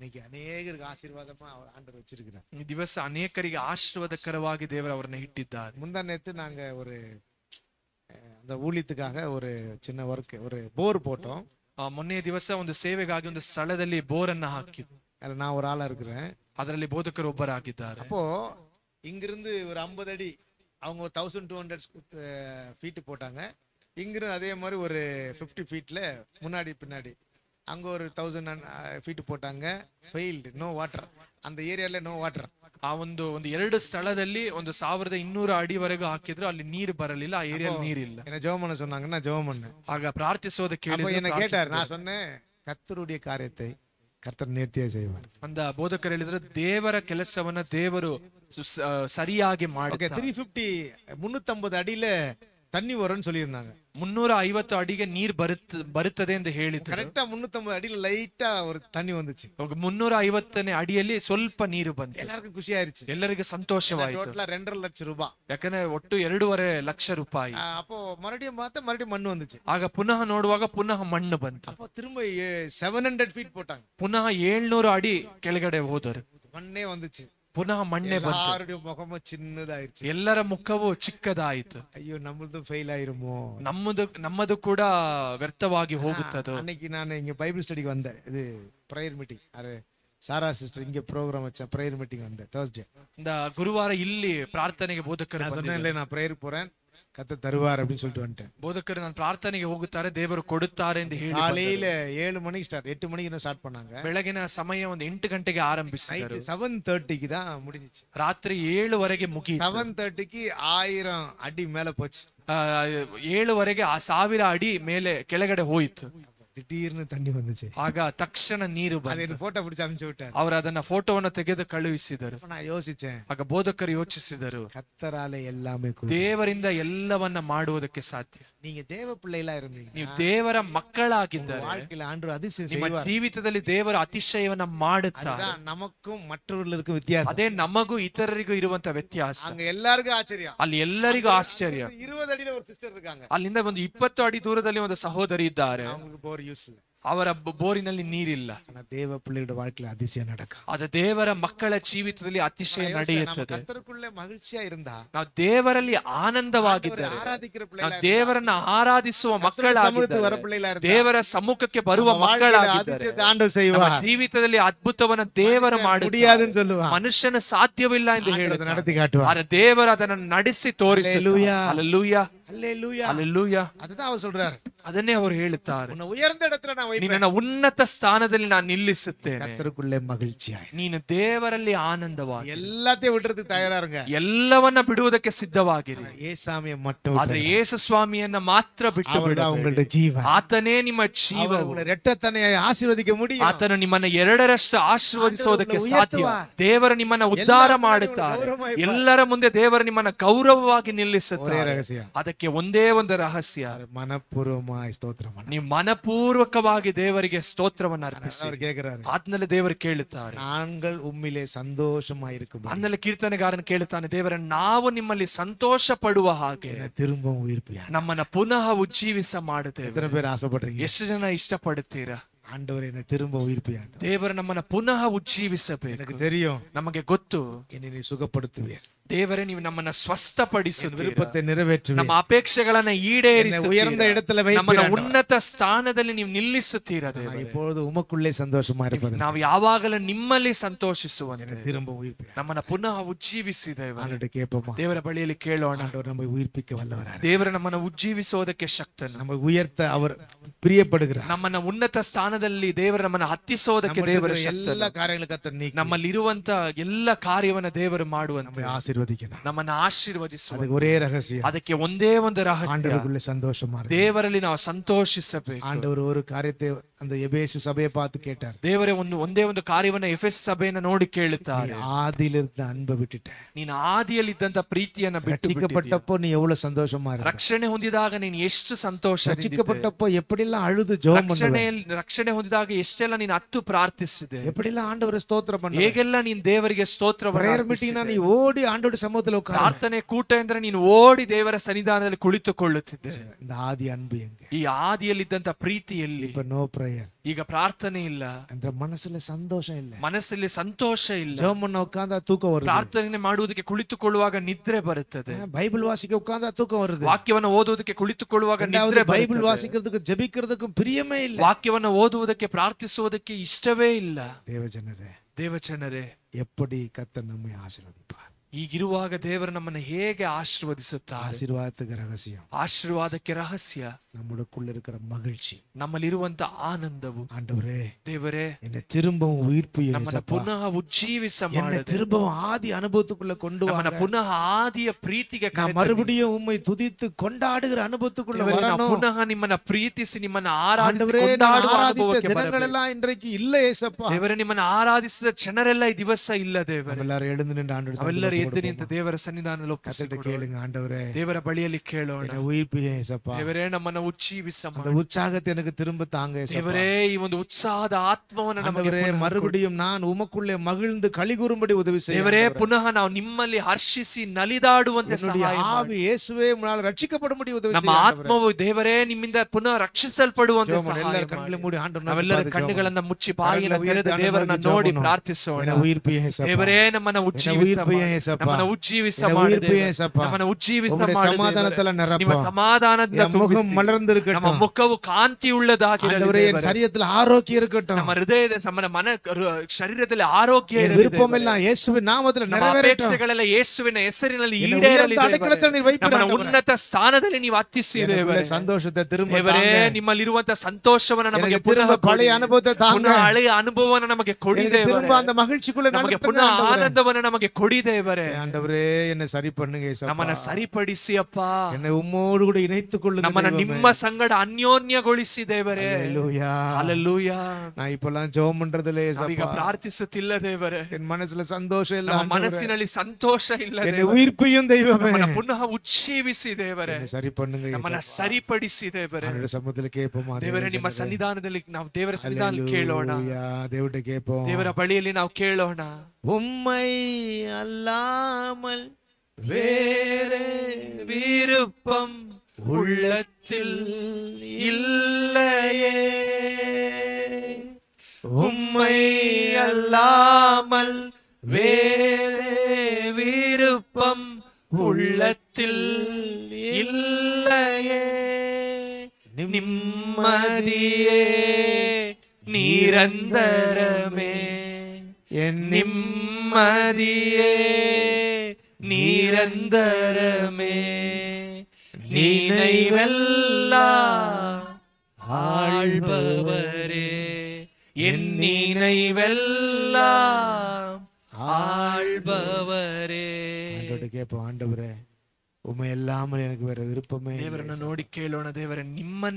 இன்னைக்கு ಅನೇಕರಿಗೆ ಆಶೀರ್ವಾದಮ ಆಂಡರ್ வச்சிருக்கிறார் ಈ ದಿವಸ ಅನೇಕರಿಗೆ ಆಶೀರ್ವಾದಕರವಾಗಿ ದೇವರು ಅವರನ್ನು ಇಟ್ಟಿದ್ದಾರೆ ಮುಂದನ್ನೆತ್ತು நாங்க ஒரு அந்த ஊழியத்துக்காக ஒரு சின்ன ஒர்க் ஒரு போர் போட்டோம் ಮೊನ್ನೆ ದಿವಸ ಒಂದು ಸೇವೆಗಾಗಿ ಒಂದು ಸ್ಥಳದಲ್ಲಿ ಬೋರ್ ಅನ್ನ ಹಾಕಿದ್ವಿ நான் ஒரு ஆளா இருக்கிறேன் போதக்கர் ಬೋಧಕರು ಒಬ್ಬರಾಗಿದ್ದಾರೆ அப்போ இங்கிருந்து ஒரு ஐம்பது அடி அவங்க ஒரு தௌசண்ட் டூ ஹண்ட்ரட் ஃபீட்டு போட்டாங்க இங்கிருந்து அதே மாதிரி ஒரு ஃபிஃப்டி ஃபீட்டில் முன்னாடி பின்னாடி அங்கே ஒரு தௌசண்ட் ஃபீட்டு போட்டாங்க ஃபெயில்டு நோ வாட்டர் அந்த ஏரியாவில் நோ வாட்டர் ಆ ಒಂದು ಒಂದು ಎರಡು ಸ್ಥಳದಲ್ಲಿ ಒಂದು ಸಾವಿರದ ಇನ್ನೂರ ಅಡಿವರೆಗೂ ಹಾಕಿದ್ರು ಅಲ್ಲಿ ನೀರು ಬರಲಿಲ್ಲ ಆ ಏರಿಯಾ ನೀರಿಲ್ಲ ಏನ ಜವಮನ சொன்னாங்க நான் ஜெபம் ஆக பிரார்த்திச்சோத கேளு என்ன கேட்டார் நான் சொன்னேன் கர்த்தருடைய காரியத்தை ಕರ್ತರ್ ನೇತ್ಯ ಜೈವ ಅಂದ ಬೋಧಕರು ಹೇಳಿದ್ರು ದೇವರ ಕೆಲಸವನ್ನ ದೇವರು ಸರಿಯಾಗಿ ಮಾಡಿ ತ್ರೀ ಫಿಫ್ಟಿ ಮುನ್ನೂತ್ತಂಬತ್ತು ಅಡಿயில தண்ணி வரும்னு சொல்லியிருந்தாங்க முன்னூறு ஐவத்து அடிக நீர் ಬರುತ್ತ இந்த ಎಂದು ಹೇಳಿದ್ರು கரெக்டா முன்னூத்தி அடியில லைட்டா ஒரு தண்ணி வந்துச்சு முன்னூறு ಮುನ್ನೂರ ಐವತ್ತನೇ சொல்ப நீர் வந்து எல்லாருக்கும் குஷி ஆயிருச்சு எல்லாருக்கும் ಸಂತೋಷವಾಯಿತು டோட்டலா ரெண்டரை லட்சம் ரூபாய் ஏற்கனவே ஒட்டு ಎರಡೂವರೆ ಲಕ್ಷ ரூபாய் அப்போ மறுபடியும் பார்த்தா மறுபடியும் மண் வந்துச்சு ஆக புனக நோடுவாக புனக மண்ணு வந்து அப்போ திரும்ப செவன் ஹண்ட்ரட் ஃபீட் போட்டாங்க புனக ಏಳ್ನೂರು அடி ಕೆಳಗಡೆ ಹೋದರು மண்ணே வந்துச்சு ಪುನಃ ಮಣ್ಣೆ ಬಂತು ಮುಖಮ ಚಿನ್ನದಾಯ್ತು ಎಲ್ಲರ ಮುಖವು ಚಿಕ್ಕದಾಯಿತು ಅಯ್ಯೋ ನಮ್ಮದು ಫೇಲ್ ಆಯಿರುಮೋ ನಮ್ಮದು ನಮ್ಮದು ಕೂಡ ವ್ಯರ್ಥವಾಗಿ ಹೋಗುತ್ತದೆ அன்னைக்கு நான் இங்க பைபிள் ஸ்டடிக்கு வந்தேன் இது பிரேயர் மீட்டிங் அரே சாரா சிஸ்டர் இங்க ப்ரோக்ராம் வச்ச பிரேயர் மீட்டிங் வந்தேன் தேர்ஸ்டே இந்த குருவார ಇಲ್ಲಿ ಪ್ರಾರ್ಥನೆಗೆ ಬೋಧಕರು நான் நான் பிரேயர் போறேன் கத்த தருவார் அப்படின்னு சொல்லிட்டு வந்துட்டேன் போதக்கர் நான் பிரார்த்தனைಗೆ மணிக்கு ஸ்டார்ட் மணிக்கு ஸ்டார்ட் பண்ணாங்க ಬೆಳಗಿನ சமயம் வந்து எட்டு கண்டைக்கு ஆரம்பிச்சு செவன் 7:30 தான் முடிஞ்சிச்சு ರಾತ್ರಿ 7 ವರೆಗೆ ಮುಗಿಯಿತು 7:30 ಗೆ போச்சு 7 ವರೆಗೆ 1000 ಅಡಿ ಮೇಲೆ ಕೆಳಗಡೆ ಹೋಯಿತು ದಿಢೀರ್ನ ತಣ್ಣಿ ಬಂದಿದೆ ಆಗ ತಕ್ಷಣ ನೀರು ಬಂದು ಫೋಟೋ ಬಿಡಿಸಿ ಅಮಿಚಿ ಬಿಟ್ಟಾರೆ ಅವರು ಅದನ್ನ ಫೋಟೋವನ್ನು ತೆಗೆದು ಕಳುಹಿಸಿದರು ಯೋಚಿಸಿದೆ ಆಗ ಬೋಧಕರು ಯೋಚಿಸಿದರು ಕತ್ತರಾಲೆ ಎಲ್ಲಾಮೇ ದೇವರಿಂದ ಎಲ್ಲವನ್ನ ಮಾಡುವುದಕ್ಕೆ ಸಾಧ್ಯ ನೀವು ದೇವ ಪಿಳ್ಳೆಲ್ಲ ಇರಲಿ ನೀವು ದೇವರ ಮಕ್ಕಳಾಗಿದ್ದಾರೆ ನಿಮ್ಮ ಜೀವಿತದಲ್ಲಿ ದೇವರ ಅತಿಶಯವನ್ನ ಮಾಡುತ್ತಾ ನಮಕ್ಕೂ ಮಟ್ಟರಲ್ಲಿರುವ ವ್ಯತ್ಯಾಸ ಅದೇ ನಮಗೂ ಇತರರಿಗೂ ಇರುವಂತ ವ್ಯತ್ಯಾಸ ಎಲ್ಲರಿಗೂ ಆಶ್ಚರ್ಯ ಅಲ್ಲಿ ಎಲ್ಲರಿಗೂ ಆಶ್ಚರ್ಯ ಇರುವುದಡಿ ಅವ್ರ ಸಿಸ್ಟರ್ ಇರ್ಗಾಂಗ ಅಲ್ಲಿಂದ ಒಂದು ಇಪ್ಪತ್ತು ಅಡಿ ದೂರದಲ್ಲಿ ಒಂದು ಸಹೋದರಿ ಇದ್ದಾರೆ use. ಅವರ ಬೋರಿನಲ್ಲಿ ನೀರಿಲ್ಲ ದೇವ ಪಿಳ್ಳೆಯ வாழ்க்கையில அதிசயம் நடக்கும் ಅದ ದೇವರ ಮಕ್ಕಳ ಜೀವಿತದಲ್ಲಿ ಅತಿಶಯ ನಡೆಯುತ್ತದೆ ಕರ್ತರಕುಳ್ಳೆ ಮಹಿಳ್ಚಿಯಾ ಇರಂದ ನಾವು ದೇವರಲ್ಲಿ ಆನಂದವಾಗಿದ್ದಾರೆ ನಾವು ದೇವರನ್ನ ಆರಾಧಿಸುವ ಮಕ್ಕಳಾಗಿದ್ದಾರೆ ದೇವರ ಸಮ್ಮುಖಕ್ಕೆ ಬರುವ ಮಕ್ಕಳಾಗಿದ್ದಾರೆ ಜೀವಿತದಲ್ಲಿ ಅದ್ಭುತವನ್ನ ದೇವರ ಮಾಡುತ್ತಾನೆ ಮನುಷ್ಯನ ಸಾಧ್ಯವಿಲ್ಲ ಎಂದು ಹೇಳುತ್ತಾನೆ ಆದ್ರೆ ದೇವರ ಅದನ್ನು ನಡೆಸಿ ತೋರಿಸಿದ ಹalleluya அதுதான் அவர் சொல்றாரு ಅದನ್ನೇ ಅವರು ಹೇಳುತ್ತಾರೆ ಉಯರ್ದ இடத்துல ನಾನು ನಿನ್ನ ಉನ್ನತ ಸ್ಥಾನದಲ್ಲಿ ನಾನು ನಿಲ್ಲಿಸುತ್ತೇನೆ ಕರ್ತರುಕುಳ್ಳೆ ಮಗಿಳ್ಚಿಯ ನೀನು ದೇವರಲ್ಲಿ ಆನಂದವಾಗಿ ಎಲ್ಲತೆ ಬಿಡೋದಕ್ಕೆ ತಯಾರಾರುಂಗ ಎಲ್ಲವನ್ನ ಬಿಡುವುದಕ್ಕೆ ಸಿದ್ಧವಾಗಿರಿ ಏಸಾಮಿಯ ಮಟ್ಟ ಆದ್ರೆ ಯೇಸು ಸ್ವಾಮಿಯನ್ನ ಮಾತ್ರ ಬಿಟ್ಟು ಬಿಡ ಅವರ ಜೀವ ಆತನೇ ನಿಮ್ಮ ಜೀವ ರೆಟ್ಟತನೆ ಆಶೀರ್ವದಿಕ್ಕೆ ಮುಡಿ ಆತನು ನಿಮ್ಮನ್ನ ಎರಡರಷ್ಟು ಆಶೀರ್ವದಿಸೋದಕ್ಕೆ ಸಾಧ್ಯ ದೇವರ ನಿಮ್ಮನ್ನ ಉದ್ಧಾರ ಮಾಡುತ್ತಾರೆ ಎಲ್ಲರ ಮುಂದೆ ದೇವರ ನಿಮ್ಮನ್ನ ಗೌರವವಾಗಿ ನಿಲ್ಲಿಸುತ್ತಾರೆ ಅದಕ್ಕೆ ಅದಕ್ಕೆ ಒಂದೇ ಒಂದು ರಹಸ್ಯ ಮನಪೂರ್ವಮಾಯ ಸ್ತೋತ್ರ ನೀವು ಮನಪೂರ್ವಕವಾಗಿ ದೇವರಿಗೆ ಸ್ತೋತ್ರವನ್ನು ಅರ್ಪಿಸಿ ಆದ್ಮೇಲೆ ದೇವರು ಕೇಳುತ್ತಾರೆ ನಾಂಗಳ್ ಒಮ್ಮಿಲೆ ಸಂತೋಷಮಾಯಿರುಕು ಆದ್ಮೇಲೆ ಕೀರ್ತನೆಗಾರನ್ ಕೇಳುತ್ತಾನೆ ದೇವರ ನಾವು ನಿಮ್ಮಲ್ಲಿ ಸಂತೋಷ ಪಡುವ ಹಾಗೆ ತಿರುம்ப உயிர்ப்பியா ನಮ್ಮನ್ನ ಪುನಃ ಉಜ್ಜೀವಿಸ ಮಾಡುತ್ತೇವೆ ಎಷ್ಟು ಜನ ಇಷ್ಟಪಡುತ್ತೀರಾ ஆண்டவர் ತಿರುಂಬ திரும்ப உயிர்ப்பியாண்டு ನಮ್ಮನ್ನ ಪುನಃ புனக உஜ்ஜீவிசபே எனக்கு தெரியும் நமக்கு கொத்து என்னை ದೇವರೇ ನೀವು ನಮ್ಮನ್ನ ಸ್ವಸ್ಥಪಡಿಸು ವಿರುಪತೆ ನೆರವೇರಿಸಿ ನಮ್ಮ ಅಪೇಕ್ಷೆಗಳನ್ನ ಈಡೇರಿಸಿ ಉಯರ್ந்த இடத்துல வைத்து ನಮ್ಮನ್ನ ಉನ್ನತ ಸ್ಥಾನದಲ್ಲಿ ನೀವು ನಿಲ್ಲಿಸುತ್ತೀರಾ ದೇವರೇ இப்பொழுது உமக்குள்ளே சந்தோஷமா இருப்பது ನಾವು ಯಾವಾಗಲೂ ನಿಮ್ಮಲ್ಲಿ ಸಂತೋಷಿಸುವಂತೆ திரும்ப உயிர்ப்பு ನಮ್ಮನ್ನ ಪುನಃ ಉಜ್ಜೀವಿಸಿ ದೇವರೇ ಆಂಡವರே கேப்போமா ದೇವರ ಬಳಿಯಲ್ಲಿ ಕೇಳೋಣ ஆண்டவர் நம்மை உயிர்ப்பிக்க வல்லவராக ದೇವರ ನಮ್ಮನ್ನ ಉಜ್ಜೀವಿಸೋದಕ್ಕೆ ಶಕ್ತನು ನಮ್ಮ ಉಯರ್ತ ಅವರು ಪ್ರಿಯಪಡುகிறாರ ನಮ್ಮನ್ನ ಉನ್ನತ ಸ್ಥಾನದಲ್ಲಿ ದೇವರ ನಮ್ಮನ್ನ ಹತ್ತಿಸೋದಕ್ಕೆ ದೇವರ ಎಲ್ಲ ಕಾರ್ಯಗಳ ಕತ್ತ ನಮ್ಮಲ್ಲಿ ಇರುವಂತ ಎಲ್ಲ ಕಾರ್ಯವನ್ನ ದೇವರು ಮಾಡುವಂತ ಆಶೀರ್ವಾದ ಆಶೀರ್ವದಿಕನ ನಮ್ಮನ್ನ ಆಶೀರ್ವದಿಸು ಅದಕ್ಕೆ ஒரೇ ರಹಸ್ಯ ಅದಕ್ಕೆ ಒಂದೇ ಒಂದು ರಹಸ್ಯ ಆಂಡವರಲ್ಲಿ ಸಂತೋಷ ಮಾಡಿ ದೇವರಲ್ಲಿ ನಾವು ಸಂತೋಷಿಸಬೇಕು ಆಂಡವರು ಒಂದು ಕಾರ್ಯತೆ அந்த எபேசு சபையை பார்த்து கேட்டார் தேவரே ஒன்று ஒன்றே ஒன்று காரியவನ್ನ ಎಫೆಸ್ ಸಭೆಯನ್ನು ನೋಡಿ ಕೇಳುತ್ತಾರೆ ಆದಿಯಲ್ಲಿದ್ದ ಅನ್ಭವ ಬಿಟ್ಟಿಟ್ಟೆ ನೀನು ಆದಿಯಲ್ಲಿದ್ದಂತ ಪ್ರೀತಿಯನ್ನ ಬಿಟ್ಟು ರಕ್ಷಿக்கப்பಟ್ಟಪ್ಪ ನೀ ಎவ்வளவு ಸಂತೋಷಮಾ ರಕ್ಷಣೆ ಹೊಂದಿದಾಗ ನೀನು ಎಷ್ಟು ಸಂತೋಷ ರಕ್ಷಿக்கப்பಟ್ಟಪ್ಪ ಎಪ್ಪಡಿಲ್ಲ ಅಳುದು ಜೋಮ್ ರಕ್ಷಣೆ ರಕ್ಷಣೆ ಹೊಂದಿದಾಗ ಎಷ್ಟೆಲ್ಲ ನೀನು ಅತ್ತು ಪ್ರಾರ್ಥಿಸಿದೆ ಎಪ್ಪಡಿಲ್ಲ ಆಂಡವರ ಸ್ತೋತ್ರ ಹೇಗೆಲ್ಲ ನೀನು ದೇವರಿಗೆ ಸ್ತೋತ್ರ ಪ್ರೇಯರ್ ಮೀಟಿಂಗ್ ನಾನು ಓಡಿ ಆಂಡವರು ದೇವರ ಪ್ರಾರ್ಥನೆ ಕೂಟ ಎಂದ್ರೆ ನೀನು ಓಡಿ ದೇವರ ಸನ್ನಿಧಾನದಲ್ಲಿ ಕುಳಿತುಕೊಳ್ಳುತ್ತಿದ್ದೆ ಆದಿ ಅನ್ಬು ಹೆಂಗೆ ಈ ಆದಿಯಲ್ಲಿದ್ದಂತ ಪ್ರೀತಿಯಲ್ಲಿ ಎಲ್ಲಿ இப்ப ಈಗ ಪ್ರಾರ್ಥನೆ ಇಲ್ಲ ಅಂದ್ರೆ ಮನಸ್ಸಲ್ಲಿ ಸಂತೋಷ ಇಲ್ಲ ಮನಸ್ಸಲ್ಲಿ ಸಂತೋಷ ಇಲ್ಲ ಜೋಮನ್ನ ಉಕ್ಕಾಂದ ತೂಕ ಬರುತ್ತೆ ಪ್ರಾರ್ಥನೆ ಮಾಡುವುದಕ್ಕೆ ಕುಳಿತುಕೊಳ್ಳುವಾಗ ನಿದ್ರೆ ಬರುತ್ತದೆ ಬೈಬಲ್ ವಾಸಿಗೆ ಉಕ್ಕಾಂದ ತೂಕ ಬರುತ್ತೆ ವಾಕ್ಯವನ್ನ ಓದುವುದಕ್ಕೆ ಕುಳಿತುಕೊಳ್ಳುವಾಗ ನಿದ್ರೆ ಬೈಬಲ್ ವಾಸಿக்கிறದಕ್ಕೆ ಜಪಿக்கிறದಕ್ಕೆ ಪ್ರಿಯಮೇ ಇಲ್ಲ ವಾಕ್ಯವನ್ನ ಓದುವುದಕ್ಕೆ ಪ್ರಾರ್ಥಿಸುವುದಕ್ಕೆ ಇಷ್ಟವೇ ಇಲ್ಲ ದೇವ ಜನರೇ எப்படி கத்த நம்மை ஆசீர்வதிப்பார் ಈಗಿರುವಾಗ ದೇವರು ನಮ್ಮನ್ನು ಹೇಗೆ ಆಶೀರ್ವದಿಸುತ್ತಾರೆ ಆಶೀರ್ವಾದಕ್ಕೆ ರಹಸ್ಯ ಆಶೀರ್ವಾದಕ್ಕೆ ರಹಸ್ಯ ನಮ್ಮೊಡಕ್ಕುಳ್ಳಿರುಕ್ಕಿற ಮಹಿழ்ச்சி ನಮ್ಮಲ್ಲಿರುವಂತ ಆನಂದವು ಆಂಡವರೇ ದೇವರೇ ಎನ್ನ ತಿರುಂಬவும் உயிர்ப்பு ನಮ್ಮನ್ನ ಪುನಃ ಉಜ್ಜೀವಿಸ ಎನ್ನ ತಿರುಂಬவும் ಆದಿ ಅನುಭವத்துக்குள்ள கொண்டு வா ನಮ್ಮನ್ನ ಪುನಃ ಆದಿಯ ಪ್ರೀತಿಗೆ ಮರುಬಡಿಯು ಉಮ್ಮೈ ತುದಿತ್ತು ಕೊಂಡಾಡುகிற ಅನುಭವத்துக்குள்ள வரணும் ಪುನಃ ನಿಮ್ಮನ್ನ ಪ್ರೀತಿಸಿ ನಿಮ್ಮನ್ನ ಆರಾಧಿಸಿ ಕೊಂಡಾಡುವ ದಿನಗಳೆಲ್ಲ இன்றைக்கு இல்ல ஏசப்பா ದೇವರೇ ನಿಮ್ಮನ್ನ ಆರಾಧಿಸಿದ ಜನರೆಲ್ಲ ಈ ದಿವಸ ಇಲ್ಲ ದೇವರೇ ಎಲ್ಲರೂ எழுந்து நின்று ஆண்டு எத்து நின்று தேவர சன்னிதானத்தில் கேட்டு கேளுங்க ஆண்டவரே தேவர பலியலி கேளோ உயிர்ப்பியேசப்பா தேவரே நம்மன உச்சீவிசம் அந்த உற்சாகத்தை எனக்கு திரும்ப தாங்க தேவரே இவன் உற்சாக ஆத்மவன நம்பவரே மறுபடியும் நான் உமக்குள்ளே மகிழ்ந்து களி உதவி செய்ய தேவரே புனக நான் நிம்மலி ஹர்ஷிசி நலிதாடுவந்த ஆவி இயேசுவே உங்களால் ரட்சிக்கப்பட முடியும் உதவி நம்ம ஆத்மாவை தேவரே நிம்மிந்த புனக ரட்சிசல்படுவந்த எல்லார கண்ணில் மூடி ஆண்டவர் நம்ம எல்லார கண்ணுகளை நம்ம முச்சி பாயின உயரத்தை தேவரை நான் நோடி பிரார்த்திச்சோம் தேவரே நம்மன உச்சி உயிர்ப்பியேசப்பா ಸಪ್ಪ ನಮ್ಮನ್ನು ಉಜ್ಜೀವಿಸ ಮಾಡಿ உயிர்ப்பையும் சப்பா ನಮ್ಮನ್ನು ಉಜ್ಜೀವಿಸ ಮಾಡಿ சமாதானத்துல நிரப்ப ನಿಮ್ಮ ಸಮಾಧಾನದಿಂದ என் ತುಂಬಿಸಿ. முகம் மலர்ந்திருக்கட்டும் ನಮ್ಮ ಮುಖವು ಕಾಂತಿ உள்ளದಾಗಿರಲಿ ಆண்டவரே என் ದೇವರೇ. சரீரத்துல ஆரோக்கியம் இருக்கட்டும் ನಮ್ಮ ಹೃದಯದ ನಮ್ಮ ಮನ ರು- ಶರೀರದಲ್ಲಿ ಆರೋಗ್ಯ என் ಇರಲಿ விருப்பம் ದೇವರೇ. எல்லாம் இயேசுவின் நாமத்தில் ನಮ್ಮ நிறைவேறட்டும் ಅಪೇಕ್ಷೆಗಳೆಲ್ಲ ಯೇಸುವಿನ ಹೆಸರಿನಲ್ಲಿ என்னை ಈಡೇರಲಿ உயர்ந்த ದೇವರೇ. அடைக்கலத்தில் ನೀರ್ வைப்பீர் ನಮ್ಮನ್ನ ஆண்டவரே. ಉನ್ನತ ಸ್ಥಾನದಲ್ಲಿ ನೀವು ಹತ್ತಿಸಿ எனக்குள்ள ದೇವರೇ சந்தோஷத்தை திரும்ப ದೇವರೇ தாங்க. ನಿಮ್ಮಲ್ಲಿರುವಂತ ಸಂತೋಷವನ್ನ ನಮಗೆ எனக்கு ಪುನಃ திரும்ப ಕೊಡಿ. பழைய அனுபவத்தை ಪುನಃ தாங்க ಹಳೆಯ ಅನುಭವವನ್ನ ನಮಗೆ ಕೊಡಿ எனக்கு திரும்ப ದೇವರೇ அந்த மகிழ்ச்சிக்குள்ள ನಮಗೆ ಪುನಃ நடத்துங்க ஆண்டவரே. ಆನಂದವನ್ನ ನಮಗೆ ಕೊಡಿ ದೇವರೇ ஆண்டவரே ஆண்டவரே என்ன சரி பண்ணுங்க ನಮ್ಮನ್ನ ಸರಿಪಡಿಸಿ ಅಪ್ಪ ಎನ್ನ ಉಮ್ಮೋಡು ಕೂಡ ಇನೈತುಕೊಳ್ಳು ನಮ್ಮನ್ನ ನಿಮ್ಮ ಸಂಗಡ ಅನ್ಯೋನ್ಯಗೊಳಿಸಿ ದೇವರೇ ಹalleluya ಹalleluya ನಾ ಇಪ್ಪಲ್ಲ ಜೋಮ್ பண்றதுல ஏசப்பா ಈಗ ಪ್ರಾರ್ಥಿಸುತ್ತಿಲ್ಲ ದೇವರೇ ಎನ್ ಮನಸ್ಸಿನ ಸಂತೋಷ ಇಲ್ಲ ನಮ್ಮ ಮನಸ್ಸಿನಲ್ಲಿ ಸಂತೋಷ ಇಲ್ಲ ದೇವರೇ ಎನ್ನ ಉயிர்ப்பியும் தெய்வமே ನಮ್ಮನ್ನ ಪುನಃ ಉಜ್ಜೀವಿಸಿ ದೇವರೇ ಸರಿ பண்ணுங்க ನಮ್ಮನ್ನ ಸರಿಪಡಿಸಿ ದೇವರೇ ಅವರ ಸಮ್ಮುದ್ರದಲ್ಲಿ ಕೇಪೋಮ ದೇವರೇ ನಿಮ್ಮ ಸನ್ನಿಧಾನದಲ್ಲಿ ನಾವು ದೇವರ ಸನ್ನಿಧಾನದಲ್ಲಿ ಕೇಳೋಣ ದೇವರ ಕೇಪೋಮ ದೇವರ ಬಳಿಯಲ್ಲಿ ನಾವು ಕೇಳೋಣ உம்மை அல்லாமல் வேறு விருப்பம் உள்ளத்தில் இல்லையே உம்மை அல்லாமல் வேறு விருப்பம் உள்ளத்தில் இல்லையே நிம்மதியே நீரந்த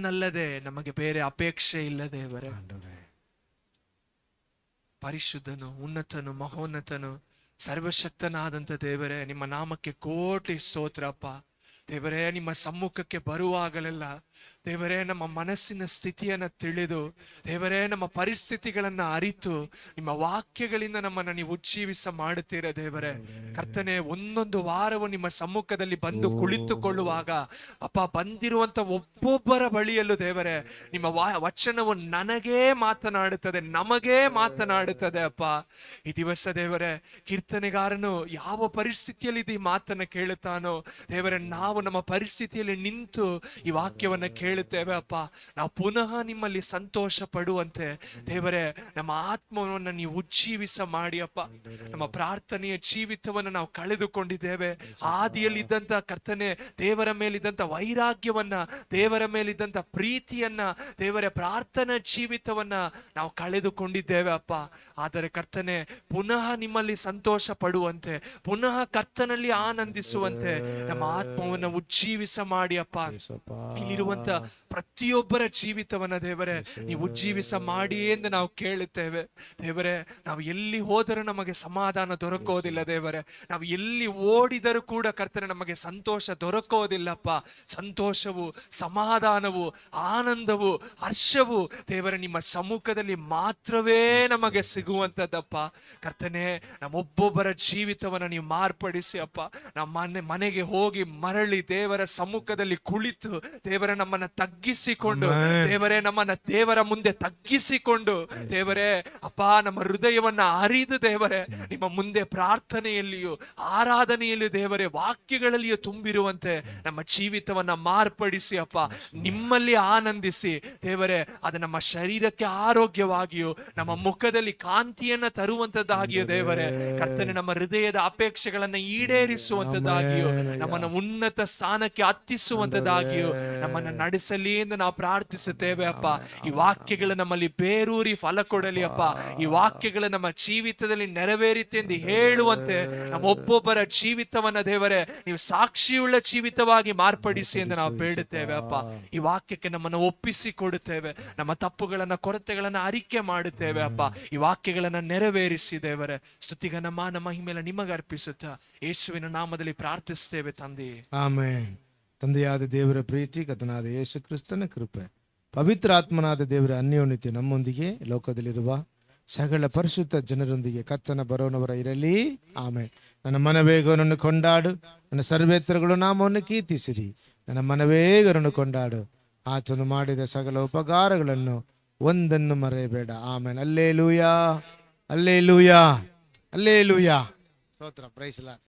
ನಿನ್ನಲ್ಲದೆ ನಮಗೆ ಬೇರೆ ಅಪೇಕ್ಷೆ ಇಲ್ಲದೆ ದೇವರೇ ಪರಿಶುದ್ಧನು ಉನ್ನತನು ಮಹೋನ್ನತನು ಸರ್ವಶಕ್ತನಾದಂತ ದೇವರೇ ನಿಮ್ಮ ನಾಮಕ್ಕೆ ಕೋಟಿ ಸ್ತೋತ್ರಪ್ಪ ದೇವರೇ ನಿಮ್ಮ ಸಮ್ಮುಖಕ್ಕೆ ಬರುವಾಗಲೆಲ್ಲ ದೇವರೇ ನಮ್ಮ ಮನಸ್ಸಿನ ಸ್ಥಿತಿಯನ್ನು ತಿಳಿದು ದೇವರೇ ನಮ್ಮ ಪರಿಸ್ಥಿತಿಗಳನ್ನು ಅರಿತು ನಿಮ್ಮ ವಾಕ್ಯಗಳಿಂದ ನಮ್ಮನ್ನು ನೀವು ಉಜ್ಜೀವಿಸ ಮಾಡುತ್ತೀರ ದೇವರೇ ಕರ್ತನೆ ಒಂದೊಂದು ವಾರವು ನಿಮ್ಮ ಸಮ್ಮುಖದಲ್ಲಿ ಬಂದು ಕುಳಿತುಕೊಳ್ಳುವಾಗ ಅಪ್ಪ ಬಂದಿರುವಂತ ಒಬ್ಬೊಬ್ಬರ ಬಳಿಯಲ್ಲೂ ದೇವರೇ ನಿಮ್ಮ ವಚನವು ನನಗೇ ಮಾತನಾಡುತ್ತದೆ ನಮಗೇ ಮಾತನಾಡುತ್ತದೆ ಅಪ್ಪ ಈ ದಿವಸ ದೇವರೇ ಕೀರ್ತನೆಗಾರನು ಯಾವ ಪರಿಸ್ಥಿತಿಯಲ್ಲಿ ಈ ಮಾತನ್ನು ಕೇಳುತ್ತಾನೋ ದೇವರೇ ನಾವು ನಮ್ಮ ಪರಿಸ್ಥಿತಿಯಲ್ಲಿ ನಿಂತು ಈ ವಾಕ್ಯವನ್ನ ಕೇಳಿ ಹೇಳುತ್ತೇವೆ ಅಪ್ಪ ನಾವು ಪುನಃ ನಿಮ್ಮಲ್ಲಿ ಸಂತೋಷ ಪಡುವಂತೆ ದೇವರೇ ನಮ್ಮ ಆತ್ಮವನ್ನು ನೀವು ಉಜ್ಜೀವಿಸ ಮಾಡಿ ಅಪ್ಪ ನಮ್ಮ ಪ್ರಾರ್ಥನೆಯ ಜೀವಿತವನ್ನು ನಾವು ಕಳೆದುಕೊಂಡಿದ್ದೇವೆ ಆದಿಯಲ್ಲಿದ್ದಂತ ಕರ್ತನೆ ದೇವರ ಮೇಲಿದ್ದಂತ ವೈರಾಗ್ಯವನ್ನ ದೇವರ ಮೇಲಿದ್ದಂತ ಪ್ರೀತಿಯನ್ನ ದೇವರ ಪ್ರಾರ್ಥನಾ ಜೀವಿತವನ್ನ ನಾವು ಕಳೆದುಕೊಂಡಿದ್ದೇವೆ ಅಪ್ಪ ಆದರೆ ಕರ್ತನೆ ಪುನಃ ನಿಮ್ಮಲ್ಲಿ ಸಂತೋಷ ಪಡುವಂತೆ ಪುನಃ ಕರ್ತನಲ್ಲಿ ಆನಂದಿಸುವಂತೆ ನಮ್ಮ ಆತ್ಮವನ್ನು ಉಜ್ಜೀವಿಸ ಮಾಡಿ ಅಪ್ಪ ಇಲ್ಲಿರುವಂತ ಪ್ರತಿಯೊಬ್ಬರ ಜೀವಿತವನ್ನ ದೇವರೇ ನೀವು ಜೀವಿಸ ಮಾಡಿ ಎಂದು ನಾವು ಕೇಳುತ್ತೇವೆ ದೇವರೇ ನಾವು ಎಲ್ಲಿ ಹೋದರೂ ನಮಗೆ ಸಮಾಧಾನ ದೊರಕೋದಿಲ್ಲ ದೇವರೇ ನಾವು ಎಲ್ಲಿ ಓಡಿದರೂ ಕೂಡ ಕರ್ತನೆ ನಮಗೆ ಸಂತೋಷ ದೊರಕೋದಿಲ್ಲಪ್ಪ ಸಂತೋಷವು ಸಮಾಧಾನವು ಆನಂದವು ಹರ್ಷವು ದೇವರ ನಿಮ್ಮ ಸಮ್ಮುಖದಲ್ಲಿ ಮಾತ್ರವೇ ನಮಗೆ ಸಿಗುವಂತದ್ದಪ್ಪ ಕರ್ತನೆ ನಮ್ಮೊಬ್ಬೊಬ್ಬರ ಜೀವಿತವನ್ನ ನೀವು ಮಾರ್ಪಡಿಸಿ ಅಪ್ಪ ನಮ್ಮ ಮನೆಗೆ ಹೋಗಿ ಮರಳಿ ದೇವರ ಸಮ್ಮುಖದಲ್ಲಿ ಕುಳಿತು ದೇವರ ನಮ್ಮನ್ನ ತಗ್ಗಿಸಿಕೊಂಡು ದೇವರೇ ನಮ್ಮನ್ನ ದೇವರ ಮುಂದೆ ತಗ್ಗಿಸಿಕೊಂಡು ದೇವರೇ ಅಪ್ಪ ನಮ್ಮ ಹೃದಯವನ್ನ ಅರಿದು ದೇವರೇ ನಿಮ್ಮ ಮುಂದೆ ಪ್ರಾರ್ಥನೆಯಲ್ಲಿಯೂ ಆರಾಧನೆಯಲ್ಲಿ ದೇವರೇ ವಾಕ್ಯಗಳಲ್ಲಿಯೂ ತುಂಬಿರುವಂತೆ ನಮ್ಮ ಜೀವಿತವನ್ನ ಮಾರ್ಪಡಿಸಿ ಅಪ್ಪ ನಿಮ್ಮಲ್ಲಿ ಆನಂದಿಸಿ ದೇವರೇ ಅದು ನಮ್ಮ ಶರೀರಕ್ಕೆ ಆರೋಗ್ಯವಾಗಿಯೂ ನಮ್ಮ ಮುಖದಲ್ಲಿ ಕಾಂತಿಯನ್ನ ತರುವಂತದ್ದಾಗಿಯೂ ದೇವರೇ ಕರ್ತನೆ ನಮ್ಮ ಹೃದಯದ ಅಪೇಕ್ಷೆಗಳನ್ನ ಈಡೇರಿಸುವಂತದ್ದಾಗಿಯೂ ನಮ್ಮನ್ನ ಉನ್ನತ ಸ್ಥಾನಕ್ಕೆ ಹತ್ತಿಸುವಂತದ್ದಾಗಿಯೂ ನಮ್ಮನ್ನ ನಡೆಸಿ ಫಲಿಸಲಿ ಎಂದು ನಾವು ಪ್ರಾರ್ಥಿಸುತ್ತೇವೆ ಅಪ್ಪ ಈ ವಾಕ್ಯಗಳು ನಮ್ಮಲ್ಲಿ ಬೇರೂರಿ ಫಲ ಕೊಡಲಿ ಅಪ್ಪ ಈ ವಾಕ್ಯಗಳು ನಮ್ಮ ಜೀವಿತದಲ್ಲಿ ನೆರವೇರಿತೆ ಎಂದು ಹೇಳುವಂತೆ ನಮ್ಮ ಒಬ್ಬೊಬ್ಬರ ಜೀವಿತವನ್ನ ದೇವರೇ ನೀವು ಸಾಕ್ಷಿಯುಳ್ಳ ಜೀವಿತವಾಗಿ ಮಾರ್ಪಡಿಸಿ ಎಂದು ನಾವು ಬೇಡುತ್ತೇವೆ ಅಪ್ಪ ಈ ವಾಕ್ಯಕ್ಕೆ ನಮ್ಮನ್ನು ಒಪ್ಪಿಸಿ ಕೊಡುತ್ತೇವೆ ನಮ್ಮ ತಪ್ಪುಗಳನ್ನ ಕೊರತೆಗಳನ್ನ ಅರಿಕೆ ಮಾಡುತ್ತೇವೆ ಅಪ್ಪ ಈ ವಾಕ್ಯಗಳನ್ನ ನೆರವೇರಿಸಿ ದೇವರೇ ಸ್ತುತಿಗ ನಮ್ಮ ನಮ್ಮ ನಿಮಗೆ ಅರ್ಪಿಸುತ್ತಾ ಯೇಸುವಿನ ನಾಮದಲ್ಲಿ ಪ್ರಾರ್ಥಿಸುತ್ತೇವೆ ತಂದೆ ಆಮೇಲೆ ತಂದೆಯಾದ ದೇವರ ಪ್ರೀತಿ ಕಥನಾದ ಯೇಸು ಕ್ರಿಸ್ತನ ಕೃಪೆ ಪವಿತ್ರ ಆತ್ಮನಾದ ದೇವರ ಅನ್ಯೋನ್ಯತೆ ನಮ್ಮೊಂದಿಗೆ ಲೋಕದಲ್ಲಿರುವ ಸಗಳ ಪರಿಶುದ್ಧ ಜನರೊಂದಿಗೆ ಕಚ್ಚನ ಬರೋನವರ ಇರಲಿ ಆಮೇಲೆ ನನ್ನ ಮನವೇಗವನ್ನು ಕೊಂಡಾಡು ನನ್ನ ಸರ್ವೇತ್ರಗಳು ನಾಮವನ್ನು ಕೀರ್ತಿಸಿರಿ ನನ್ನ ಮನವೇಗರನ್ನು ಕೊಂಡಾಡು ಆತನು ಮಾಡಿದ ಸಕಲ ಉಪಕಾರಗಳನ್ನು ಒಂದನ್ನು ಮರೆಯಬೇಡ ಆಮೇಲೆ ಅಲ್ಲೇ ಲೂಯಾ ಅಲ್ಲೇ ಲೂಯಾ ಅಲ್ಲೇ ಲೂಯಾ ಸ್ತೋತ್ರ ಪ್ರೈಸ್ಲಾ